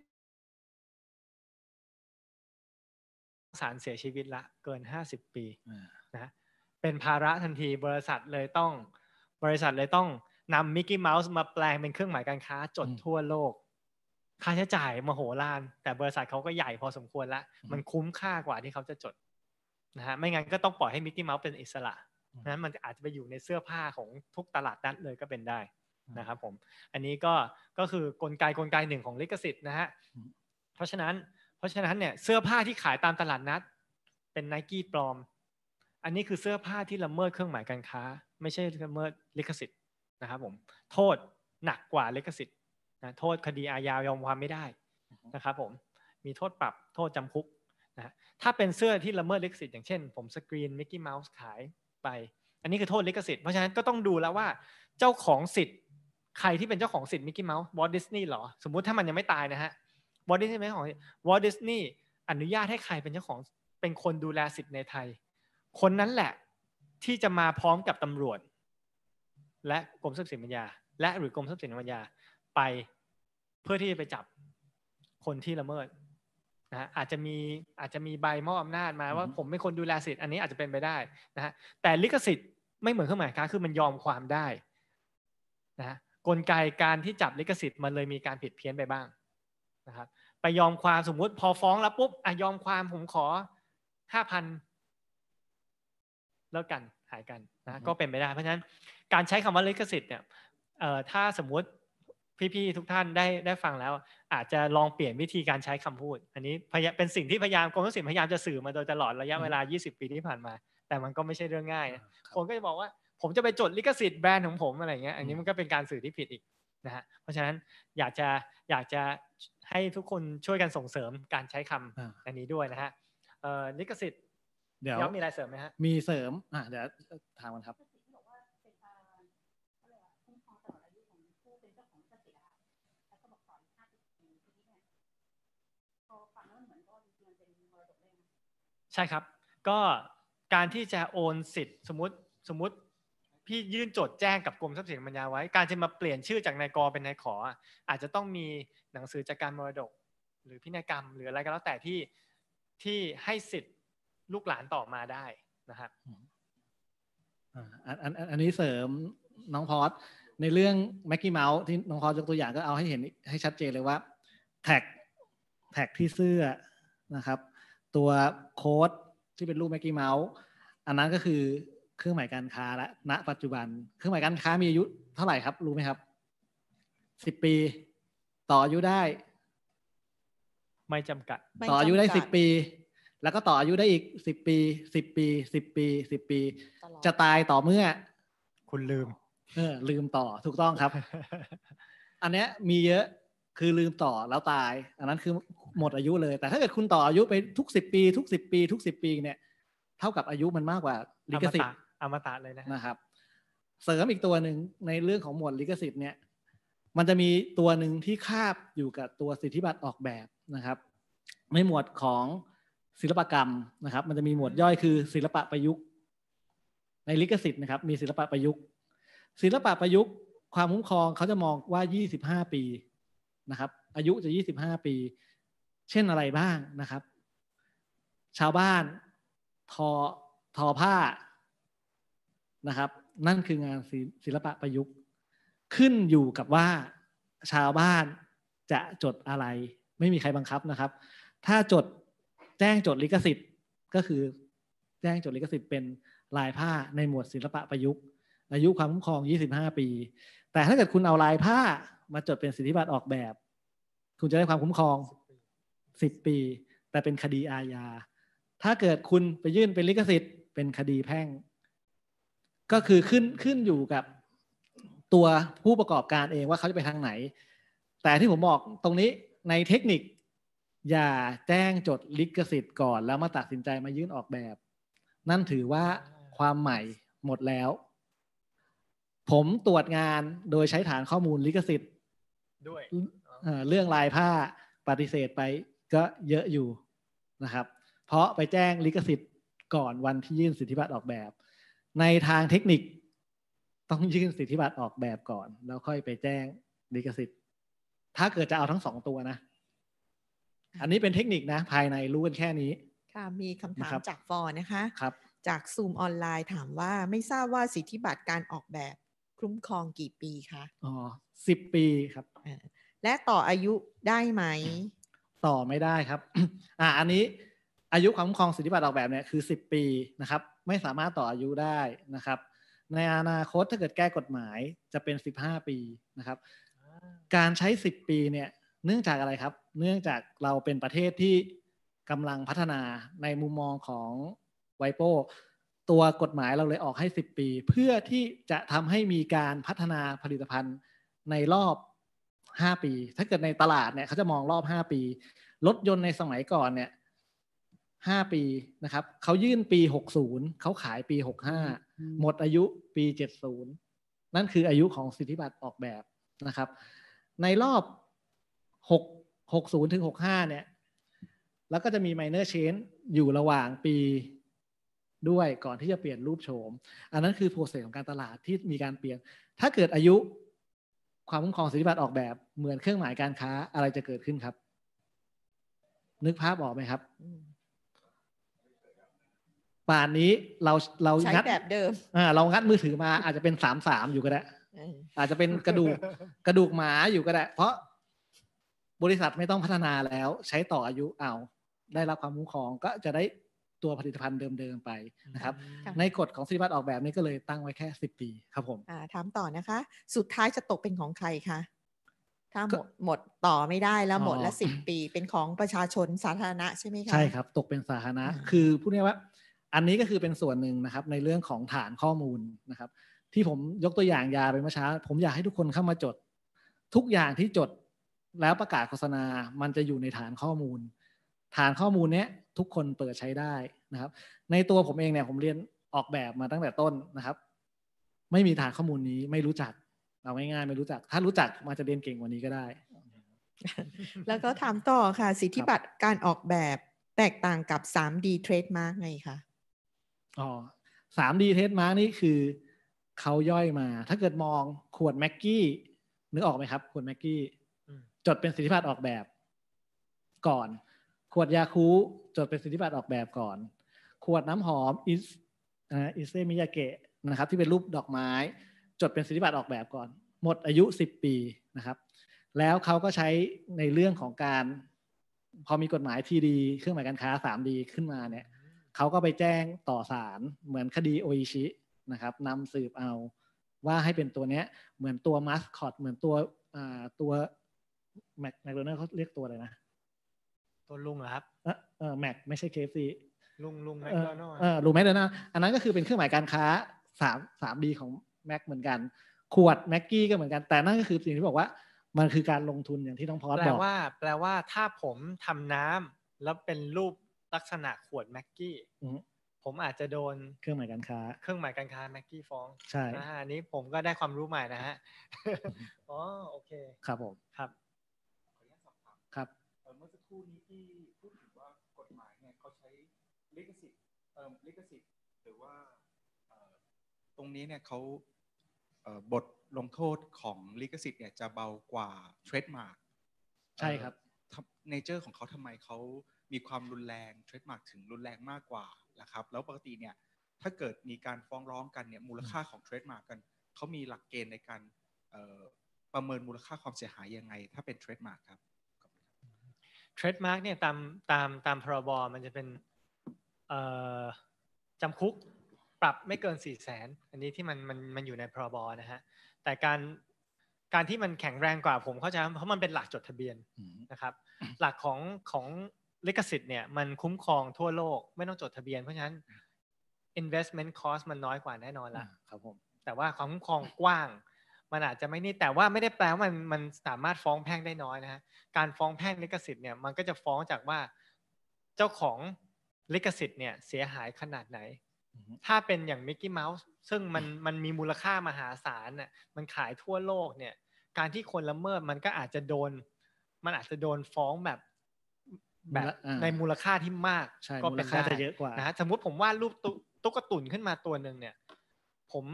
สารเสียชีวิตละเกินห้าสิบปีนะเป็นภาระทันทีบริษัทเลยต้องบริษัทเลยต้องนำมิกกี้เมาส์มาแปลงเป็นเครื่องหมายการค้าจดทั่วโลกค่าใช้จ่ายมโหฬารแต่บริษัทเขาก็ใหญ่พอสมควรละมันคุ้มค่ากว่าที่เขาจะจดนะฮะไม่งั้นก็ต้องปล่อยให้มิกกี้เมาส์เป็นอิสระนั้น มันอาจจะไปอยู่ในเสื้อผ้าของทุกตลาดนัดเลยก็เป็นได้นะครับผม อันนี้ก็ ก็คือกลไกกลไกหนึ่งของลิขสิทธิ์นะฮะ เพราะฉะนั้น เพราะฉะนั้นเนี่ย เสื้อผ้าที่ขายตามตลาดนัด เป็นไนกี้ปลอม อันนี้คือเสื้อผ้าที่ละเมิดเครื่องหมายการค้า ไม่ใช่ละเมิดลิขสิทธิ์นะครับผม โทษหนักกว่าลิขสิทธิ์นะโทษคดีอาญายอมความไม่ได้นะครับผม มีโทษปรับโทษจำคุกะถ้าเป็นเสื้อที่ละเมิดลิขสิทธิ์อย่างเช่น ผมสกรีนมิกกี้เมาส์ขายไปอันนี้คือโทษลิขสิทธิ์เพราะฉะนั้นก็ต้องดูแล้วว่าเจ้าของสิทธิ์ใครที่เป็นเจ้าของสิทธิ์มิกกี้เมาส์วอลดิสนีย์หรอสมมุติถ้ามันยังไม่ตายนะฮะวอลดิสนีย์ไม่ของวอลดิสนีย์อนุญาตให้ใครเป็นเจ้าของเป็นคนดูแลสิทธิ์ในไทยคนนั้นแหละที่จะมาพร้อมกับตำรวจ และกรมทรัพย์สินปัญญาและหรือกรมทรัพย์สินปัญญาไปเพื่อที่จะไปจับคนที่ละเมิดนะอาจจะมีอาจจะมีใบมอบอำนาจมาว่าผมเป็นคนดูแลสิทธิ์อันนี้อาจจะเป็นไปได้นะฮะแต่ลิขสิทธิ์ไม่เหมือนเครื่องหมายค้าคือมันยอมความได้นะกลไกการที่จับลิขสิทธิ์มันเลยมีการผิดเพี้ยนไปบ้างนะครับไปยอมความสมมุติพอฟ้องแล้วปุ๊บอ่ะยอมความผมขอห้าพันแล้วกันหายกันนะก็เป็นไปได้ เพราะฉะนั้นการใช้คำว่าลิขสิทธิ์เนี่ยถ้าสมมุติพี่ๆ ทุกท่านได้ได้ฟังแล้ว อาจจะลองเปลี่ยนวิธีการใช้คำพูด อันนี้เป็นสิ่งที่พยายามกรมทรัพย์สินพยายามจะสื่อมาโดยตลอดระยะเวลา 20 ปีที่ผ่านมา แต่มันก็ไม่ใช่เรื่องง่าย คนก็จะบอกว่าผมจะไปจดลิขสิทธิ์แบรนด์ของผมอะไรเงี้ยอันนี้มันก็เป็นการสื่อที่ผิดอีกนะฮะเพราะฉะนั้นอยากจะอยากจะให้ทุกคนช่วยกันส่งเสริมการใช้คำอันนี้ด้วยนะฮะลิขสิทธิ์ เดี๋ยวมีอะไรเสริมไหมฮะมีเสริมอ่ะเดี๋ยวถามกันครับใช่ครับ ก็การที่จะโอนสิทธิ์ สมมติสมมติพี่ยื่นโจทย์แจ้งกับกรมทรัพย์สินปัญญาไว้ การจะมาเปลี่ยนชื่อจากนายกเป็นนายขอ อาจจะต้องมีหนังสือจากการมรดก หรือพินัยกรรม หรืออะไรก็แล้วแต่ที่ที่ให้สิทธิ์ลูกหลานต่อมาได้นะครับ อันอันอันนี้เสริมน้องพอสในเรื่องแม็กกี้เมาส์ที่น้องพอสยกตัวอย่างก็เอาให้เห็นให้ชัดเจนเลยว่าแท็กแท็กที่เสื้อนะครับตัวโค้ดที่เป็นรูปแมกกี้เมาส์ อันนั้นก็คือเครื่องหมายการค้าและณปัจจุบันเครื่องหมายการค้ามีอายุเท่าไหร่ครับรู้ไหมครับสิบปี ต่ออายุได้ ไม่จำกัด ต่ออายุได้สิบปี แล้วก็ต่ออายุได้อีกสิบปีสิบปีสิบปีสิบปี จะตายต่อเมื่อ คุณลืมเออลืมต่อถูกต้องครับ อันเนี้ยมีเยอะคือลืมต่อแล้วตาย อันนั้นคือหมดอายุเลย แต่ถ้าเกิดคุณต่ออายุไปทุกสิบปีทุกสิบปี ทุกสิบปีเนี่ย เท่ากับอายุมันมากกว่าลิขสิทธิ์อมตะเลยนะนะครับ เสริมอีกตัวหนึ่งในเรื่องของหมวดลิขสิทธิ์เนี่ย มันจะมีตัวหนึ่งที่คาบอยู่กับตัวสิทธิบัตรออกแบบนะครับในหมวดของศิลปกรรมนะครับ มันจะมีหมวดย่อยคือศิลปะประยุกต์ ในลิขสิทธิ์นะครับ มีศิลปะประยุกต์ ศิลปะประยุกต์ ความคุ้มครองเขาจะมองว่า25ปีนะครับ อายุจะ25ปีเช่นอะไรบ้างนะครับ ชาวบ้าน ทอทอผ้านะครับ นั่นคืองานศิลปะประยุกต์ ขึ้นอยู่กับว่าชาวบ้านจะจดอะไรไม่มีใครบังคับนะครับ ถ้าจดแจ้งจดลิขสิทธิ์ก็คือ แจ้งจดลิขสิทธิ์เป็นลายผ้าในหมวดศิลปะประยุกต์ อายุความคุ้มครอง25 ปี แต่ถ้าเกิดคุณเอาลายผ้ามาจดเป็นสิทธิบัตรออกแบบ คุณจะได้ความคุ้มครองสิบปีแต่เป็นคดีอาญาถ้าเกิดคุณไปยื่นเป็นลิขสิทธิ์ เป็นคดีแพ่ง ก็คือขึ้นขึ้นอยู่กับตัวผู้ประกอบการเองว่าเขา จะ ไปทางไหน แต่ที่ ผมบอกตรงนี้ในเทคนิคอย่าแจ้งจดลิขสิทธิ์ ก่อนแล้วมาตัดสินใจมายื่นออกแบบ นั่นถือว่าความใหม่หมดแล้ว ผมตรวจงานโดยใช้ฐานข้อมูลลิขสิทธิ์ด้วยเรื่องลายผ้าปฏิเสธไปก็เยอะอยู่นะครับ เพราะไปแจ้งลิขสิทธิ์ก่อนวันที่ยื่นสิทธิบัตรออกแบบ ในทางเทคนิค ต้องยื่นสิทธิบัตรออกแบบก่อน แล้วค่อยไปแจ้งลิขสิทธิ์ ถ้าเกิดจะเอาทั้งสองตัวนะ อันนี้เป็นเทคนิคนะภายในรู้กันแค่นี้ค่ะมีคำถามจากฟอนะคะครับ จากซูมออนไลน์ถามว่าไม่ทราบว่าสิทธิบัตรการออกแบบคุ้มครองกี่ปีคะ อ๋อสิบปีครับ และต่ออายุได้ไหมต่อไม่ได้ครับ อ่า อันนี้อายุความคุ้มครองสิทธิบัตรออกแบบเนี่ยคือ 10 ปีนะครับไม่สามารถต่ออายุได้นะครับ ในอนาคตถ้าเกิดแก้กฎหมายจะเป็น 15 ปีนะครับการใช้ 10 ปีเนี่ยเนื่องจากอะไรครับเนื่องจากเราเป็นประเทศที่กำลังพัฒนาในมุมมองของไวโป ตัวกฎหมายเราเลยออกให้ 10 ปีเพื่อที่จะทำให้มีการพัฒนาผลิตภัณฑ์ในรอบ5 ปี ถ้าเกิดในตลาด เนี่ยเขาจะมองรอบ 5 ปี รถยนต์ในสมัยก่อน เนี่ยห้าปี นะครับ เขายื่นปีหกศูนย์เขาขายปีหกห้าหมดอายุปีเจ็ดศูนย์นั่นคืออายุของสิทธิบัตรออกแบบนะครับ ในรอบหหกกศูนย์ถึงหหก้าเนี่ย แล้วก็จะมีไมเนอร์เชนอยู่ระหว่างปีด้วยก่อนที่จะเปลี่ยนรูปโฉมอันนั้นคือโปรเซสของการตลาดที่มีการเปลี่ยน ถ้าเกิดอายุความคุ้มครองสิทธิบัตรออกแบบเหมือนเครื่องหมายการค้า อะไรจะเกิดขึ้นครับ นึกภาพออกไหมครับ ป่านนี้เราเราใช้แบบเดิมอ่า เรางัดมือถือมาอาจจะเป็นสามสามอยู่ก็ได้อาจจะเป็นกระดูก กระดูกหมาอยู่ก็ได้ เพราะบริษัทไม่ต้องพัฒนาแล้วใช้ต่ออายุเอาได้รับความคุ้มครองก็จะได้ตัวผลิตภัณฑ์เดิมๆไปนะครับในกฎของสิทธิบัตรออกแบบนี้ก็เลยตั้งไว้แค่ 10 ปี ครับผมถามต่อนะคะ สุดท้ายจะตกเป็นของใครคะ ถ้าหมดหมดต่อไม่ได้แล้วหมดละสิบปีเป็นของประชาชนสาธารณะใช่ไหมคะใช่ครับ ตกเป็นสาธารณะ คือพูดง่ายว่า อันนี้ก็คือเป็นส่วนหนึ่งนะครับในเรื่องของฐานข้อมูลนะครับ ที่ผมยกตัวอย่างยาไปเมื่อเช้าผมอยากให้ทุกคนเข้ามาจด ทุกอย่างที่จดแล้วประกาศโฆษณามันจะอยู่ในฐานข้อมูลฐานข้อมูลเนี้ยทุกคนเปิดใช้ได้นะครับ ในตัวผมเองเนี่ยผมเรียนออกแบบมาตั้งแต่ต้นนะครับ ไม่มีฐานข้อมูลนี้ไม่รู้จักเอาง่ายๆไม่รู้จัก ถ้ารู้จักมาจจะเรียนเก่งกว่านี้ก็ได้ แล้วก็ถามต่อค่ะ สิทธิบัตรการออกแบบแตกต่างกับ 3D trademark ไงคะอ๋อ 3D trademark นี่คือเขาย่อยมา ถ้าเกิดมองขวดแม็กกี้นึกออกไหมครับขวดแม็กกี้จดเป็นสิทธิบัตรออกแบบก่อนขวดยาคูจดเป็นสิทธิบัตรออกแบบก่อน ขวดน้ำหอมอิสอิเซมิยาเกะนะครับที่เป็นรูปดอกไม้จดเป็นสิทธิบัตรออกแบบก่อน หมดอายุ 10 ปีนะครับแล้วเขาก็ใช้ในเรื่องของการ พอมีกฎหมายทีดีเครื่องหมายการค้า3ีขึ้นมาเนี่ยเขาก็ไปแจ้งต่อศาลเหมือนคดีโออิชินะครับนำสืบเอาว่าให้เป็นตัวเนี้ยเหมือนตัวมาสคอตเหมือนตัวตัวแมคโดนัลเขาเรียกตัวอะไรนะัวลุงเหรอครับเออแม็กไม่ใช่เคฟซีลุงลุงแม็กโดนัลด์เออลุงแม็กโดนัลด์อันนั้นก็คือเป็นเครื่องหมายการค้าสามสามดีของแม็กเหมือนกัน ขวดแม็กกี้ก็เหมือนกันแต่นั่นก็คือสิ่งที่บอกว่า มันคือการลงทุนอย่างที่ต้องพอสบอกแปลว่า แปลว่าถ้าผมทำน้ำ แล้วเป็นรูปลักษณะขวดแม็กกี้ผมอาจจะโดนเครื่องหมายการค้าเครื่องหมายการค้าแม็กกี้ฟ้องใช่อันนี้ผมก็ได้ความรู้ใหม่นะฮะอ๋อโอเคครับผมครับรู่นี้ที่พูดถึงว่ากฎหมายเนี่ยเขาใช้ลิขสิทธิ์เอ่อลิขสิทธิ์หรือว่าตรงนี้เนี่ยเขาบทลงโทษของลิขสิทธิ์เนี่ยจะเบากว่าเทรดมาร์กใช่ครับเนเจอร์ของเขาทำไมเขามีความรุนแรงเทรดมาร์กถึงรุนแรงมากกว่าล่ะครับแล้วปกติเนี่ยถ้าเกิดมีการฟ้องร้องกันเนี่ยมูลค่าของเทรดมาร์กกันเขามีหลักเกณฑ์ในการประเมินมูลค่าความเสียหายยังไง ถ้าเป็นเทรดมาร์กครับทรดมาร์กเนี่ยตามตามตามพรบมันจะเป็นจำคุกปรับไม่เกินสี่แสนอันนี้ที่มันมันมันอยู่ในพรบนะฮะ แต่การการที่มันแข็งแรงกว่าผมเข้าใจเพราะมันเป็นหลักจดทะเบียนนะครับ หลักของของลิขสิทธิ์เนี่ย มันคุ้มครองทั่วโลก ไม่ต้องจดทะเบียนเพราะฉะนั้น investment cost มันน้อยกว่าแน่นอนละครับผมแต่ว่าความคุ้มครองกว้างมันอาจจะไม่นี่แต่ว่าไม่ได้แปลว่ามันมันสามารถฟ้องแพ่งได้น้อยนะฮะการฟ้องแพ่งลิขสิทธิ์เนี่ย มันก็จะฟ้องจากว่า เจ้าของลิขสิทธิ์เนี่ย เสียหายขนาดไหน ถ้าเป็นอย่างมิกกี้เมาส์ซึ่งมันมันมีมูลค่ามหาศาลน่ะมันขายทั่วโลกเนี่ย การที่คนละเมิดมันก็อาจจะโดน มันอาจจะโดนฟ้องแบบ แบบในมูลค่าที่มากก็เป็นาจะเยอะกว่านะสมมติผมวาดรูปตุ๊กตุ่นขึ้นมาตัวหนึ่งเนี่ยผม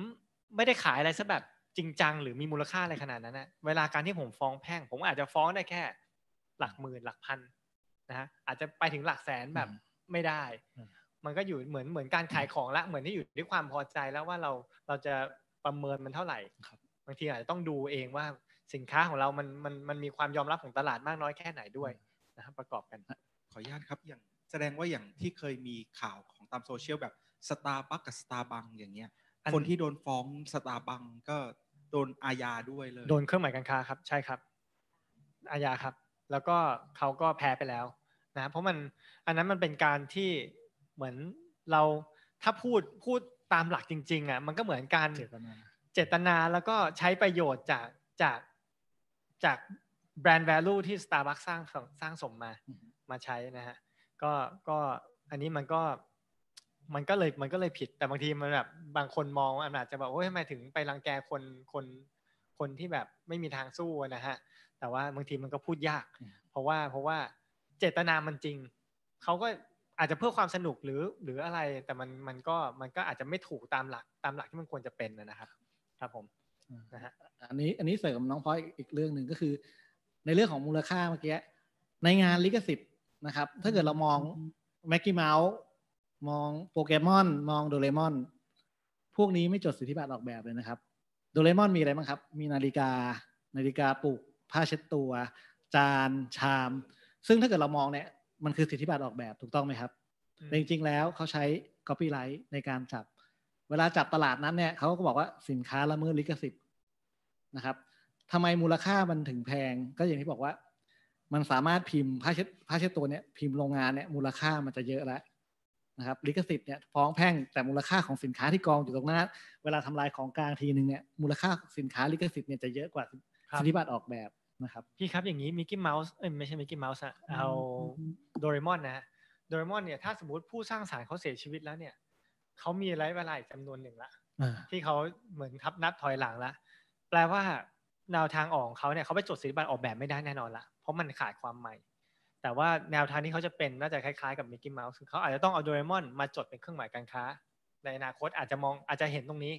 ไม่ได้ขายอะไรซะแบบจริงจังหรือมีมูลค่าอะไรขนาดนั้นนะเวลาการที่ผมฟ้องแพ่งผมอาจจะฟ้องได้แค่ หลักหมื่นหลักพันนะฮะอาจจะไปถึงหลักแสนแบบไม่ได้ มันก็อยู่เหมือนเหมือนการขายของละเหมือนที่อยู่ด้วยความพอใจแล้วว่าเราเราจะประเมินมันเท่าไหร่ บางทีอาจจะต้องดูเองว่าสินค้าของเรามันมันมันมีความยอมรับของตลาดมากน้อยแค่ไหนด้วยนะครับประกอบกัน ขออนุญาตครับอย่างแสดงว่าอย่างที่เคยมีข่าวของตามโซเชียลแบบสตาร์บัคกับสตาร์บังอย่างเงี้ยคนที่โดนฟ้องสตาร์บังก็โดนอาญาด้วยเลย โดนเครื่องหมายการค้าครับใช่ครับ อาญาครับ แล้วก็เขาก็แพ้ไปแล้วนะ เพราะมันอันนั้นมันเป็นการที่เหมือนเราถ้าพูดพูดตามหลักจริงๆอ่ะมันก็เหมือนการเจตนาแล้วก็ใช้ประโยชน์จากจากจากแบรนด์แวลูที่ Starbucks สร้างสร้างสมมามาใช้นะฮะก็ก็อันนี้มันก็มันก็เลยมันก็เลยผิดแต่บางทีมันแบบ บางคนมองว่าอาจจะแบบโอ้ยทำไมถึงไปรังแกคนคนคนที่แบบไม่มีทางสู้นะฮะแต่ว่าบางทีมันก็พูดยาก เพราะว่าเพราะว่าเจตนามันจริงเขาก็อาจจะเพื่อความสนุกหรือหรืออะไรแต่มันมันก็มันก็อาจจะไม่ถูกตามหลักตามหลักที่มันควรจะเป็นนะครับครับผมนะฮะอันนี้อันนี้เสริมน้องพอยอีกเรื่องหนึ่งก็คือ ในเรื่องของมูลค่าเมื่อกี้ในงานลิขสิทธิ์นะครับ ถ้าเกิดเรามองแม็กกี้เมาส์มองโปเกมอนมองโดเรมอน พวกนี้ไม่จดสิทธิบัตรออกแบบเลยนะครับโดเรมอนมีอะไรบ้างครับ มีนาฬิกา นาฬิกาปลุกผ้าเช็ดตัว จานชาม ซึ่งถ้าเกิดเรามองเนี่ยมันคือสิทธิบัตรออกแบบถูกต้องไหมครับจริงๆแล้วเขาใช้ copyright ในการจับ เวลาจับตลาดนั้นเนี่ยเขาก็บอกว่าสินค้าละเมิดลิขสิทธิ์นะครับทำไมมูลค่ามันถึงแพง ก็อย่างที่บอกว่า มันสามารถพิมพ์ผ้าเช็ดผ้าเช็ดตัวเนี่ยพิมพ์โรงงานเนี่ยมูลค่ามันจะเยอะแล้วนะครับลิขสิทธิ์เนี่ยฟ้องแพ่งแต่มูลค่าของสินค้าที่กองอยู่ตรงนั้นเวลาทำลายของกลางทีนึงเนี่ยมูลค่าสินค้าลิขสิทธิ์เนี่ยจะเยอะกว่าสินธิบัตรออกแบบนะครับพี่ครับอย่างนี้มิกกี้เมาส์เอ้ยไม่ใช่มิกกี้เมาส์อะเอาโดเรมอนนะโดเรมอนเนี่ยถ้าสมมติผู้สร้างสารรค์เขาเสียชีวิตแล้วเนี่ยเขามีไร้เวลาจำนวนหนึ่งละที่เขาเหมือนทับนับถอยหลังละแปลว่าแนวทางออกเขาเนี่ยเขาไปจดสิทธิบัตรออกแบบไม่ได้แน่นอนละเพราะมันขาดความใหม่แต่ว่าแนวทางที่เขาจะเป็นน่าจะคล้ายๆกับมิกกี้เมาส์คือเขาอาจจะต้องเอาโดเรมอนมาจดเป็นเครื่องหมายการค้า ในอนาคตอาจจะมองอาจจะเห็นตรงนี้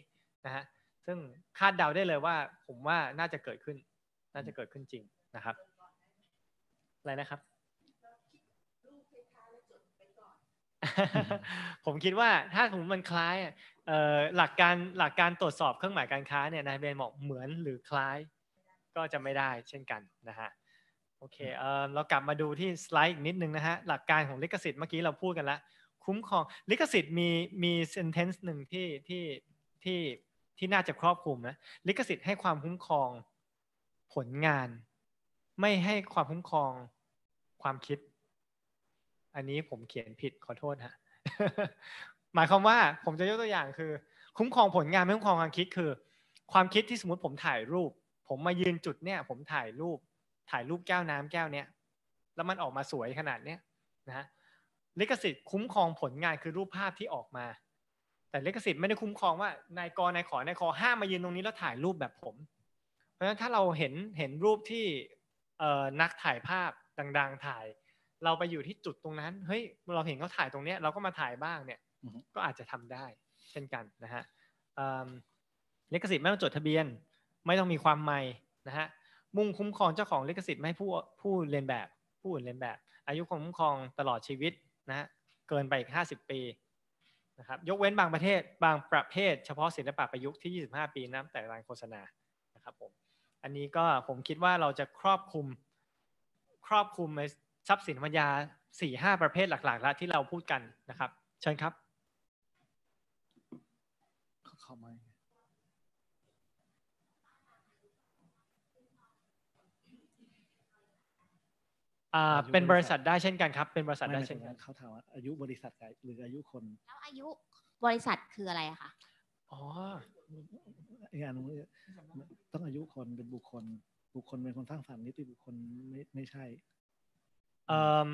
นะฮะซึ่งคาดเดาได้เลยว่าผมว่าน่าจะเกิดขึ้น น่าจะเกิดขึ้นจริงนะครับอะไรนะครับผมคิดว่าถ้าผมมมันคล้ายหลักการหลักการตรวจสอบเครื่องหมายการค้าเนี่ยนายเบนบอกเหมือนหรือคล้าย ก็จะไม่ได้เช่นกันนะฮะโอเค เออเรากลับมาดูที่สไลด์อีกนิดนึงนะฮะ หลักการของลิขสิทธิ์เมื่อกี้เราพูดกันแล้วคุ้มครองลิขสิทธิ์มีมีเซนเทนซ์หนึ่งที่ที่ที่ที่น่าจะครอบคลุมนะลิขสิทธิ์ให้ความคุ้มครองผลงาน ไม่ให้ความคุ้มครองความคิด อันนี้ผมเขียนผิดขอโทษฮะ หมายความว่าผมจะยกตัวอย่างคือ คุ้มครองผลงานไม่คุ้มครองความคิดคือ ความคิดที่สมมติผมถ่ายรูป ผมมายืนจุดเนี่ยผมถ่ายรูปถ่ายรูปแก้ว น้ำแก้วเนี้ย แล้วมันออกมาสวยขนาดเนี้ยนะลิขสิทธิ์คุ้มครองผลงานคือรูปภาพที่ออกมา แต่ลิขสิทธิ์ไม่ได้คุ้มครองว่านายกนายขอนายขอห้ามมายืนตรงนี้แล้วถ่ายรูปแบบผม เพราะฉะนั้นถ้าเราเห็นเห็นรูปที่นักถ่ายภาพดังๆถ่าย เราไปอยู่ที่จุดตรงนั้นเฮ้ยเราเห็นเขาถ่ายตรงเนี้ยเราก็มาถ่ายบ้างเนี่ยก็อาจจะทำได้เช่นกันนะฮะลิขสิทธิ์ไม่ต้องจดทะเบียนไม่ต้องมีความใหม่นะฮะมุ่งคุ้มครองเจ้าของลิขสิทธิ์ไม่ให้ผู้ผู้เรียนแบบผู้อื่นเรียนแบบ อายุคุ้มครองตลอดชีวิตนะเกินไปอีก 50 ปีนะครับยกเว้นบางประเทศบางประเภท เฉพาะศิลปะประยุกต์ที่ 25 ปีนะแต่รางโฆษณานะครับผม อันนี้ก็ผมคิดว่าเราจะครอบคลุมครอบคลุมในทรัพย์สินปัญญา4 5 ประเภทหลักๆแล้วที่เราพูดกันนะครับ เชิญครับเข้ามาอ่าเป็นบริษัทได้เช่นกันครับเป็นบริษัทได้เช่นกันเขาถามว่าอายุบริษัทหรืออายุคนแล้วอายุบริษัทคืออะไรคะอ๋ออ้อันต้องอายุคนเป็นบุคคล บุคคลเป็นคนสร้างสรรค์นิติบุคคลไม่ไม่ใช่เออ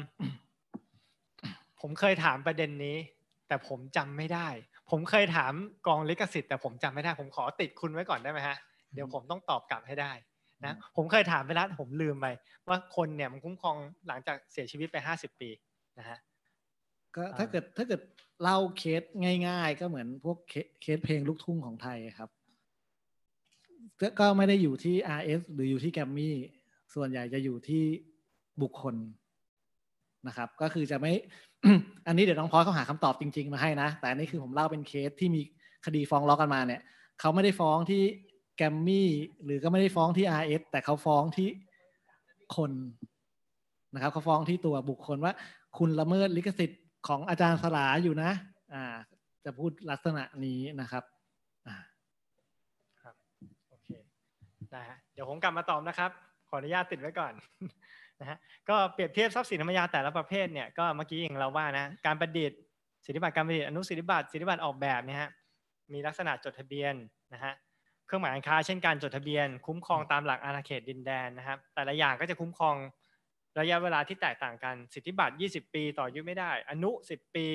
ผมเคยถามประเด็นนี้ แต่ผมจำไม่ได้ ผมเคยถามกองลิขสิทธิ์แต่ผมจำไม่ได้ผมขอติดคุณไว้ก่อนได้ไหมฮะเดี๋ยวผมต้องตอบกลับให้ได้นะผมเคยถามไปแล้วผมลืมไป ว่าคนเนี่ยมันคุ้มครองหลังจากเสียชีวิตไปห้าสิบปีนะฮะก็ถ้าเกิดถ้าเกิดเล่าเคสง่ายๆ ก็เหมือนพวกเคสเพลงลูกทุ่งของไทยครับ ก็ไม่ได้อยู่ที่ RS หรืออยู่ที่แกรมมี่ส่วนใหญ่จะอยู่ที่บุคคลนะครับ ก็คือจะไม่อันนี้เดี๋ยวน้องพอเขาหาคำตอบจริงๆมาให้นะ แต่อันนี้คือผมเล่าเป็นเคสที่มีคดีฟ้องร้องกันมา เนี่ยเขาไม่ได้ฟ้องที่แกมมี่หรือก็ไม่ได้ฟ้องที่ RS แต่เขาฟ้องที่คนนะครับ เขาฟ้องที่ตัวบุคคลว่าคุณละเมิดลิขสิทธิ์ของอาจารย์สลาอยู่นะอ่าจะพูดลักษณะนี้นะครับอ่าครับโอเคนะฮะเดี๋ยวผมกลับมาตอบนะครับ ขออนุญาตติดไว้ก่อนนะฮะก็เปรียบเทียบทรัพย์สินธรรมยาแต่ละประเภทเนี่ย ก็เมื่อกี้เองเราว่านะการประดิษฐ์สิทธิบัตรการประดิษฐ์อนุสิทธิบัตรสิทธิบัตรออกแบบเนี่ยฮะมีลักษณะจดทะเบียนนะฮะเครื่องหมายการค้าเช่นการจดทะเบียน คุ้มครองตามหลักอาณาเขตดินแดนนะครับแต่ละอย่างก็จะคุ้มครองระยะเวลาที่แตกต่างกันสิทธิบัตร 20 ปีต่อยุไม่ได้ อนุ 10 ปี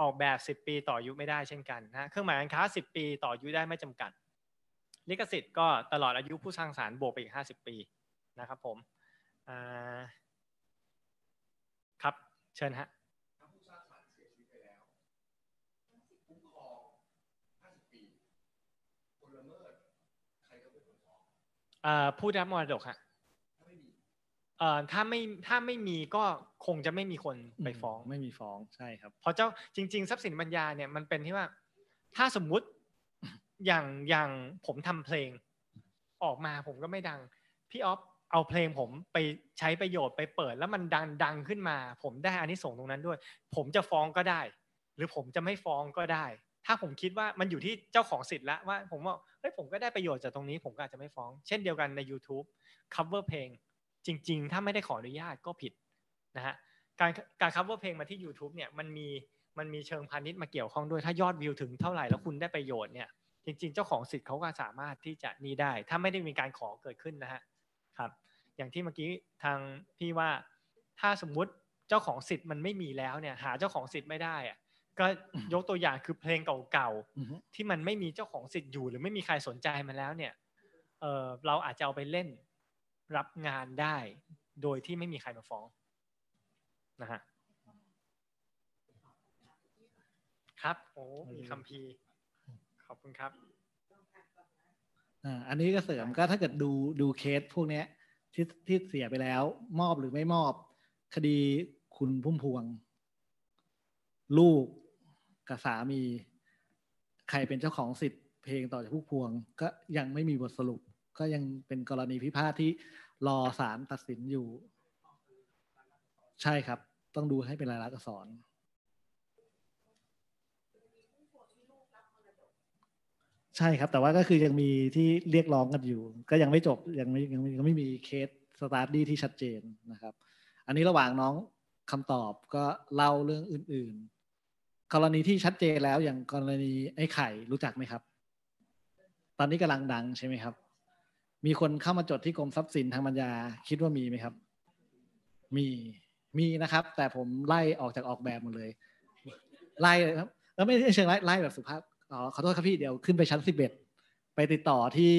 ออกแบบ 10 ปี ต่อยุไม่ได้เช่นกันนะเครื่องหมายการค้า 10 ปีต่อยุได้ไม่จำกัด ลิขสิทธิ์ก็ตลอดอายุผู้สร้างสารบวกไปอีก 50 ปีนะครับผมครับเชิญฮะผู้ดรับมรดกฮะถ้าไม่ ถ้าไม่มีก็คงจะไม่มีคนไปฟ้อง ไม่มีฟ้อง ใช่ครับเพราะเจ้า จริงๆ ทรัพย์สินปัญญาเนี่ยมันเป็นที่ว่า ถ้าสมมุติ อย่าง อย่างผมทำเพลงออกมาผมก็ไม่ดัง พี่ออฟเอาเพลงผมไปใช้ประโยชน์ไปเปิดแล้วมันดัง ดังขึ้นมา ผมได้อันนี้ส่งตรงนั้นด้วย ผมจะฟ้องก็ได้ หรือผมจะไม่ฟ้องก็ได้ ถ้าผมคิดว่ามันอยู่ที่เจ้าของสิทธิ์ละว่าผมว่าฮ้ยผมก็ได้ประโยชน์จากตรงนี้ผมก็อาจจะไม่ฟ้อง เช่นเดียวกันใน YouTube cover เพลงจริงๆ ถ้าไม่ได้ขออนุญาตก็ผิดนะฮะ การการ cover เพลงมาที่ YouTube เนี่ยมันมีมันมีเชิงพาณิชย์มาเกี่ยวข้องด้วย ถ้ายอดวิวถึงเท่าไหร่แล้วคุณได้ประโยชน์เนี่ยจริงๆ เจ้าของสิทธิ์เขาก็สามารถที่จะนี่ได้ ถ้าไม่ได้มีการขอเกิดขึ้นนะฮะครับอย่างที่เมื่อกี้ทางพี่ว่าถ้าสมมุติเจ้าของสิทธิ์มันไม่มีแล้วเนี่ยหาเจ้าของสิทธิ์ไม่ได้อะก็ยกตัวอย่างคือเพลงเก่าๆ ที่มันไม่มีเจ้าของสิทธิ์อยู่ หรือไม่มีใครสนใจมันแล้วเนี่ยเราอาจจะเอาไปเล่นรับงานได้ โดยที่ไม่มีใครมาฟ้อง นะฮะครับโอ้มีคำพี ขอบคุณครับอันนี้ก็เสริมก็ ถ้าเกิดดูดูเคสพวกนี้ที่ที่เสียไปแล้ว มอบหรือไม่มอบ คดีคุณพุ่มพวง ลูกกับสามีใครเป็นเจ้าของสิทธิ์เพลงต่อจากผู้พวง ก็ยังไม่มีบทสรุป ก็ยังเป็นกรณีพิพาทที่รอศาลตัดสินอยู่ ใช่ครับ ต้องดูให้เป็นรายลักษณ์อักษรใช่ครับแต่ว่าก็คือยังมีที่เรียกร้องกันอยู่ ก็ยังไม่จบยังไม่ยังไม่ยังไม่มีเคสสตาร์ดี้ที่ชัดเจนนะครับ อันนี้ระหว่างน้องคำตอบก็เล่าเรื่องอื่นๆกรณีที่ชัดเจนแล้วอย่างกรณีไอ้ไข่รู้จักไหมครับ ตอนนี้กำลังดังใช่ไหมครับ มีคนเข้ามาจดที่กรมทรัพย์สินทางปัญญาคิดว่ามีไหมครับ มี มีนะครับ แต่ผมไล่ออกจากออกแบบหมดเลย ไล่เลยครับแล้วไม่ใช่เชิงไล่ไล่แบบสุภาพอ๋อขอโทษครับพี่เดี๋ยวขึ้นไปชั้นสิบเอ็ดไปติดต่อที่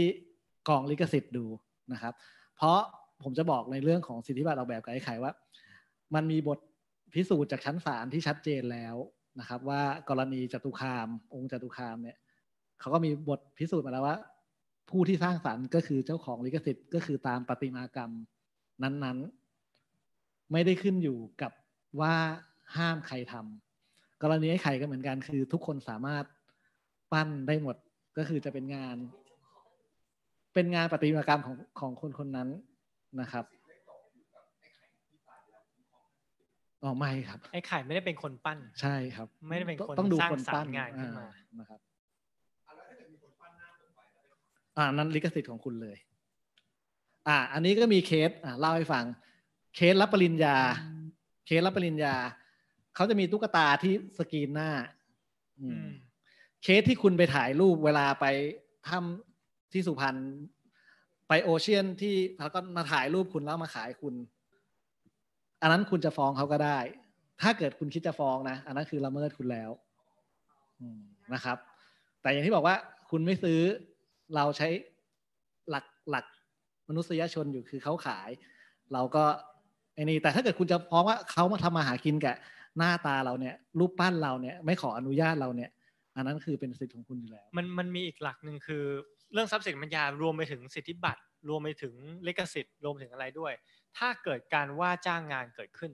กองลิขสิทธิ์ดูนะครับ เพราะผมจะบอกในเรื่องของสิทธิบัตรออกแบบกับไอ้ไข่ว่า มันมีบทพิสูจน์จากชั้นศาลที่ชัดเจนแล้วนะครับว่ากรณีจตุคาม องค์จตุคามเนี่ยเขาก็มีบทพิสูจน์มาแล้วว่า ผู้ที่สร้างสรรค์ก็คือเจ้าของลิขสิทธิ์ ก็คือตามปฏิมากรรม นั้นๆ ไม่ได้ขึ้นอยู่กับว่าห้ามใครทำ กรณีให้ใครก็เหมือนกันคือทุกคนสามารถปั้นได้หมดก็คือจะเป็นงาน เป็นงานปฏิมากรรมของของคนคนนั้นนะครับอ๋อไม่ครับไอ้ไข่ไม่ได้เป็นคนปั้น ใช่ครับ ไม่ได้เป็นคนต้องดูคนปั้นงานขึ้นมานะครับอ่านั้นลิขสิทธิ์ของคุณเลยอ่าอันนี้ก็มีเคส อ่าเล่าให้ฟัง เคสรับปริญญา เคสรับปริญญาเขาจะมีตุ๊กตาที่สกรีนหน้าอืเคสที่คุณไปถ่ายรูปเวลาไปถ้ำที่สุพรรณไปโอเชียนที่แล้วก็มาถ่ายรูปคุณแล้วมาขายคุณอันนั้นคุณจะฟ้องเขาก็ได้ ถ้าเกิดคุณคิดจะฟ้องนะ อันนั้นคือละเมิดคุณแล้วนะครับ แต่อย่างที่บอกว่าคุณไม่ซื้อเราใช้หลักหลักมนุษยชนอยู่คือเขาขาย เราก็ไอ้นี่ แต่ถ้าเกิดคุณจะฟ้องว่าเขามาทำมาหากินกับหน้าตาเราเนี่ย รูปปั้นเราเนี่ย ไม่ขออนุญาตเราเนี่ย อันนั้นคือเป็นสิทธิ์ของคุณอยู่แล้ว มันมันมีอีกหลักหนึ่งคือ เรื่องทรัพย์สินปัญญา รวมไปถึงสิทธิบัตร รวมไปถึงเลขสิทธิ์รวมถึงอะไรด้วยถ้าเกิดการว่าจ้างงานเกิดขึ้น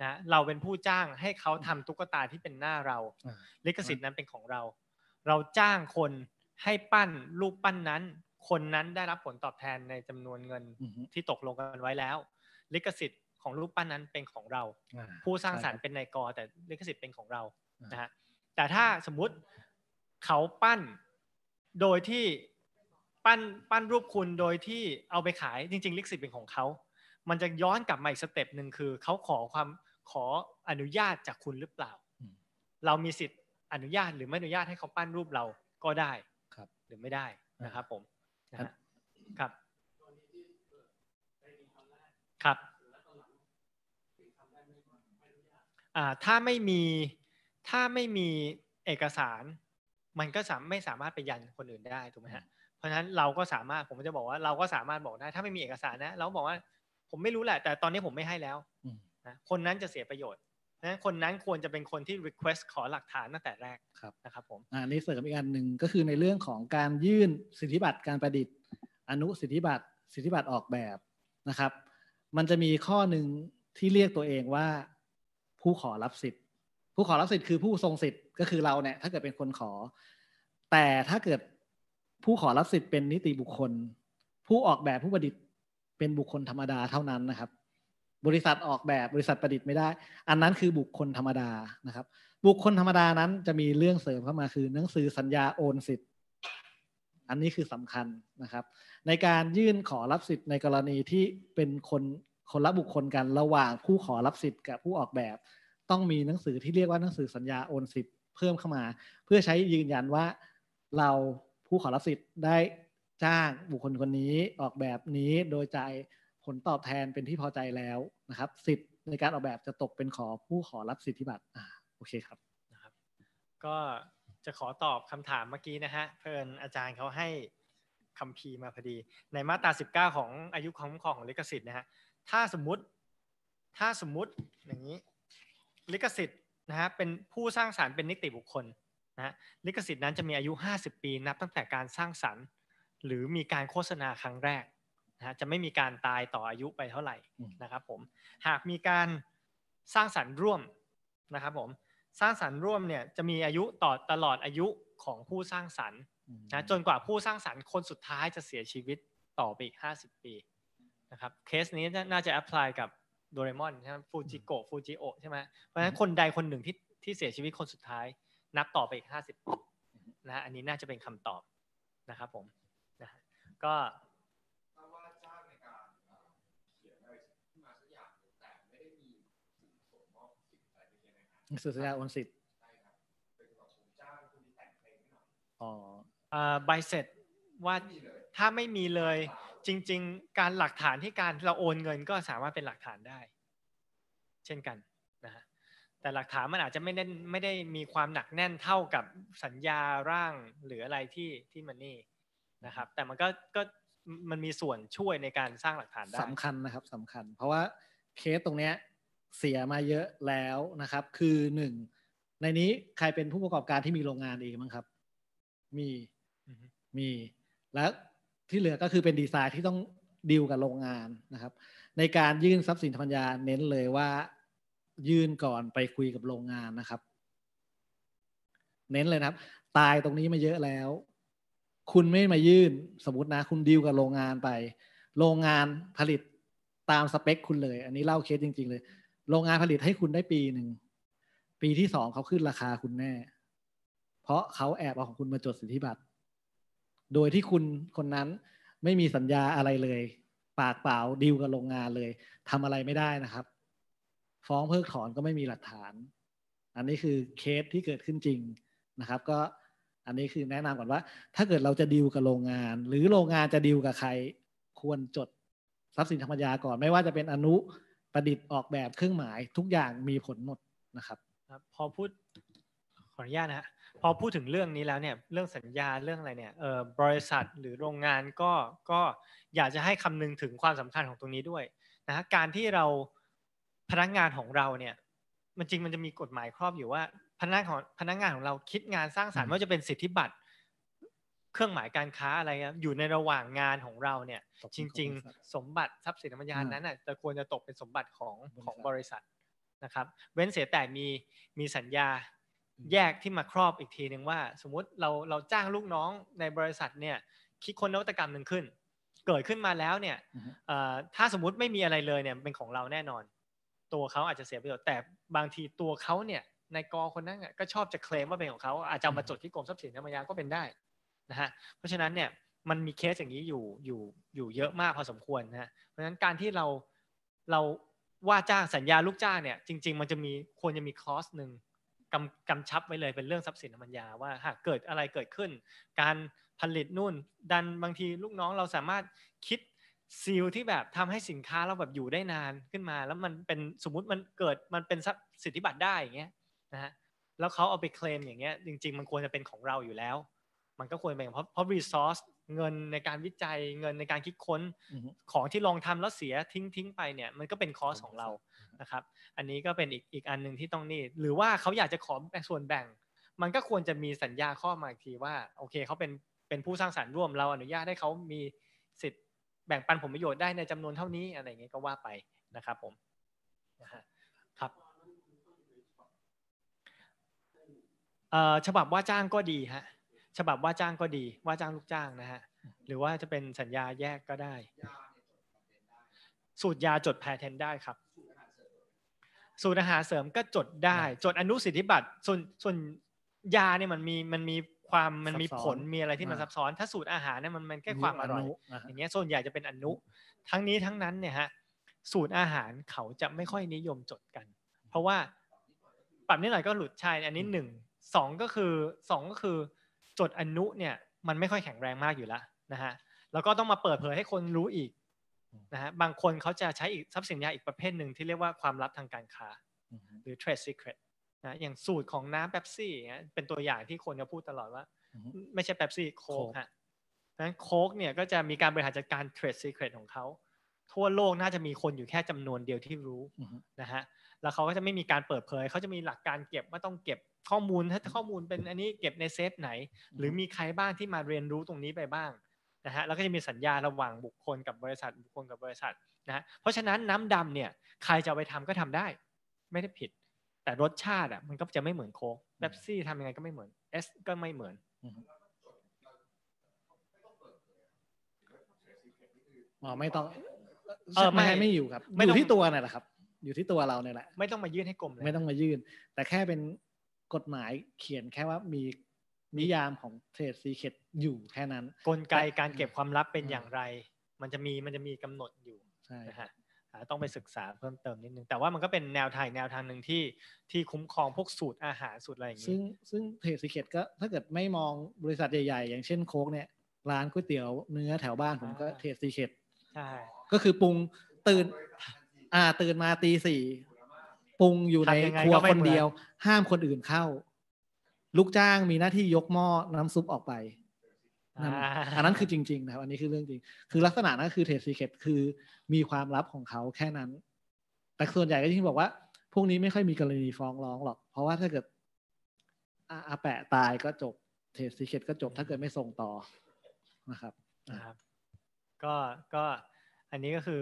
นะเราเป็นผู้จ้างให้เขาทำตุ๊กตาที่เป็นหน้าเรา ลิขสิทธิ์นั้นเป็นของเรา เราจ้างคนให้ปั้นรูปปั้นนั้น คนนั้นได้รับผลตอบแทนในจำนวนเงินที่ตกลงกันไว้แล้ว ลิขสิทธิ์ของรูปปั้นนั้นเป็นของเรา ผู้สร้างสรรค์เป็นนายกแต่ลิขสิทธิ์เป็นของเรานะฮะแต่ถ้าสมมุติเขาปั้นโดยที่ปั้นปั้นรูปคุณโดยที่เอาไปขายจริงๆ ลิขสิทธิ์เป็นของเขามันจะย้อนกลับมาอีกสเต็ปหนึ่งคือเขาขอความขออนุญาตจากคุณหรือเปล่า เรามีสิทธิ์อนุญาตหรือไม่อนุญาตให้เขาปั้นรูปเราก็ได้ครับหรือไม่ได้นะครับผมนะครับ ครับถ้าไม่มีถ้าไม่มีเอกสาร มันก็สามไม่สามารถไปยันคนอื่นได้ถูกไหมฮะ เพราะฉะนั้นเราก็สามารถผมจะบอกว่าเราก็สามารถบอกได้ถ้าไม่มีเอกสารนะเราบอกว่าผมไม่รู้แหละ แต่ตอนนี้ผมไม่ให้แล้วนะคนนั้นจะเสียประโยชน์นะคนนั้นควรจะเป็นคนที่ request ขอหลักฐานตั้งแต่แรกนะครับผมอ่านี้เสริมอีกอันหนึ่งก็คือในเรื่องของการยื่นสิทธิบัตรการประดิษฐ์ อนุสิทธิบัตรสิทธิบัตรออกแบบนะครับ มันจะมีข้อหนึ่งที่เรียกตัวเองว่าผู้ขอรับสิทธิ์ ผู้ขอรับสิทธิ์คือผู้ทรงสิทธิ์ ก็คือเราเนี่ย ถ้าเกิดเป็นคนขอ แต่ถ้าเกิดผู้ขอรับสิทธิ์เป็นนิติบุคคล ผู้ออกแบบผู้ประดิษฐ์เป็นบุคคลธรรมดาเท่านั้นนะครับ บริษัทออกแบบบริษัทประดิษฐ์ไม่ได้ อันนั้นคือบุคคลธรรมดานะครับ บุคคลธรรมดานั้นจะมีเรื่องเสริมเข้ามาคือหนังสือสัญญาโอนสิทธิ์ อันนี้คือสำคัญนะครับ ในการยื่นขอรับสิทธิ์ในกรณีที่เป็นคนคนละบุคคลกันระหว่างผู้ขอรับสิทธิ์กับผู้ออกแบบ ต้องมีหนังสือที่เรียกว่าหนังสือสัญญาโอนสิทธิ์เพิ่มเข้ามา เพื่อใช้ยืนยันว่าเราผู้ขอรับสิทธิ์ได้จ้างบุคคลคนนี้ออกแบบนี้โดยใจผลตอบแทนเป็นที่พอใจแล้วนะครับสิทธิ์ในการออกแบบจะตกเป็นขอผู้ขอรับสิทธิบัตรอ่าโอเคครับนะครับก็จะขอตอบคำถามเมื่อกี้นะฮะเพิ่นอาจารย์เขาให้คำพีมาพอดี ในมาตรา19 ของอายุความุองของลิขสิทธิ์นะฮะถ้าสมมุติถ้าสมมุติอย่างนี้ลิขสิทธิ์นะฮะเป็นผู้สร้างสารรค์เป็นนิติบุคคลนะฮะลิขสิทธิ์นั้นจะมีอายุ 50 ปีนับ ตั้งแต่การสร้างสารรค์หรือมีการโฆษณาครั้งแรกนะจะไม่มีการตายต่ออายุไปเท่าไหร่นะครับผมหากมีการสร้างสรรค์ร่วมนะครับผมสร้างสรรค์ร่วมเนี่ยจะมีอายุต่อตลอดอายุของผู้สร้างสรรค์นะจนกว่าผู้สร้างสรรค์คนสุดท้ายจะเสียชีวิตต่อไปอีก 50 ปีนะครับเคสนี้น่าจะแอพพลายกับโดเรมอนใช่ไหมฟูจิโกะฟูจิโอใช่ไหมเพราะฉะนั้นคนใดคนหนึ่งที่ที่เสียชีวิตคนสุดท้ายนับต่อไปอีก 50นะอันนี้น่าจะเป็นคำตอบนะครับผมก็สุสัญญาโอนสิทธิ์อ๋อใบเสร็จว่าถ้าไม่มีเลย จริง ๆ การหลักฐานที่การเราโอนเงินก็สามารถเป็นหลักฐานได้ เช่นกันนะฮะแต่หลักฐานมันอาจจะไม่ได้ไม่ได้มีความหนักแน่นเท่ากับสัญญาร่างหรืออะไรที่ที่มันนี่นะครับแต่มันก็ก็มันมีส่วนช่วยในการสร้างหลักฐานได้สำคัญนะครับสำคัญ เพราะว่าเคสตรงเนี้ยเสียมาเยอะแล้วนะครับ คือหนึ่งในนี้ใครเป็นผู้ประกอบการที่มีโรงงานเองมั้งครับ มีมี แล้วที่เหลือก็คือเป็นดีไซน์ที่ต้องดีลกับโรงงานนะครับ ในการยื่นทรัพย์สินทรรมัญญาเน้นเลยว่ายื่นก่อนไปคุยกับโรงงานนะครับ เน้นเลยนะครับ ตายตรงนี้มาเยอะแล้วคุณไม่มายื่น สมมตินะคุณดีลกับโรงงานไป โรงงานผลิตตามสเปค คุณเลย อันนี้เล่า เคสจริง ๆ เลย โรงงานผลิตให้คุณได้ปีหนึ่ง ปีที่สองเขาขึ้นราคาคุณแน่ เพราะเขาแอบ เอา ของคุณมาจดสิทธิบัตร โดยที่คุณคนนั้นไม่มีสัญญาอะไรเลย ปาก เปล่าดีลกับโรงงานเลย ทำอะไรไม่ได้นะครับ ฟ้องเพิกถอนก็ไม่มีหลักฐาน อันนี้คือเคสที่เกิดขึ้นจริงนะครับ ก็อันนี้คือแนะนำก่อนว่าถ้าเกิดเราจะดีลกับโรงงาน หรือโรงงานจะดีลกับใคร ควรจดทรัพย์สินธรรมยาก่อน ไม่ว่าจะเป็นอนุประดิษฐ์ออกแบบเครื่องหมายทุกอย่างมีผลหมดนะครับ พอพูดขออนุญาตนะฮะพอพูดถึงเรื่องนี้แล้วเนี่ยเรื่องสัญญาเรื่องอะไรเนี่ยเออบริษัทหรือโรงงานก็ก็อยากจะให้คำนึงถึงความสำคัญของตรงนี้ด้วยนะฮะการที่เราพนักงานของเราเนี่ยมันจริงมันจะมีกฎหมายครอบอยู่ว่าพนักของพนักงานของเราคิดงานสร้างสารรค์ว่าจะเป็นสิทธิบัตรเครื่องหมายการค้าอะไรอยู่ในระหว่างงานของเราเนี่ยจริงๆสมบัติทรัพย์สินธรรมญานั้นน่ะจะควรจะตกเป็นสมบัติของของบริษัทนะครับ เว้นเสียแต่มีมีสัญญาแยกที่มาครอบอีกทีหนึ่งว่าสมมุติเราเราจ้างลูกน้องในบริษัทเนี่ยคิดคนนวัตกรรมหนึ่งขึ้น เกิดขึ้นมาแล้วเนี่ยถ้าสมมติไม่มีอะไรเลยเนี่ยเป็นของเราแน่นอน ตัวเขาอาจจะเสียประโยชน์แต่บางทีตัวเขาเนี่ยนายกคนนั้นก็ชอบจะเคลมว่าเป็นของเขาอาจจะมาจดที่กรมทรัพย์สินธรรมยาก็เป็นได้นะฮะเพราะฉะนั้นเนี่ยมันมีเคสอย่างนี้อยู่อยู่อยู่เยอะมากพอสมควรนะฮะเพราะฉะนั้นการที่เราเราว่าจ้างสัญญาลูกจ้างเนี่ยจริงๆมันจะมีควรจะมีคลอสหนึ่งกำกำชับไว้เลยเป็นเรื่องทรัพย์สินธรรมยาว่า หากเกิดอะไรเกิดขึ้น การผลิตนู่น ดันบางทีลูกน้องเราสามารถคิดซีลที่แบบทำให้สินค้าเราแบบอยู่ได้นานขึ้นมาแล้วมันเป็นสมมุติมันเกิดมันเป็นสิทธิบัตรได้อย่างเงี้ยนะฮะแล้วเขาเอาไปเคลมอย่างเงี้ยจริงๆมันควรจะเป็นของเราอยู่แล้ว มันก็ควรเป็นเพราะเพราะรีซอสเงินในการวิจัยเงินในการคิดค้นของที่ลองทำแล้วเสียทิ้งทิ้งไปเนี่ย มันก็เป็นคอสของเรานะครับ อันนี้ก็เป็นอีกอีกอันหนึ่งที่ต้องนี่หรือว่าเขาอยากจะขอส่วนแบ่ง มันก็ควรจะมีสัญญาข้อมาอีกทีว่าโอเคเขาเป็นเป็นผู้สร้างสรรค์ร่วมเราอนุญาตให้เขามีสิทธิ์แบ่งปันผลประโยชน์ได้ในจำนวนเท่านี้อะไรเงี้ยก็ว่าไปนะครับผมนะฮะฉบับว่าจ้างก็ดีฮะฉบับว่าจ้างก็ดี ว่าจ้างลูกจ้างนะฮะ หรือว่าจะเป็นสัญญาแยกก็ได้ สูตรยาจดแพทเทนได้ครับ สูตรอาหารเสริมก็จดได้ จดอนุสิทธิบัตร ส่วนส่วนยาเนี่ยมันมีมันมีความมันมีผลมีอะไรที่มันซับซ้อน ถ้าสูตรอาหารเนี่ยมันมันแค่ความอร่อยอย่างเงี้ยส่วนใหญ่จะเป็นอนุ ทั้งนี้ทั้งนั้นเนี่ยฮะสูตรอาหารเขาจะไม่ค่อยนิยมจดกัน เพราะว่าปรับนิดหน่อยก็หลุดใช่อันนี้หนึ่งสองก็คือสองก็คือจดอนุเนี่ย มันไม่ค่อยแข็งแรงมากอยู่แล้วนะฮะแล้วก็ต้องมาเปิดเผยให้คนรู้อีกนะฮะบางคนเขาจะใช้อีกทรัพย์สินยาอีกประเภทหนึ่งที่เรียกว่าความลับทางการค้าหรือ trade secret นะอย่างสูตรของน้ำเป๊ปซี่เป็นตัวอย่างที่คนจะพูดตลอดว่าไม่ใช่เป๊ปซี่ โค้กฮะนั้นโค้กเนี่ยก็จะมีการบริหารจัดการ trade secret ของเขาทั่วโลกน่าจะมีคนอยู่แค่จำนวนเดียวที่รู้นะฮะแล้วเขาก็จะไม่มีการเปิดเผยเขาจะมีหลักการเก็บว่าต้องเก็บข้อมูลถ้าข้อมูลเป็นอันนี้เก็บในเซฟไหน หรือมีใครบ้างที่มาเรียนรู้ตรงนี้ไปบ้างนะฮะแล้วก็จะมีสัญญาระหว่างบุคคลกับบริษัทบุคคลกับ บริษัท นะฮะเพราะฉะนั้นน้ำดำเนี่ย ใครจะไปทำก็ทำได้ ไม่ได้ผิด แต่รสชาติ อ่ะ มันก็จะไม่เหมือนโค้กเบปซี่ทำยังไงก็ไม่เหมือนเอส ก็ไม่เหมือนอ๋อไม่ต้องเออไม่ไม่อยู่ครับอยู่ที่ตัวนี่แหละครับอยู่ที่ตัวเราเนี่ยแหละไม่ต้องมายื่นให้กลมไม่ต้องมายื่นแต่แค่เป็นกฎหมายเขียนแค่ว่ามีนิยามของเทรดซีเคตอยู่แค่นั้น กลไกการเก็บความลับเป็นอย่างไร มันจะมีมันจะมีกำหนดอยู่ใช่ฮะต้องไปศึกษาเพิ่มเติมนิดนึง แต่ว่ามันก็เป็นแนวทางแนวทางหนึ่งที่ที่คุ้มครองพวกสูตรอาหารสูตรอะไรอย่างนี้ซึ่งซึ่งเทรดซีเคตก็ถ้าเกิดไม่มองบริษัทใหญ่ๆ อย่างเช่นโค้กเนี่ยร้านก๋วยเตี๋ยวเนื้อแถวบ้านผมก็เทรดซีเคตใช่ก็คือปรุงตื่นอ่าตื่นมาตีสี่ปรุงอยู่ในครัวคนเดียวห้ามคนอื่นเข้า ลูกจ้างมีหน้าที่ยกหม้อน้ำซุปออกไปอันนั้นคือจริงๆนะครับอันนี้คือเรื่องจริง คือ ลักษณะนั้นคือเทสซีเคตคือมีความลับของเขาแค่นั้น แต่ส่วนใหญ่ก็ที่บอกว่าพวกนี้ไม่ค่อยมีกรณีฟ้องร้องหรอก เพราะว่าถ้าเกิดอาแปะตายก็จบเทสซีเคตก็จบถ้าเกิดไม่ส่งต่อนะครับก็ก็ อันนี้ก็คือ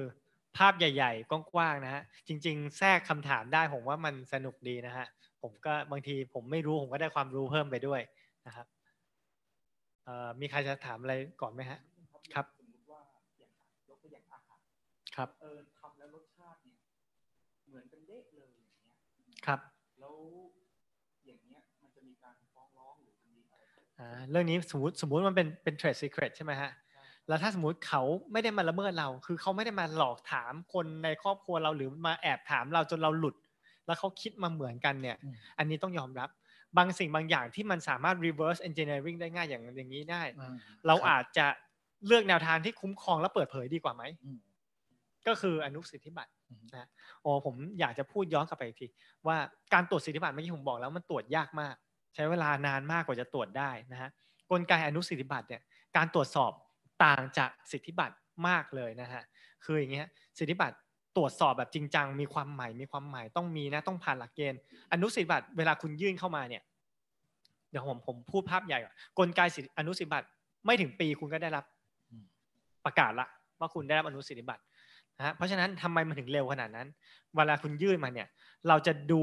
ภาพใหญ่ๆ กว้างๆ นะฮะ จริงๆ แทรกคำถามได้ผมว่ามันสนุกดีนะฮะ ผมก็บางทีผมไม่รู้ ผมก็ได้ความรู้เพิ่มไปด้วยนะครับ มีใครจะถามอะไรก่อนไหมฮะ ครับครับ เออทำแล้วรสชาติเนี่ยเหมือนกันเด็ะเลยอย่างเงี้ย ครับ แล้วอย่างเงี้ยมันจะมีการฟ้องร้องหรือมีอะไรอ่าเรื่องนี้สมมติสมมติมันเป็นเป็นเทรดซีเครตใช่ไหมฮะแล้วถ้าสมมุติเขาไม่ได้มาละเมิดเรา คือเขาไม่ได้มาหลอกถามคนในครอบครัวเราหรือมาแอบถามเราจนเราหลุด แล้วเขาคิดมาเหมือนกันเนี่ย อันนี้ต้องยอมรับ บางสิ่งบางอย่างที่มันสามารถ reverse engineering ได้ง่ายอย่างอย่างนี้ได้ เราอาจจะเลือกแนวทางที่คุ้มครองและเปิดเผยดีกว่าไหม ก็คืออนุสิทธิบัตรนะอ้ผมอยากจะพูดย้อนกลับไปอีกทีว่าการตรวจสิทธิบัตรเมื่อกี้ผมบอกแล้วมันตรวจยากมาก ใช้เวลานานมากกว่าจะตรวจได้นะฮะ กลไกอนุสิทธิบัตรเนี่ย การตรวจสอบต่างจากสิทธิบัตรมากเลยนะฮะคืออย่างเงี้ยสิทธิบัตรตรวจสอบแบบจริงจังมีความใหม่ มีความใหม่ต้องมีนะต้องผ่านหลักเกณฑ์อนุสิทธิบัตรเวลาคุณยื่นเข้ามาเนี่ยเดี๋ยวผมผมพูดภาพใหญ่ก่อนกลไกสิทธิอนุสิทธิบัตรไม่ถึงปีคุณก็ได้รับประกาศละว่าคุณได้รับอนุสิทธิบัตรนะฮะเพราะฉะนั้นทำไมมันถึงเร็วขนาดนั้น เวลาคุณยื่นมาเนี่ย เราจะดู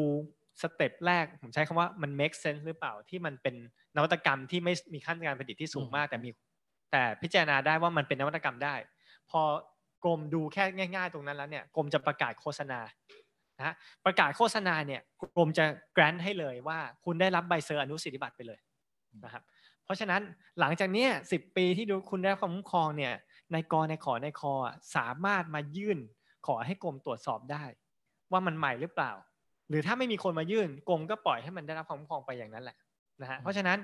สเต็ปแรกผมใช้คำว่ามัน make sense หรือเปล่าที่มันเป็นนวัตกรรมที่ไม่มีขั้นการผลิตที่สูงมากแต่มีแต่พิจารณาได้ว่ามันเป็นนวัตกรรมได้ พอกรมดูแค่ง่าย ๆตรงนั้นแล้วเนี่ยกรมจะประกาศโฆษณานะประกาศโฆษณาเนี่ยกรมจะแกรนให้เลยว่าคุณได้รับใบเซอร์อนุสิทธิบัตรไปเลยนะครับเพราะฉะนั้นหลังจากนี้สิปีที่ดูคุณได้ความคุ้มครองเนี่ยนายกรนายขอนายคอสามารถมายื่นขอให้กรมตรวจสอบได้ ว่ามันใหม่หรือเปล่า หรือถ้าไม่มีคนมายื่นกรมก็ปล่อยให้มันได้รับความคุ้มครองไปอย่างนั้นแหละนะฮะเพราะฉะนั้น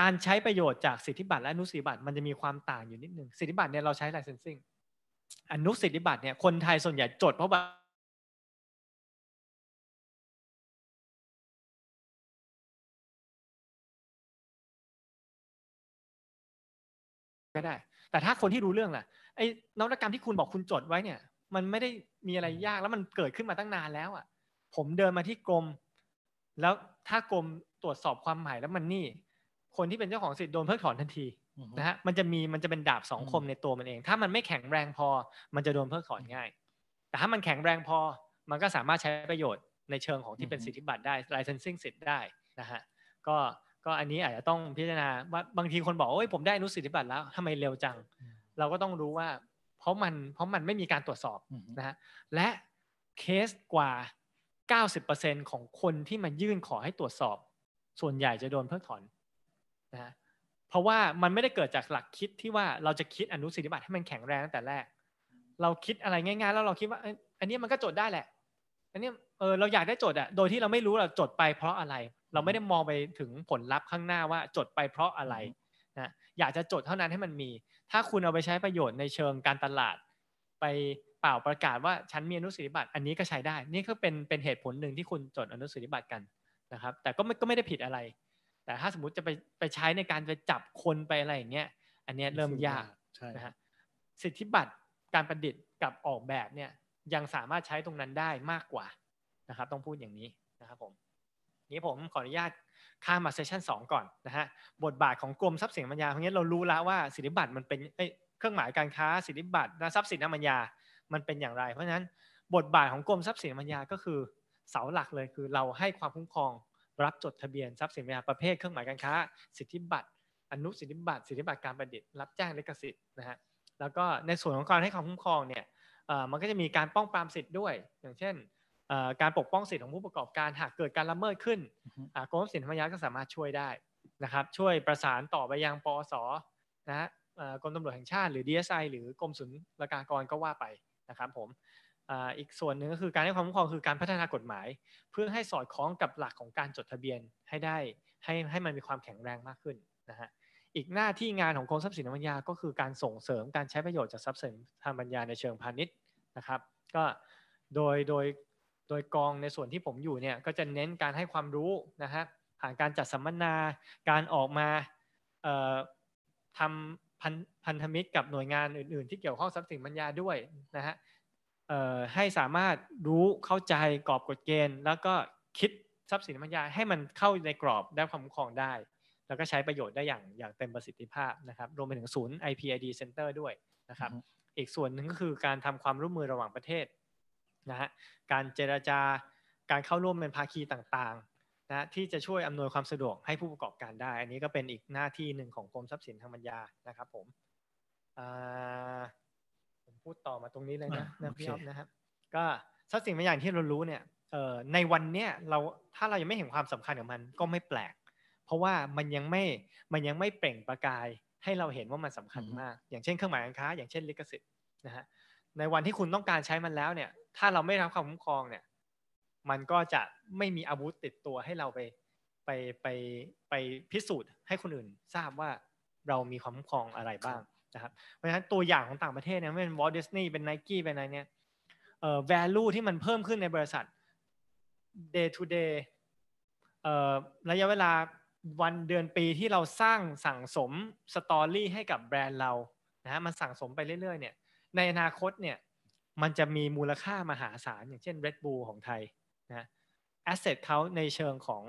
การใช้ประโยชน์จากสิทธิบัตรและอนุสิทธิบัตรมันจะมีความต่างอยู่นิดนึงสิทธิบัตรเนี่ยเราใช้ licensing อนุสิทธิบัตรเนี่ยคนไทยส่วนใหญ่จดเพราะว่าก็ได้แต่ถ้าคนที่รู้เรื่องล่ะไอ้นวัตกรรมที่คุณบอกคุณจดไว้เนี่ย มันไม่ได้มีอะไรยากแล้วมันเกิดขึ้นมาตั้งนานแล้วอ่ะผมเดินมาที่กรมแล้วถ้ากรมตรวจสอบความหมายแล้วมันนี่คนที่เป็นเจ้าของสิทธิ์โดนเพิกถอนทันทีนะฮะมันจะมีมันจะเป็นดาบสองคมในตัวมันเอง ถ้ามันไม่แข็งแรงพอมันจะโดนเพิกถอนง่าย แต่ถ้ามันแข็งแรงพอมันก็สามารถใช้ประโยชน์ในเชิงของที่เป็นสิทธิบัตรได้ licensing สิทธิ์ได้นะฮะก็ก็อันนี้อาจจะต้องพิจารณาว่าบางทีคนบอกโอ้ย ผมได้นุสิทธิบัตรแล้วทำไมเร็วจัง เราก็ต้องรู้ว่าเพราะมันเพราะมันไม่มีการตรวจสอบนะฮะและเคสกว่า 90%ของคนที่มายื่นขอให้ตรวจสอบส่วนใหญ่จะโดนเพิกถอนนะเพราะว่ามันไม่ได้เกิดจากหลักคิดที่ว่าเราจะคิดอนุสิทธิบัตรให้มันแข็งแรงตั้งแต่แรก เราคิดอะไรง่ายๆแล้วเราคิดว่าอันนี้มันก็จดได้แหละ อันนี้เออเราอยากได้จดอะโดยที่เราไม่รู้เราจดไปเพราะอะไร เราไม่ได้มองไปถึงผลลัพธ์ข้างหน้าว่าจดไปเพราะอะไรนะ อยากจะจดเท่านั้นให้มันมี ถ้าคุณเอาไปใช้ประโยชน์ในเชิงการตลาด ไปเปล่าประกาศว่าฉันมีอนุสิทธิบัตรอันนี้ก็ใช้ได้ นี่ก็เป็นเป็นเหตุผลหนึ่งที่คุณจดอนุสิทธิบัตรกันนะครับ แต่ก็ไม่ก็ไม่ได้ผิดอะไรแต่ถ้าสมมติจะไปไปใช้ในการไปจับคนไปอะไรอย่างเงี้ย อันเนี้ยเริ่มยากนะฮะสิทธิบัตรการประดิษฐ์กับออกแบบเนี่ยยังสามารถใช้ตรงนั้นได้มากกว่านะครับต้องพูดอย่างนี้นะครับผมนี้ผมขออนุญาต ข้ามมาเซสชันสองก่อนนะฮะบทบาทของกรมทรัพย์สินปัญญาเพราะงี้เรารู้แล้วว่าสิทธิบัตรมันเป็นเครื่องหมายการค้าสิทธิบัตรทรัพย์สินปัญญามันเป็นอย่างไร เพราะฉะนั้นบทบาทของกรมทรัพย์สินปัญญาก็คือเสาหลักเลยคือเราให้ความคุ้มครองรับจดทะเบียนทรัพย์สินาประเภทเครื่องหมายการค้าสิทธิบัตร อนุสิทธิบัตรสิทธิบัตรการประดิษฐ์รับแจ้งลิขสิทธิ์นะฮะแล้วก็ในส่วนของการให้ความคุ้มครองเนี่ยมันก็จะมีการป้องปรามสิทธิ์ด้วย อย่างเช่นการปกป้องสิทธิของผู้ประกอบการหากเกิดการละเมิดขึ้นกรมสินธรรมยาก็สามารถช่วยได้นะครับช่วยประสานต่อไปยังปอสนะฮะกรมตำรวจแห่งชาติหรือ DSI หรือกรมศุลกากรก็ว่าไปนะครับผมอีกส่วนหนึ่งก็คือการให้ความคุ้มครองคือการพัฒนากฎหมาย เพื่อให้สอดคล้องกับหลักของการจดทะเบียน ให้ได้ ให้ให้มันมีความแข็งแรงมากขึ้นนะฮะอีกหน้าที่งานของกรมทรัพย์สินทางปัญญา ก็คือการส่งเสริมการใช้ประโยชน์จากทรัพย์สินทางปัญญาในเชิงพาณิชย์นะครับก็โดยโดยโดยกองในส่วนที่ผมอยู่เนี่ยก็จะเน้นการให้ความรู้นะฮะผ่านการจัดสัมมนา การออกมาทำพันธมิตรกับหน่วยงานอื่นๆ ที่เกี่ยวข้องทรัพย์สินปัญญาด้วยนะฮะให้สามารถรู้เข้าใจกรอบกฎเกณฑ์ แล้วก็คิดทรัพย์สินปัญญาให้มันเข้าในกรอบได้ความคุ้มครองได้ แล้วก็ใช้ประโยชน์ได้อย่างอย่างเต็มประสิทธิภาพนะครับรวมไปถึงศูนย์ IPID Center ด้วยนะครับอีกส่วนหนึ่งก็คือการทำความร่วมมือระหว่างประเทศนะฮะการเจราจา การเข้าร่วมเป็นภาคีต่างๆนะที่จะช่วยอำนวยความสะดวกให้ผู้ประกอบการได้อันนี้ก็เป็นอีกหน้าที่หนึ่งของกรมทรัพย์สินทางปัญญานะครับผมพูดต่อมาตรงนี้เลยนะนะพี่อ๊อฟนะครับ ก็พย์สิ่งบางอย่างที่เรารู้เนี่ยในวันเนี้ยเราถ้าเรายังไม่เห็นความสำคัญของมันก็ไม่แปลก เพราะว่ามันยังไม่มันยังไม่เปล่งประกายให้เราเห็นว่ามันสำคัญมากอย่างเช่นเครื่องหมายการค้า อย่างเช่นลิขสิทธิ์นะฮะในวันที่คุณต้องการใช้มันแล้วเนี่ย ถ้าเราไม่รับความคุ้มครองเนี่ยมันก็จะไม่มีอาวุธติดตัวให้เราไป ไปไปไปพิสูจน์ให้คนอื่นทราบว่าเรามีความคุ้มครองอะไรบ้างนะครับ เพราะฉะนั้นตัวอย่างของต่างประเทศเนี่ยเป็นวอลดิสนีย์เป็นไนกี้เป็นอะไรเนี่ยเอ่อแวลูที่มันเพิ่มขึ้นในบริษัท day to day เอ่อระยะเวลาวันเดือนปีที่เราสร้างสั่งสมสตอรี่ให้กับแบรนด์เรานะมันสั่งสมไปเรื่อย ๆ เนี่ยในอนาคตเนี่ยมันจะมีมูลค่ามหาศาล อย่างเช่น Red Bull ของไทยนะแอสเซทเขาในเชิงของ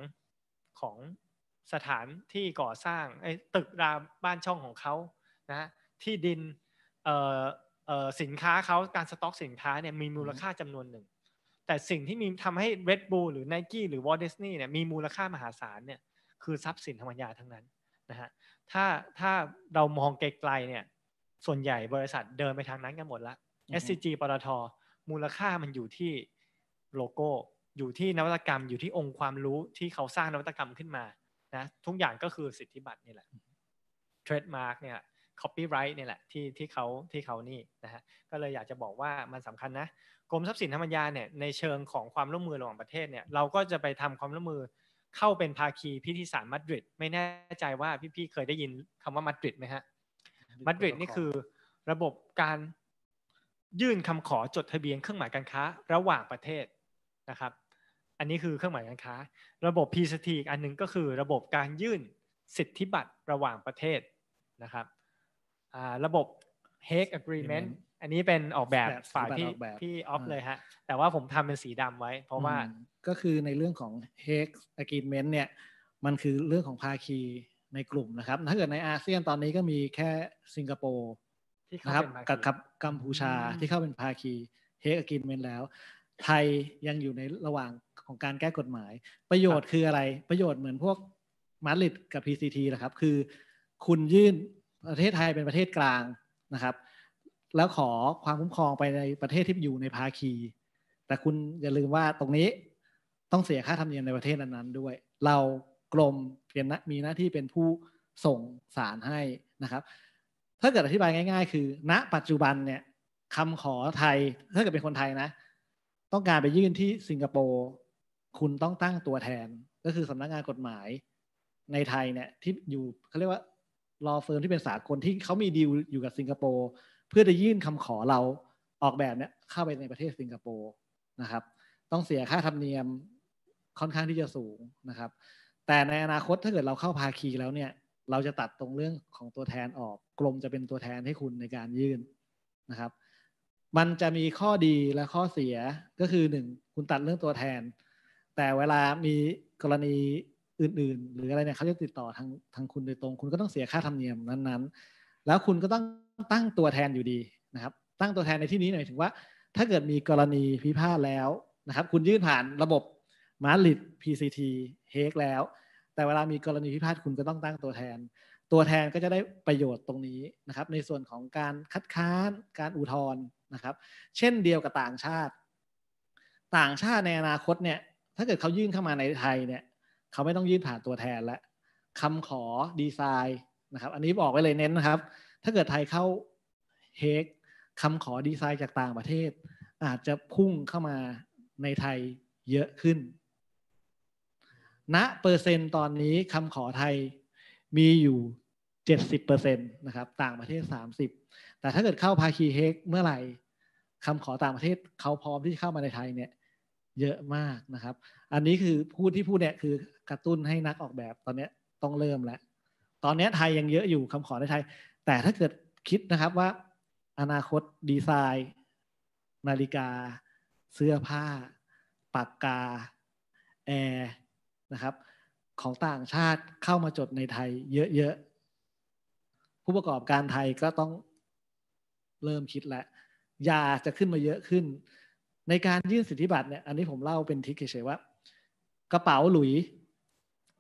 ของสถานที่ก่อสร้างไอ้ตึกรามบ้านช่องของเขานะที่ดินสินค้าเขาการสต็อกสินค้าเนี่ยมีมูลค่าจำนวนหนึ่ง แต่สิ่งที่มีทำให้ Red Bull หรือ n i กี้หรือ Walt Disney เนี่ยมีมูลค่ามหาศาลเนี่ยคือทรัพย์สินธรรมญาทั้งนั้นนะฮะถ้าถ้าเรามองไกลๆเนี่ยส่วนใหญ่บริษัทเดินไปทางนั้นกันหมดละ SCG ปตทมูลค่ามันอยู่ที่โลโก้อยู่ที่นวัตกรรมอยู่ที่องค์ความรู้ที่เขาสร้างนวัตกรรมขึ้นมานะทุกอย่างก็คือสิทธิบัตรนี่แหละเทรดมาร์กเนี่ย copyright เนี่ยแหละที่ที่เขาที่เขานี่นะฮะก็เลยอยากจะบอกว่ามันสำคัญนะกรมทรัพย์สินธรรมญาเนี่ยในเชิงของความร่วมมือระหว่างประเทศเนี่ย เราก็จะไปทำความร่วมมือเข้าเป็นภาคีพิธีสารมาดริดไม่แน่ใจว่าพี่ๆเคยได้ยินคำว่ามาดริดไหมฮะมาดริดนี่คือระบบการยื่นคำขอจดทะเบียนเครื่องหมายการค้า ระหว่างประเทศนะครับ อันนี้คือเครื่องหมายการค้าระบบพีสอีกอันนึงก็คือ ระบบการยื่นสิทธิบัตรระหว่างประเทศนะครับระบบ Hague Agreement อันนี้เป็นออกแบบฝ่ายพี่พี่ออฟเลยฮะ แต่ว่าผมทำเป็นสีดำไว้ เพราะว่าก็คือในเรื่องของ Hague Agreement เนี่ย มันคือเรื่องของภาคีในกลุ่มนะครับ ถ้าเกิดในอาเซียนตอนนี้ก็มีแค่สิงคโปร์นะครับกับกัมพูชาที่เข้าเป็นภาคี Hague Agreement แล้ว ไทยยังอยู่ในระหว่างของการแก้กฎหมาย ประโยชน์คืออะไรประโยชน์เหมือนพวกมาริดกับ PCT นะครับ คือคุณยื่นประเทศไทยเป็นประเทศกลางนะครับ แล้วขอความคุ้มครองไปในประเทศที่อยู่ในภาคี แต่คุณอย่าลืมว่าตรงนี้ต้องเสียค่าธรรมเนียมในประเทศนั้นๆ ด้วย เรากรมเป็นมีหน้าที่เป็นผู้ส่งสารให้นะครับ ถ้าเกิดอธิบายง่าย ๆ คือณ ปัจจุบันเนี่ยคำขอไทยถ้าเกิดเป็นคนไทยนะ ต้องการไปยื่นที่สิงคโปร์คุณต้องตั้งตัวแทนก็คือสำนักงานกฎหมายในไทยเนี่ยที่อยู่เขาเรียกว่ารอเฟิร์ม ที่เป็นสากลที่เขามีดีลอยู่กับสิงคโปร์เพื่อจะยื่นคำขอเราออกแบบเนี้ยเข้าไปในประเทศสิงคโปร์นะครับ ต้องเสียค่าธรรมเนียมค่อนข้างที่จะสูงนะครับ แต่ในอนาคตถ้าเกิดเราเข้าภาคีแล้วเนี่ย เราจะตัดตรงเรื่องของตัวแทนออกกลมจะเป็นตัวแทนให้คุณในการยื่นนะครับ มันจะมีข้อดีและข้อเสียก็คือหนึ่งคุณตัดเรื่องตัวแทน แต่เวลามีกรณีอื่นๆ หรืออะไรเนี่ยเขาจะติดต่อทางทางคุณโดยตรง คุณก็ต้องเสียค่าธรรมเนียมนั้นๆ แล้วคุณก็ต้องตั้งตัวแทนอยู่ดี นะครับ ตั้งตัวแทนในที่นี้หน่อยถึงว่าถ้าเกิดมีกรณีพิพาทแล้วนะครับ คุณยื่นผ่านระบบมาริด PCT เฮกแล้วแต่เวลามีกรณีพิพาทคุณก็ต้องตั้งตัวแทน ตัวแทนก็จะได้ประโยชน์ตรงนี้นะครับ ในส่วนของการคัดค้าน การอุทธรณ์นะครับ เช่นเดียวกับต่างชาติ ต่างชาติในอนาคตเนี่ยถ้าเกิดเขายื่นเข้ามาในไทยเนี่ยเขาไม่ต้องยื่นผ่านตัวแทนแล้ว คำขอดีไซน์นะครับ อันนี้บอกไว้เลยเน้นนะครับ ถ้าเกิดไทยเข้าเฮกคำขอดีไซน์จากต่างประเทศอาจจะพุ่งเข้ามาในไทยเยอะขึ้น ณ เปอร์เซ็นต์ตอนนี้คำขอไทยมีอยู่ 70%นะครับ ต่างประเทศ 30 แต่ถ้าเกิดเข้าภาคีเฮกเมื่อไหร่คำขอต่างประเทศเขาพร้อมที่จะเข้ามาในไทยเนี่ยเยอะมากนะครับ อันนี้คือพูดที่พูดเนี่ยคือกระตุ้นให้นักออกแบบตอนนี้ต้องเริ่มแล้ว ตอนนี้ไทยยังเยอะอยู่คำขอในไทย แต่ถ้าเกิดคิดนะครับว่า อนาคตดีไซน์ นาฬิกา เสื้อผ้าปากกาแอร์นะครับของต่างชาติเข้ามาจดในไทย เยอะๆผู้ประกอบการไทยก็ต้องเริ่มคิดแล้วยาจะขึ้นมาเยอะขึ้นในการยื่นสิทธิบัตรเนี่ย อันนี้ผมเล่าเป็นทิกเฉยๆว่ากระเป๋าหลุย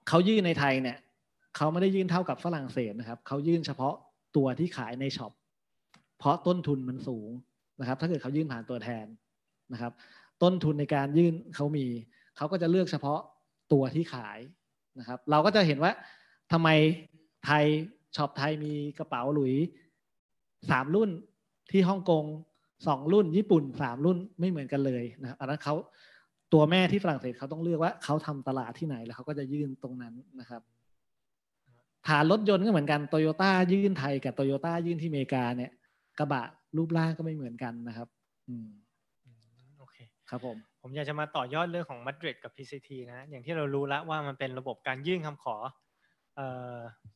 เขายื่นในไทยเนี่ยเขาไม่ได้ยื่นเท่ากับฝรั่งเศสนะครับเขายื่นเฉพาะตัวที่ขายในช็อปเพราะต้นทุนมันสูงนะครับ ถ้าเกิดเขายื่นผ่านตัวแทนนะครับ ต้นทุนในการยื่นเขามีเขาก็จะเลือกเฉพาะตัวที่ขายนะครับ เราก็จะเห็นว่าทำไมไทยช็อปไทยมีกระเป๋าหลุยสามรุ่นที่ฮ่องกงสองรุ่น ญี่ปุ่นสามรุ่นไม่เหมือนกันเลยนะครับอันนั้นเขาตัวแม่ที่ฝรั่งเศสเขาต้องเลือกว่าเขาทำตลาดที่ไหน แล้วเขาก็จะยื่นตรงนั้นนะครับฐานรถยนต์ก็เหมือนกันโตโยต้ายื่นไทยกับโตโยต้ายื่นที่อเมริกาเนี่ยกระบะรูปร่างก็ไม่เหมือนกันนะครับอืมโอเคครับผมผมอยากจะมาต่อยอดเรื่องของมาดริดกับพีซีทีนะอย่างที่เรารู้แล้วว่ามันเป็นระบบการยื่นคำขอ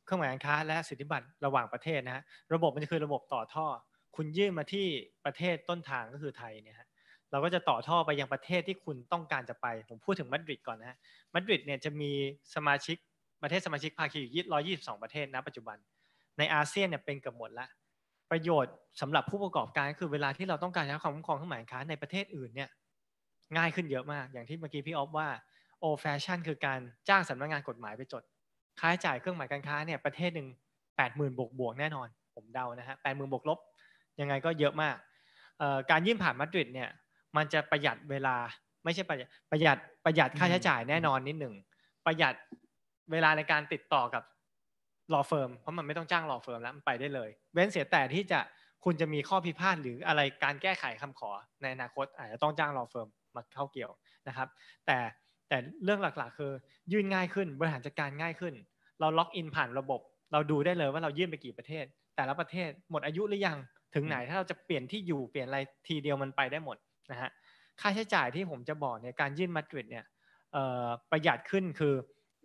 เครื่องหมายการค้าและสิทธิบัตรระหว่างประเทศนะฮะระบบมันจะคือระบบต่อท่อคุณยื่นมาที่ประเทศต้นทางก็คือไทยเนี่ยฮะ เราก็จะต่อท่อไปยังประเทศที่คุณต้องการจะไป ผมพูดถึงมาดริดก่อนนะฮะมาดริดเนี่ยจะมีสมาชิกประเทศสมาชิกภาคีอยู่ยี่ร้อยี่สิบสองประเทศนะปัจจุบัน ในอาเซียนเนี่ยเป็นเกือบหมดละ ประโยชน์สำหรับผู้ประกอบการคือเวลาที่เราต้องการใช้ความคุ้มครองเครื่องหมายค้าในประเทศอื่นเนี่ย ง่ายขึ้นเยอะมาก อย่างที่เมื่อกี้พี่ออฟว่า โอแฟชั่น คือการจ้างสำนักงานกฎหมายไปจดค่าใช้จ่ายเครื่องหมายการค้าเนี่ยประเทศหนึ่งแปดหมื่นบวกบวกแน่นอน ผมเดานะฮะแปดหมื่นบวกลบยังไงก็เยอะมาก การยื่นผ่านมาดริดเนี่ย มันจะประหยัดเวลาไม่ใช่ประหยัดประหยัดประหยัดค่าใช้จ่ายแน่นอนนิดหนึ่ง ประหยัดเวลาในการติดต่อกับรอเฟิร์ม เพราะมันไม่ต้องจ้างรอเฟิร์มแล้วมันไปได้เลย เว้นเสียแต่ที่จะคุณจะมีข้อพิพาทหรืออะไรการแก้ไขคำขอในอนาคตอาจจะต้องจ้างรอเฟิร์มมาเข้าเกี่ยวนะครับ แต่แต่เรื่องหลักๆ คือยื่นง่ายขึ้นบริหารจัดการง่ายขึ้น เราล็อกอินผ่านระบบ เราดูได้เลยว่าเรายื่นไปกี่ประเทศ แต่ละประเทศ หมดอายุหรือยังถึงไหนถ้าเราจะเปลี่ยนที่อยู่เปลี่ยนอะไรทีเดียวมันไปได้หมดนะฮะค่าใช้จ่ายที่ผมจะบอกเนี่ยการยื่นมาดริดเนี่ยประหยัดขึ้นคือ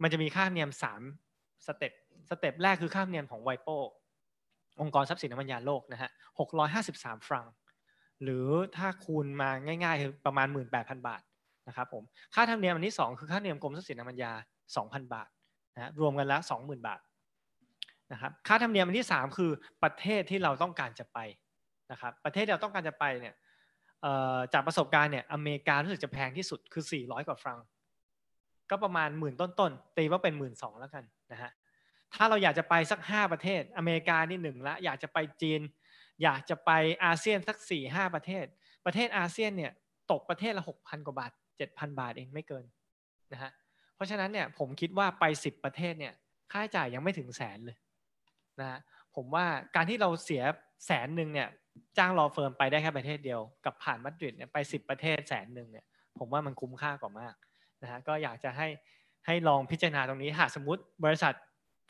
มันจะมีค่าเนียม3สเต็ปสเต็ปแรกคือค่าเนียมของไวโปองค์กรทรัพย์สินน้ำมันยาโลกนะฮะหหกร้้อยาสิบสามฟรัง หรือถ้าคูณมาง่ายๆ คือประมาณหมื่นแปดพันบาทนะครับผมค่าธรรมเนียมอันที่สองคือค่าธรรมเนียมกรมทรัพย์สินน้ำมันยางพันบาทนะรรวมกันแล้วหมื่นบาทนะครับค่าธรรมเนียมอันที่สามคือประเทศที่เราต้องการจะไปะครับประเทศเราต้องการจะไปเนี่ยจากประสบการณ์เนี่ยอเมริการู้สึกจะแพงที่สุดคือ 400 กว่าฟรังก็ประมาณหมื่นต้นๆ ตีว่าเป็นหมื่นสองแล้วกันนะฮะถ้าเราอยากจะไปสัก 5 ประเทศอเมริกานี่หนึ่งละอยากจะไปจีน อยากจะไปอาเซียนสัก4หประเทศ ประเทศอาเซียนเนี่ยตกประเทศละ6,000กว่าบาท7,000 บาทเองไม่เกินนะฮะเพราะฉะนั้นเนี่ยผมคิดว่าไป 10 ประเทศเนี่ยค่าใช้จ่ายยังไม่ถึงแสนเลยนะฮะผมว่าการที่เราเสียแสนหนึ่งเนี่ยจ้างรอเฟิร์มไปได้แค่ประเทศเดียวกับผ่านมาดริดเนี่ยไปสิบประเทศแสนหนึ่งเนี่ย ผมว่ามันคุ้มค่ากว่ามากนะฮะ ก็อยากจะให้ให้ลองพิจารณาตรงนี้ หากสมมติบริษัท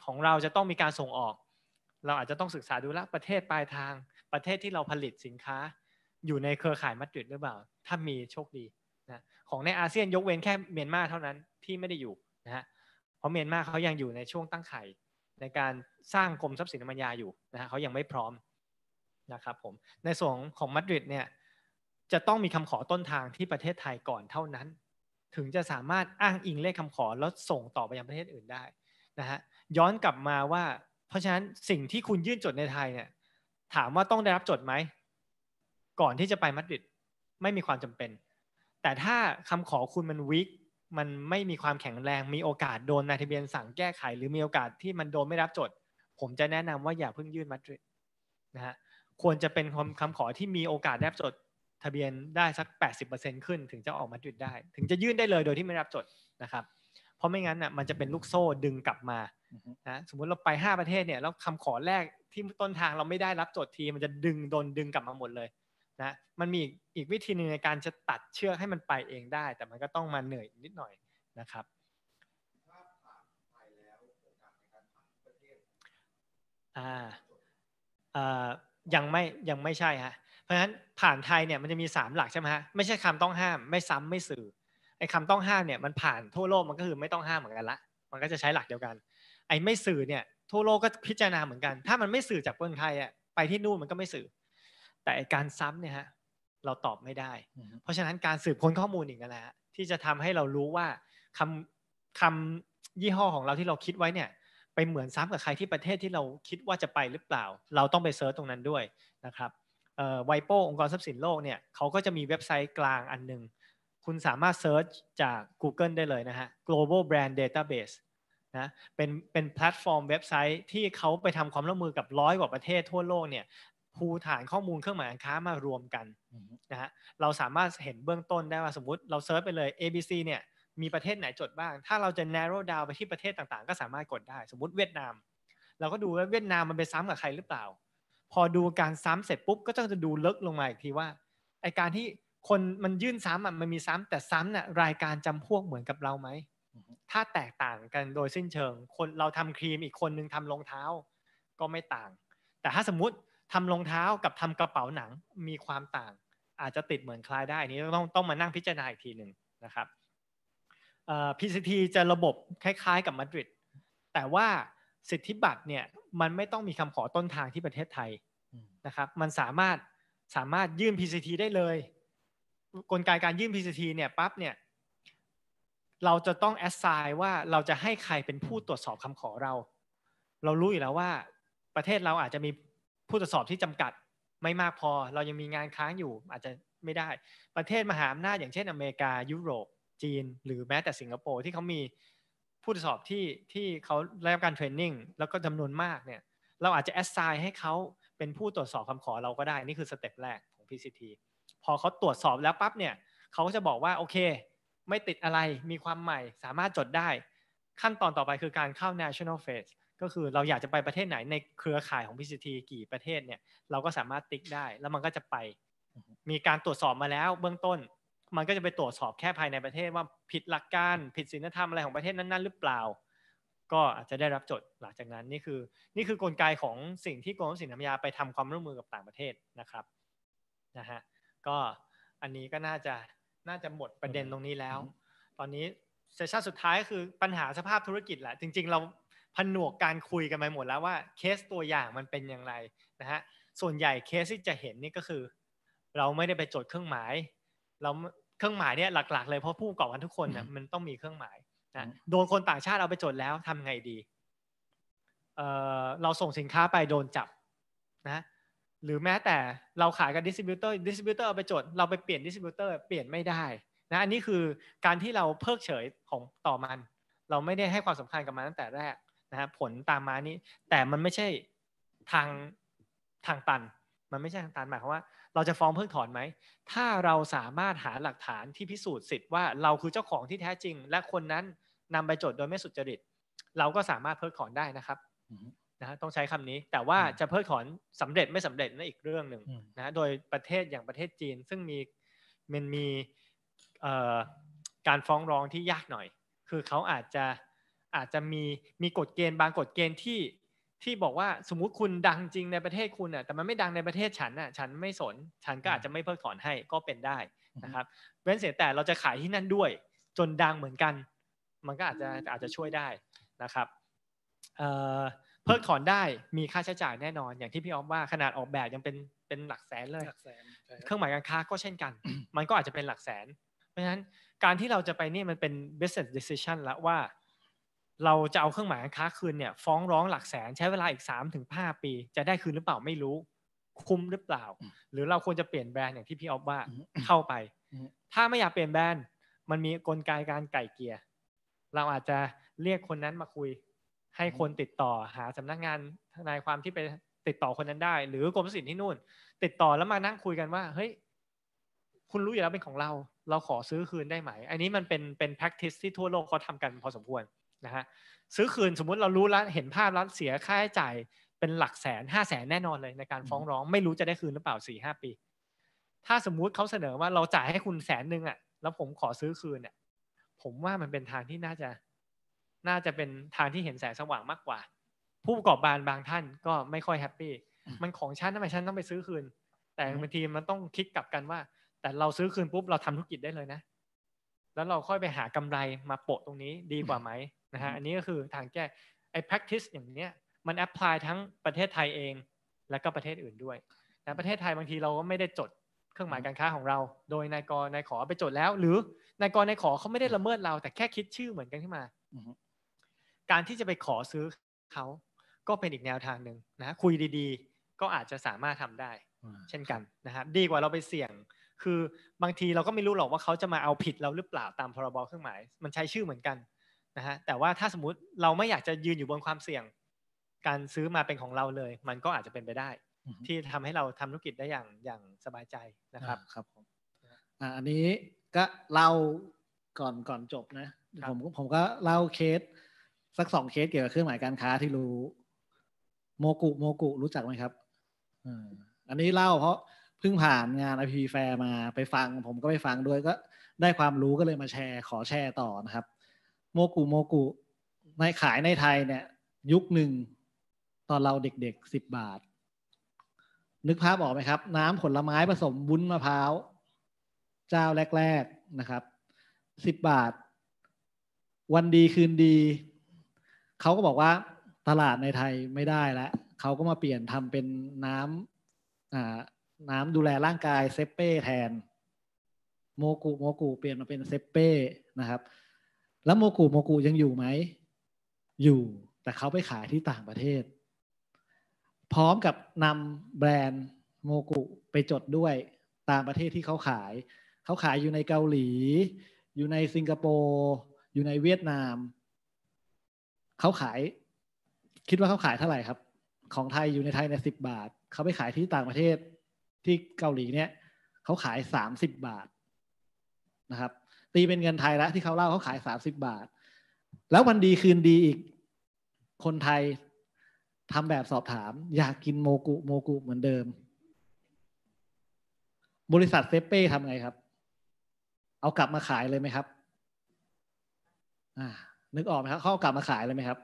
ของเราจะต้องมีการส่งออก เราอาจจะต้องศึกษาดูละประเทศปลายทาง ประเทศที่เราผลิตสินค้าอยู่ในเครือข่ายมัดริดหรือเปล่า ถ้ามีโชคดีนะ ของในอาเซียนยกเว้นแค่เมียนมาเท่านั้นที่ไม่ได้อยู่นะฮะ เพราะเมียนมาเขายังอยู่ในช่วงตั้งไข่ในการสร้างกรมทรัพย์สินธรรมยาอยู่นะฮะเขายังไม่พร้อมนะครับผมในส่วนของมาดริดเนี่ยจะต้องมีคำขอต้นทางที่ประเทศไทยก่อนเท่านั้น ถึงจะสามารถอ้างอิงเลขคำขอแล้วส่งต่อไปยังประเทศอื่นได้นะฮะย้อนกลับมาว่าเพราะฉะนั้นสิ่งที่คุณยื่นจดในไทยเนี่ยถามว่าต้องได้รับจดไหม ก่อนที่จะไปมาดริดไม่มีความจำเป็น แต่ถ้าคำขอคุณมันวิกมันไม่มีความแข็งแรง มีโอกาสโดนนายทะเบียนสั่งแก้ไขหรือมีโอกาสที่มันโดนไม่รับจดผมจะแนะนำว่าอย่าเพิ่งยื่นมาดริดนะฮะควรจะเป็นคำขอที่มีโอกาสได้จดทะเบียนได้สัก80%ขึ้นถึงจะออกมาจุดได้ ถึงจะยื่นได้เลยโดยที่ไม่รับจดนะครับ เพราะไม่งั้นน่ะมันจะเป็นลูกโซ่ดึงกลับมานะสมมุติเราไป5ประเทศเนี่ยแล้วคำขอแรกที่ต้นทางเราไม่ได้รับจดที มันจะดึงโดนดึงกลับมาหมดเลยนะมันมีอีกวิธีหนึ่งในการจะตัดเชือกให้มันไปเองได้ แต่มันก็ต้องมาเหนื่อยนิดหน่อยนะครับอ่ายังไม่ยังไม่ใช่ฮะ เพราะฉะนั้นผ่านไทยเนี่ยมันจะมี 3 หลักใช่ไหมฮะ ไม่ใช่คำต้องห้าม ไม่ซ้ำไม่สื่อ ไอ้คาต้องห้ามเนี่ยมันผ่านทั่วโลกมันก็คือไม่ต้องห้ามเหมือนกันละ มันก็จะใช้หลักเดียวกัน ไอ้ไม่สื่อเนี่ยทั่วโลกก็พิจารณาเหมือนกัน ถ้ามันไม่สื่อจากเมืองไทยอ่ะ ไปที่นู่นมันก็ไม่สื่อ แต่การซ้ำเนี่ยฮะเราตอบไม่ได้ เพราะฉะนั้นการสืบค้นข้อมูลอีกนั่นแหละที่จะทำให้เรารู้ว่าคำคำยี่ห้อของเราที่เราคิดไว้เนี่ยไปเหมือนซ้ำกับใครที่ประเทศที่เราคิดว่าจะไปหรือเปล่า เราต้องไปเซิร์ชตรงนั้นด้วยนะครับไวโปองค์กรทรัพย์สินโลกเนี่ยเขาก็จะมีเว็บไซต์กลางอันหนึ่งคุณสามารถเซิร์ชจาก Google ได้เลยนะฮะ global brand database นะ เป็นเป็นแพลตฟอร์มเว็บไซต์ที่เขาไปทำความร่วมมือกับร้อยกว่าประเทศทั่วโลกเนี่ยภูฐานข้อมูลเครื่องหมายการค้ามารวมกันนะฮะเราสามารถเห็นเบื้องต้นได้ว่าสมมติ เราเซิร์ชไปเลย ABC เนี่ยมีประเทศไหนจดบ้าง ถ้าเราจะ narrow down ไปที่ประเทศต่างๆ ก็สามารถกดได้ สมมติเวียดนาม เราก็ดูว่าเวียดนามมันไปซ้ำกับใครหรือเปล่า พอดูการซ้ำเสร็จปุ๊บ ก็ต้องจะดูเลิกลงมาอีกทีว่า ไอการที่คนมันยื่นซ้ำอ่ะ มันมีซ้ำแต่ซ้ำน่ะ รายการจำพวกเหมือนกับเราไหม ถ้าแตกต่างกันโดยสิ้นเชิง คนเราทำครีม อีกคนนึงทำรองเท้า ก็ไม่ต่าง แต่ถ้าสมมติทำรองเท้ากับทำกระเป๋าหนัง มีความต่าง อาจจะติดเหมือนคล้ายได้นี้ต้องต้องมานั่งพิจารณาอีกทีหนึ่งนะครับพีซีทีจะระบบคล้ายๆ กับมาดริดแต่ว่าสิทธิบัตรเนี่ยมันไม่ต้องมีคำขอต้นทางที่ประเทศไทยนะครับ มันสามารถสามารถยื่น PCT ได้เลย กลไกการยื่น PCT เนี่ยปั๊บเนี่ยเราจะต้องแอสไซน์ว่าเราจะให้ใครเป็นผู้ตรวจสอบคำขอเรา เรารู้อยู่แล้วว่า ประเทศเราอาจจะมีผู้ตรวจสอบที่จำกัด ไม่มากพอ เรายังมีงานค้างอยู่อาจจะไม่ได้ ประเทศมหาอำนาจอย่างเช่นอเมริกา ยุโรปจีนหรือแม้แต่สิงคโปร์ที่เขามีผู้ทดสอบที่ที่เขาได้รับการเทรนนิ่งแล้วก็จำนวนมากเนี่ยเราอาจจะแอสไซน์ให้เขาเป็นผู้ตรวจสอบคำขอเราก็ได้นี่คือสเต็ปแรกของ PCT พอเขาตรวจสอบแล้วปั๊บเนี่ยเขาก็จะบอกว่าโอเค ไม่ติดอะไรมีความใหม่สามารถจดได้ ขั้นตอนต่อไปคือการเข้า national phase ก็คือเราอยากจะไปประเทศไหนในเครือข่ายของ PCT กี่ประเทศเนี่ยเราก็สามารถติ๊กได้ แล้วมันก็จะไปมีการตรวจสอบมาแล้วเบื้องต้นมันก็จะไปตรวจสอบแค่ภายในประเทศว่าผิดหลักการผิดศีลธรรมอะไรของประเทศนั้นๆ หรือเปล่า ก็อาจจะได้รับจดหลังจากนั้น นี่คือนี่คือกลไกของสิ่งที่กรมสินรมยาไปทำความร่วมมือกับต่างประเทศนะครับนะฮะก็อันนี้ก็น่าจะน่าจะหมดประเด็นตรงนี้แล้ว ตอนนี้เซสชั่นสุดท้ายคือปัญหาสภาพธุรกิจแหละจริงๆ เราผนวกการคุยกันไปหมดแล้วว่าเคสตัวอย่างมันเป็นอย่างไรนะฮะส่วนใหญ่เคสที่จะเห็นนี่ก็คือเราไม่ได้ไปจดเครื่องหมายเราเครื่องหมายเนี่ยหลักๆเลยเพราะผู้ประกอบการทุกคนเนี่ยมันต้องมีเครื่องหมายนะโดนคนต่างชาติเอาไปจดแล้วทำไงดีเเราส่งสินค้าไปโดนจับนะหรือแม้แต่เราขายกับดิสติบิวเตอร์ดิสติบิวเตอร์เอาไปจดเราไปเปลี่ยนดิสติบิวเตอร์เปลี่ยนไม่ได้นะอันนี้คือการที่เราเพิกเฉยของต่อมัน เราไม่ได้ให้ความสำคัญกับมันตั้งแต่แรกนะะผลตามมานี้แต่มันไม่ใช่ทางทางตันมันไม่ใช่ทางตันหมายความว่าเราจะฟ้องเพิกถอนไหม ถ้าเราสามารถหาหลักฐานที่พิสูจน์สิทธิ์ว่าเราคือเจ้าของที่แท้จริง และคนนั้นนำไปจดโดยไม่สุจริต เราก็สามารถเพิกถอนได้นะครับ นะฮะต้องใช้คำนี้ แต่ว่าจะเพิกถอนสำเร็จไม่สำเร็จนั่นอีกเรื่องหนึ่งนะะโดยประเทศอย่างประเทศจีน ซึ่งมีมันมีการฟ้องร้องที่ยากหน่อย คือเขาอาจจะอาจจะมีมีกฎเกณฑ์บางกฎเกณฑ์ที่ที่บอกว่าสมมุติคุณดังจริงในประเทศคุณอ่ะแต่มันไม่ดังในประเทศฉันอ่ะฉันไม่สนฉันก็อาจจะไม่เพิกถอนให้ก็เป็นได้นะครับ เว้นเสียแต่เราจะขายที่นั่นด้วย จนดังเหมือนกัน มันก็อาจจะอาจจะช่วยได้นะครับเพิกถอนได้มีค่าใช้จ่ายแน่นอน อย่างที่พี่ออฟว่าขนาดออกแบบยังเป็นเป็นหลักแสนเลยเครื่องหมายการค้าก็เช่นกัน มันก็อาจจะเป็นหลักแสน เพราะฉะนั้นการที่เราจะไปนี่มันเป็น business decision แล้วว่าเราจะเอาเครื่องหมายการค้าคืนเนี่ยฟ้องร้องหลักแสนใช้เวลาอีก3หปี จะได้คืนหรือเปล่าไม่รู้ คุ้มหรือเปล่า หรือเราควรจะเปลี่ยนแบรนด์อย่างที่พี่ออฟว่าเข้าไปถ้าไม่อยากเปลี่ยนแบรนด์ มันมีกลไกการไก่เกียร์เราอาจจะเรียกคนนั้นมาคุย ให้คนติดต่อหาสำนักงานทนายความที่ไปติดต่อคนนั้นได้ หรือกรมสินที่นู่น ติดต่อแล้วมานั่งคุยกันว่าเฮ้ยคุณรู้อยู่แล้วเป็นของเรา เราขอซื้อคืนได้ไหม อันนี้มันเป็นเป็น practice ที่ทั่วโลกเขาทำกันพอสมควรนะฮะซื้อคืนสมมุติเรารู้แล้วเห็นภาพแล้วเสียค่าใช้จ่ายเป็นหลักแสนห้าแสนแน่นอนเลยในการฟ้องร้องไม่รู้จะได้คืนหรือเปล่าสี่ห้าปี ถ้าสมมุติเขาเสนอว่าเราจ่ายให้คุณแสนหนึ่งอ่ะแล้วผมขอซื้อคืนเนี่ยผมว่ามันเป็นทางที่น่าจะ น่าจะเป็นทางที่เห็นแสงสว่างมากกว่า ผู้ประกอบการบางท่านก็ไม่ค่อยแฮปปี้มันของฉันทำไมฉันต้องไปซื้อคืน แต่บางทีมันต้องคิดกลับกันว่า แต่เราซื้อคืนปุ๊บเราทำธุรกิจได้เลยนะแล้วเราค่อยไปหากำไรมาโปะตรงนี้ดีกว่าไหมนะฮะอันนี้ก็คือทางแก้ไอ้ practice อย่างเนี้ย มันแอพพลายทั้งประเทศไทยเอง แล้วก็ประเทศอื่นด้วยนะประเทศไทยบางทีเราก็ไม่ได้จดเครื่องหมายการค้าของเรา โดยนายกรนายขอไปจดแล้ว หรือนายกรนายขอเขาไม่ได้ละเมิดเรา แต่แค่คิดชื่อเหมือนกันขึ้นมา การที่จะไปขอซื้อเขาก็เป็นอีกแนวทางหนึ่งนะคุยดีๆ ก็อาจจะสามารถทำได้ เช่นกันนะครับดีกว่าเราไปเสี่ยงคือบางทีเราก็ไม่รู้หรอกว่าเขาจะมาเอาผิดเราหรือเปล่าตามพรบเครื่องหมาย มันใช้ชื่อเหมือนกันนะฮะแต่ว่าถ้าสมมติเราไม่อยากจะยืนอยู่บนความเสี่ยง การซื้อมาเป็นของเราเลย มันก็อาจจะเป็นไปได้ ที่ทำให้เราทำธุรกิจได้อย่างอย่างสบายใจนะครับครับผมอันนี้ก็เล่าก่อนก่อนจบนะผมผมก็เล่าเคสสักสองเคสเกี่ยวกับเครื่องหมายการค้าที่รู้โมกุโมกุรู้จักไหมครับอันนี้เล่าเพราะพิ่งผ่านงานไอพีแฟร์มาไปฟังผมก็ไปฟังด้วยก็ได้ความรู้ก็เลยมาแชร์ขอแชร์ต่อนะครับ โมกุโมกุในขายในไทยเนี่ยยุคหนึ่งตอนเราเด็กๆสิบบาท นึกภาพออกไหมครับ น้ำผลไม้ผสมบุ้นมะพร้าว เจ้าแรกๆนะครับสิบบาท วันดีคืนดี เขาก็บอกว่าตลาดในไทยไม่ได้แล้วเขาก็มาเปลี่ยนทำเป็นน้ำน้ำดูแลร่างกายเซเป้แทนโมกุโมกุเปลี่ยนมาเป็นเซเป้นะครับ แล้วโมกุโมกุยังอยู่ไหมอยู่แต่เขาไปขายที่ต่างประเทศ พร้อมกับนำแบรนด์โมกุไปจดด้วยตามประเทศที่เขาขายเขาขายอยู่ในเกาหลี อยู่ในสิงคโปร์อยู่ในเวียดนามเขาขาย คิดว่าเขาขายเท่าไหร่ครับ ของไทยอยู่ในไทยในสิบบาทเขาไปขายที่ต่างประเทศที่เกาหลีเนี่ย เขาขายสามสิบบาทนะครับ ตีเป็นเงินไทยแล้วที่เขาเล่าเขาขายสามสิบบาท แล้ววันดีคืนดีอีกคนไทยทำแบบสอบถาม อยากกินโมกุโมกุเหมือนเดิม บริษัทเซเป้ทำไงครับ เอากลับมาขายเลยไหมครับนึกออกไหมครับเขาเอากลับมาขายเลยไหมครับ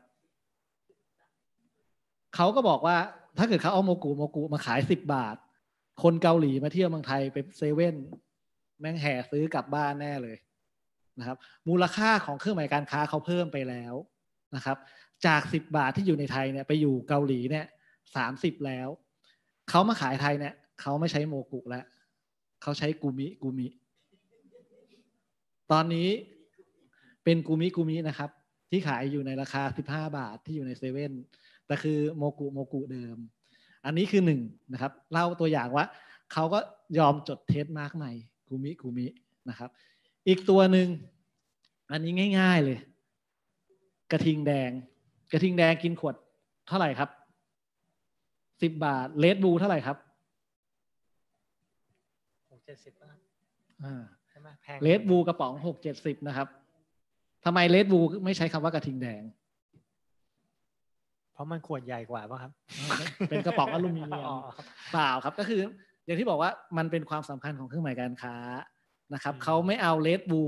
เขาก็บอกว่า ถ้าเกิดเขาเอาโมกุโมกุมาขายสิบบาทคนเกาหลีมาเที่ยวเมืองไทยไปเซเว่นแม่งแห่ซื้อกลับบ้านแน่เลยนะครับ มูลค่าของเครื่องหมายการค้าเขาเพิ่มไปแล้วนะครับ จากสิบบาทที่อยู่ในไทยเนี่ยไปอยู่เกาหลีเนี่ยสามสิบแล้ว เขามาขายไทยเนี่ยเขาไม่ใช้โมกุแล้ว เขาใช้กูมิกูมิ ตอนนี้เป็นกูมิกูมินะครับ ที่ขายอยู่ในราคาสิบห้าบาทที่อยู่ในเซเว่นแต่คือโมกุโมกุเดิมอันนี้คือหนึ่งนะครับเล่าตัวอย่างว่าเขาก็ยอมจดเทสมาร์กใหม่กูมิกูมินะครับ อีกตัวหนึ่งอันนี้ง่ายๆเลยกระทิงแดง กระทิงแดงกินขวดเท่าไหร่ครับ สิบบาทเลดบูเท่าไหร่ครับหกเจ็ดสิบบ่ทเลดบูกระป๋องหกเจ็ดสิบนะครับทำไมเลดบูไม่ใช้คำว่ากระทิงแดงเพราะมันขวดใหญ่กว่าป่ะครับ เป็นกระป๋องอลูมิเนียมเปล่าครับ ก็คืออย่างที่บอกว่ามันเป็นความสำคัญของเครื่องหมายการค้านะครับ เขาไม่เอาเลดบู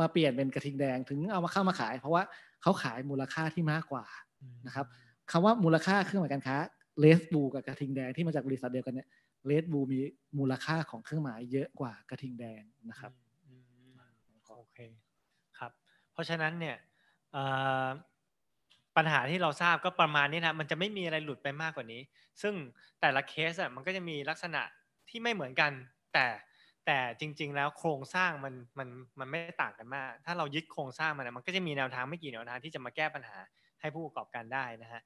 มาเปลี่ยนเป็นกระทิงแดง ถึงเอามาเข้ามาขาย เพราะว่าเขาขายมูลค่าที่มากกว่านะครับคำว่ามูลค่าเครื่องหมายการค้าเลสบูกับกระทิงแดง ที่มาจากบริษัทเดียวกันเนี่ยเลสบูมีมูลค่าของเครื่องหมายเยอะกว่ากระทิงแดงนะครับ โอเค ครับ เพราะฉะนั้นเนี่ยปัญหาที่เราทราบก็ประมาณนี้นะมันจะไม่มีอะไรหลุดไปมากกว่านี้ ซึ่งแต่ละเคสอ่ะมันก็จะมีลักษณะที่ไม่เหมือนกัน แต่แต่จริง ๆ แล้วโครงสร้างมันมันมันไม่ต่างกันมาก ถ้าเรายึดโครงสร้าง มันมันก็จะมีแนวทางไม่กี่แนวทางที่จะมาแก้ปัญหาให้ผู้ประกอบการได้นะฮะ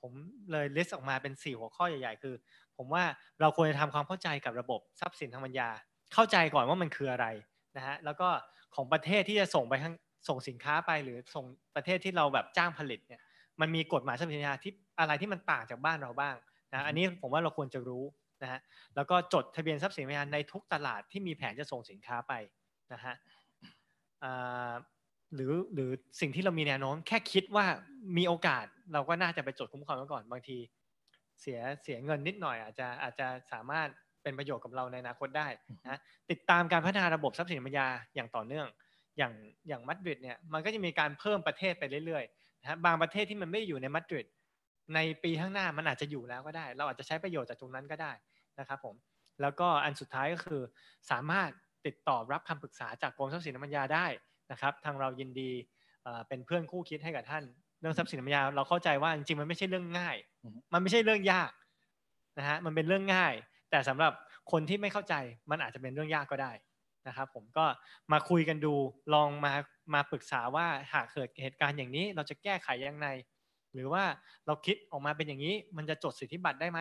ผมเลยลิสต์ออกมาเป็น 4 หัวข้อใหญ่ ๆ คือ ผมว่าเราควรจะทำความเข้าใจกับระบบทรัพย์สินทางปัญญาเข้าใจก่อนว่ามันคืออะไรนะฮะ แล้วก็ของประเทศที่จะส่งไปส่งสินค้าไปหรือส่งประเทศที่เราแบบจ้างผลิตเนี่ยมันมีกฎหมายสัมปทานที่อะไรที่มันต่างจากบ้านเราบ้างนะอันนี้ผมว่าเราควรจะรู้นะฮะแล้วก็จดทะเบียนทรัพย์สินพยานในทุกตลาดที่มีแผนจะส่งสินค้าไปนะฮะหรือหรือสิ่งที่เรามีแนวโน้มแค่คิดว่ามีโอกาสเราก็น่าจะไปจดคุ้มครองไว้ก่อนบางทีเสียเสียเงินนิดหน่อย อาจจะอาจจะสามารถเป็นประโยชน์กับเราในอนาคตได้นะติดตามการพัฒนาระบบทรัพย์สินปัญญาอย่างต่อเนื่อง อย่างอย่างมัดริดเนี่ยมันก็จะมีการเพิ่มประเทศไปเรื่อยนะบางประเทศที่มันไม่อยู่ในมาดริดในปีข้างหน้ามันอาจจะอยู่แล้วก็ได้ เราอาจจะใช้ประโยชน์จากตรงนั้นก็ได้นะครับผมแล้วก็อันสุดท้ายก็คือสามารถติดต่อรับคำปรึกษาจากกรมทรัพย์สินปัมยาได้นะครับทางเรายินดีเป็นเพื่อนคู่คิดให้กับท่าน เรื่องทรัพย์สินปัมยาเราเข้าใจว่าจริงๆ มันไม่ใช่เรื่องง่าย มันไม่ใช่เรื่องยากนะฮะมันเป็นเรื่องง่าย แต่สำหรับคนที่ไม่เข้าใจมันอาจจะเป็นเรื่องยากก็ได้นะครับผมก็มาคุยกันดูลองมามาปรึกษาว่าหากเกิดเหตุการณ์อย่างนี้ เราจะแก้ไขยังไงหรือว่าเราคิดออกมาเป็นอย่างนี้มันจะจดสิทธิบัตรได้ไหม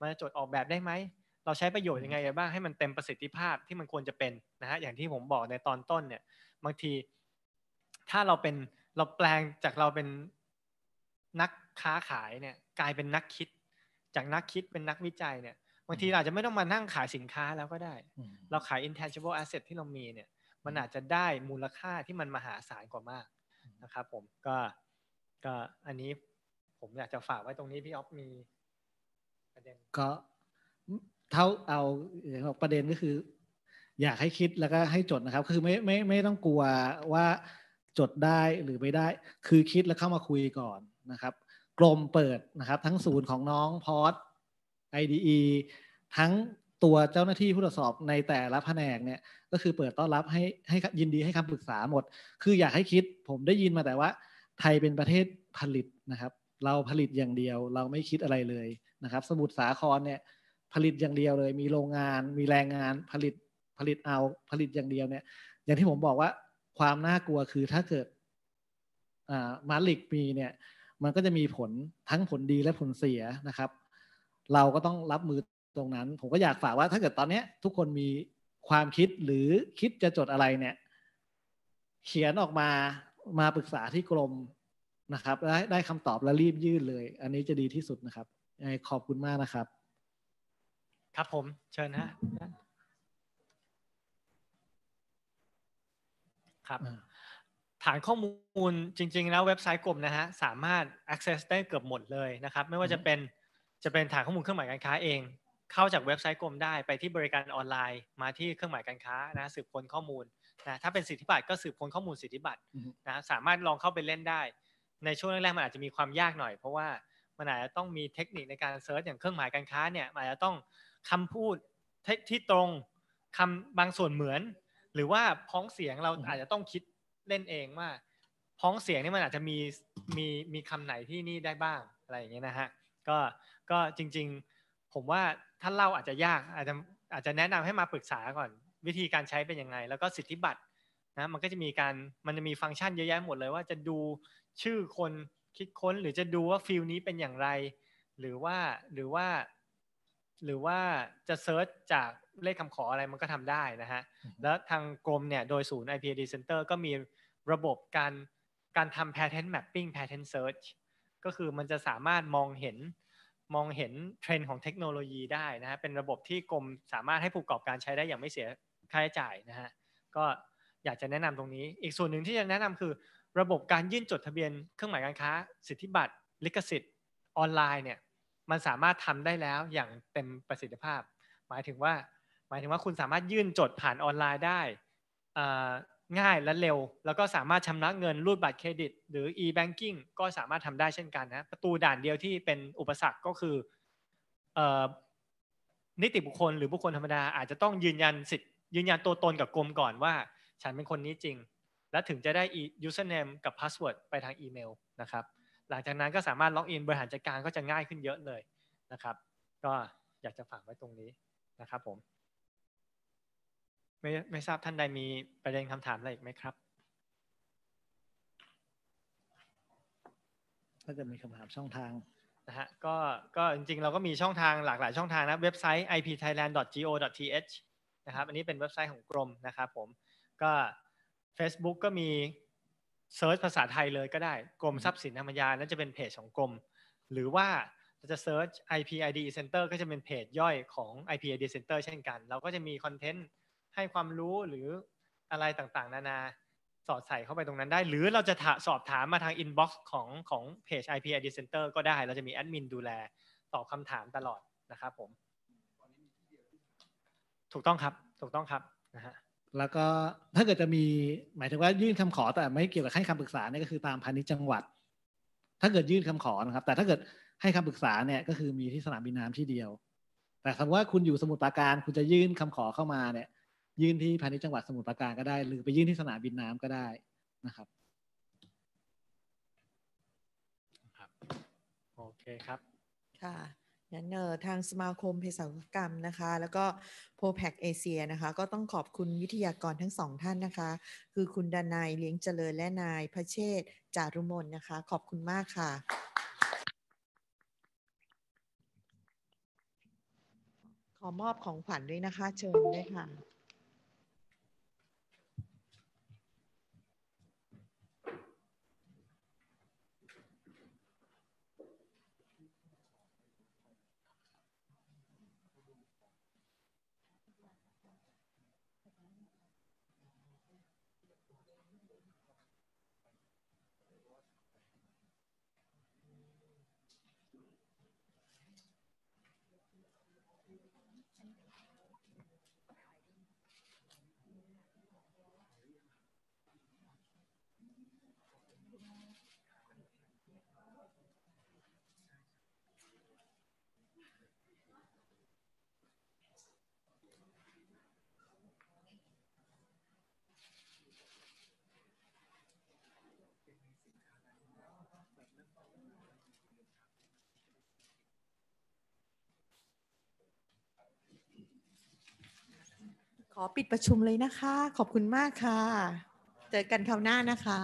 มันจะจดออกแบบได้ไหมเราใช้ประโยชน์ยังไงบ้างให้มันเต็มประสิทธิภาพที่มันควรจะเป็นนะฮะอย่างที่ผมบอกในตอนต้นเนี่ยบางที ถ้าเราเป็นเราแปลงจากเราเป็นนักค้าขายเนี่ยกลายเป็นนักคิด จากนักคิดเป็นนักวิจัยเนี่ยางทีอาจจะไม่ต้องมานั่งขายสินค้าแล้วก็ได้ เราขาย intangible asset ที่เรามีเนี่ย มันอาจจะได้มูลค่าที่มันมหาศาลกว่ามากนะครับผม ก็ ก็อันนี้ผมอยากจะฝากไว้ตรงนี้พี่ออฟมีประเด็นก็เท่าเอาอย่างบอกประเด็นก็คือ อยากให้คิดแล้วก็ให้จดนะครับ คือไม่ไม่ไม่ต้องกลัวว่าจดได้หรือไม่ได้ คือคิดแล้วเข้ามาคุยก่อนนะครับ กลมเปิดนะครับ ทั้งศูนย์ของน้องพอส IDE ทั้งตัวเจ้าหน้าที่ผู้ตรวจสอบในแต่ละแผนกเนี่ย ก็คือเปิดต้อนรับให้ให้ยินดีให้คำปรึกษาหมด คืออยากให้คิดผมได้ยินมาแต่ว่า ไทยเป็นประเทศผลิตนะครับ เราผลิตอย่างเดียวเราไม่คิดอะไรเลยนะครับ สมุทรสาครเนี่ย ผลิตอย่างเดียวเลย มีโรงงานมีแรงงาน ผลิตผลิตเอาผลิตอย่างเดียวเนี่ย อย่างที่ผมบอกว่าความน่ากลัวคือถ้าเกิดมาลิกมีเนี่ย มันก็จะมีผลทั้งผลดีและผลเสียนะครับเราก็ต้องรับมือตรงนั้น ผมก็อยากฝากว่าถ้าเกิดตอนนี้ทุกคนมีความคิดหรือคิดจะจดอะไรเนี่ย เขียนออกมามาปรึกษาที่กรมนะครับ ได้ได้คำตอบแล้วรีบยื่นเลย อันนี้จะดีที่สุดนะครับ ขอบคุณมากนะครับ ครับผม เชิญฮะครับ ฐานข้อมูลจริงๆแล้วเว็บไซต์กรมนะฮะ สามารถ access ได้เกือบหมดเลยนะครับไม่ว่าจะเป็นจะเป็นฐานข้อมูลเครื่องหมายการค้าเอง เข้าจากเว็บไซต์กรมได้ไปที่บริการออนไลน์ มาที่เครื่องหมายการค้านะสืบค้นข้อมูลนะถ้าเป็นสิทธิบัตรก็สืบค้นข้อมูลสิทธิบัตรนะสามารถลองเข้าไปเล่นได้ ในช่วงแรกๆมันอาจจะมีความยากหน่อย เพราะว่ามันอาจจะต้องมีเทคนิคในการเซิร์ชอย่างเครื่องหมายการค้าเนี่ยอาจจะต้องคำพูดที่ตรงคำบางส่วนเหมือน หรือว่าพ้องเสียงเราอาจจะต้องคิดเล่นเองว่าพ้องเสียงนี่มันอาจจะมีมีมีคำไหนที่นี่ได้บ้างอะไรอย่างเงี้ยนะฮะก็ก็จริงๆผมว่าท่านเล่าอาจจะยากอาจจะอาจจะแนะนำให้มาปรึกษาก่อน วิธีการใช้เป็นยังไงแล้วก็สิทธิบัตรนะมันก็จะมีการมันจะมีฟังก์ชันเยอะแยะหมดเลยว่าจะดูชื่อคนคิดค้นหรือจะดูว่าฟิลนี้เป็นอย่างไร หรือว่าหรือว่า หรือว่าจะเซิร์ชจากเลขคำขออะไรมันก็ทำได้นะฮะแล้วทางกรมเนี่ยโดยศูนย์ IPD Center ก็มีระบบการ การทำ p a t e n t mapping p a t e n t search ก็คือมันจะสามารถมองเห็นมองเห็นเทรนด์ของเทคโนโลยีได้นะฮะ เป็นระบบที่กรมสามารถให้ผู้ประกอบการใช้ได้อย่างไม่เสียค่าใช้จ่ายนะฮะ ก็อยากจะแนะนำตรงนี้ อีกส่วนหนึ่งที่จะแนะนำคือ ระบบการยื่นจดทะเบียนเครื่องหมายการค้า สิทธิบัตรลิขสิทธิ์ออนไลน์เนี่ย มันสามารถทำได้แล้วอย่างเต็มประสิทธิภาพ หมายถึงว่าหมายถึงว่าคุณสามารถยื่นจดผ่านออนไลน์ได้ง่ายและเร็ว แล้วก็สามารถชำระเงินรูดบัตรเครดิต หรือ e-banking ก็สามารถทำได้เช่นกันนะ ประตูด่านเดียวที่เป็นอุปสรรคก็คือนิติบุคคลหรือบุคคลธรรมดา อาจจะต้องยืนยันสิทธิ์ยืนยันตัวตนกับกรมก่อนว่าฉันเป็นคนนี้จริง และถึงจะได้ username กับ password ไปทางอีเมลนะครับ หลังจากนั้นก็สามารถล็อกอินบริหารจัดการก็จะง่ายขึ้นเยอะเลยนะครับ ก็อยากจะฝากไว้ตรงนี้นะครับผมไม่ไม่ทราบ ท่านใดมีประเด็นคำถาม อะไรอีกไหมครับถ้าจะมีคำถาม ช่องทางนะฮะก็ก็ จริง ๆ เราก็มีช่องทางหลากหลายช่องทางนะเว็บไซต์ ipthailand.go.th นะครับอันนี้เป็นเว็บไซต์ของกรม นะครับผม ก็ Facebook ก็มีเซิร์ชภาษาไทยเลยก็ได้ กรมทรัพย์สินธรรมยา นั่นจะเป็นเพจของกรม หรือว่าาจะเซิร์ช IPID Center ก็จะเป็นเพจย่อยของ IPID Center เช่นกัน เราก็จะมีคอนเทนต์ให้ความรู้หรืออะไรต่างๆ นานาสอดใส่เข้าไปตรงนั้นได้ หรือเราจะสอบถามมาทางอินบ็อกซ์ของของเพจ IP ID Center ก็ได้เราจะมีแอดมินดูแล ตอบคำถามตลอดนะครับผม ถูกต้องครับถูกต้องครับนะฮะแล้วก็ถ้าเกิดจะมีหมายถึงว่ายื่นคำขอแต่ไม่เกี่ยวกับให้คำปรึกษาเนี่ยก็คือตามพาณิชย์จังหวัด ถ้าเกิดยื่นคำขอนะครับ แต่ถ้าเกิดให้คำปรึกษาเนี่ยก็คือมีที่สนามบินน้ำที่เดียว แต่สมมติว่าคุณอยู่สมุทรปราการคุณจะยื่นคำขอเข้ามาเนี่ยยื่นที่พาณิชย์จังหวัดสมุทรปราการก็ได้หรือไปยื่นที่สนามบินน้ำก็ได้นะครับโอเคครับ ค่ะงั้นเออทางสมาคมเภสัชกรรมนะคะแล้วก็โพแพคเอเชียนะคะก็ต้องขอบคุณวิทยากรทั้งสองท่านนะคะ คือคุณดานายเลี้ยงเจริญและนายพระเชษจารุมนนะคะ ขอบคุณมากค่ะ ขอมอบของขวัญด้วยนะคะเชิญด้วยค่ะขอปิดประชุมเลยนะคะ ขอบคุณมากค่ะ เจอกันคราวหน้านะคะ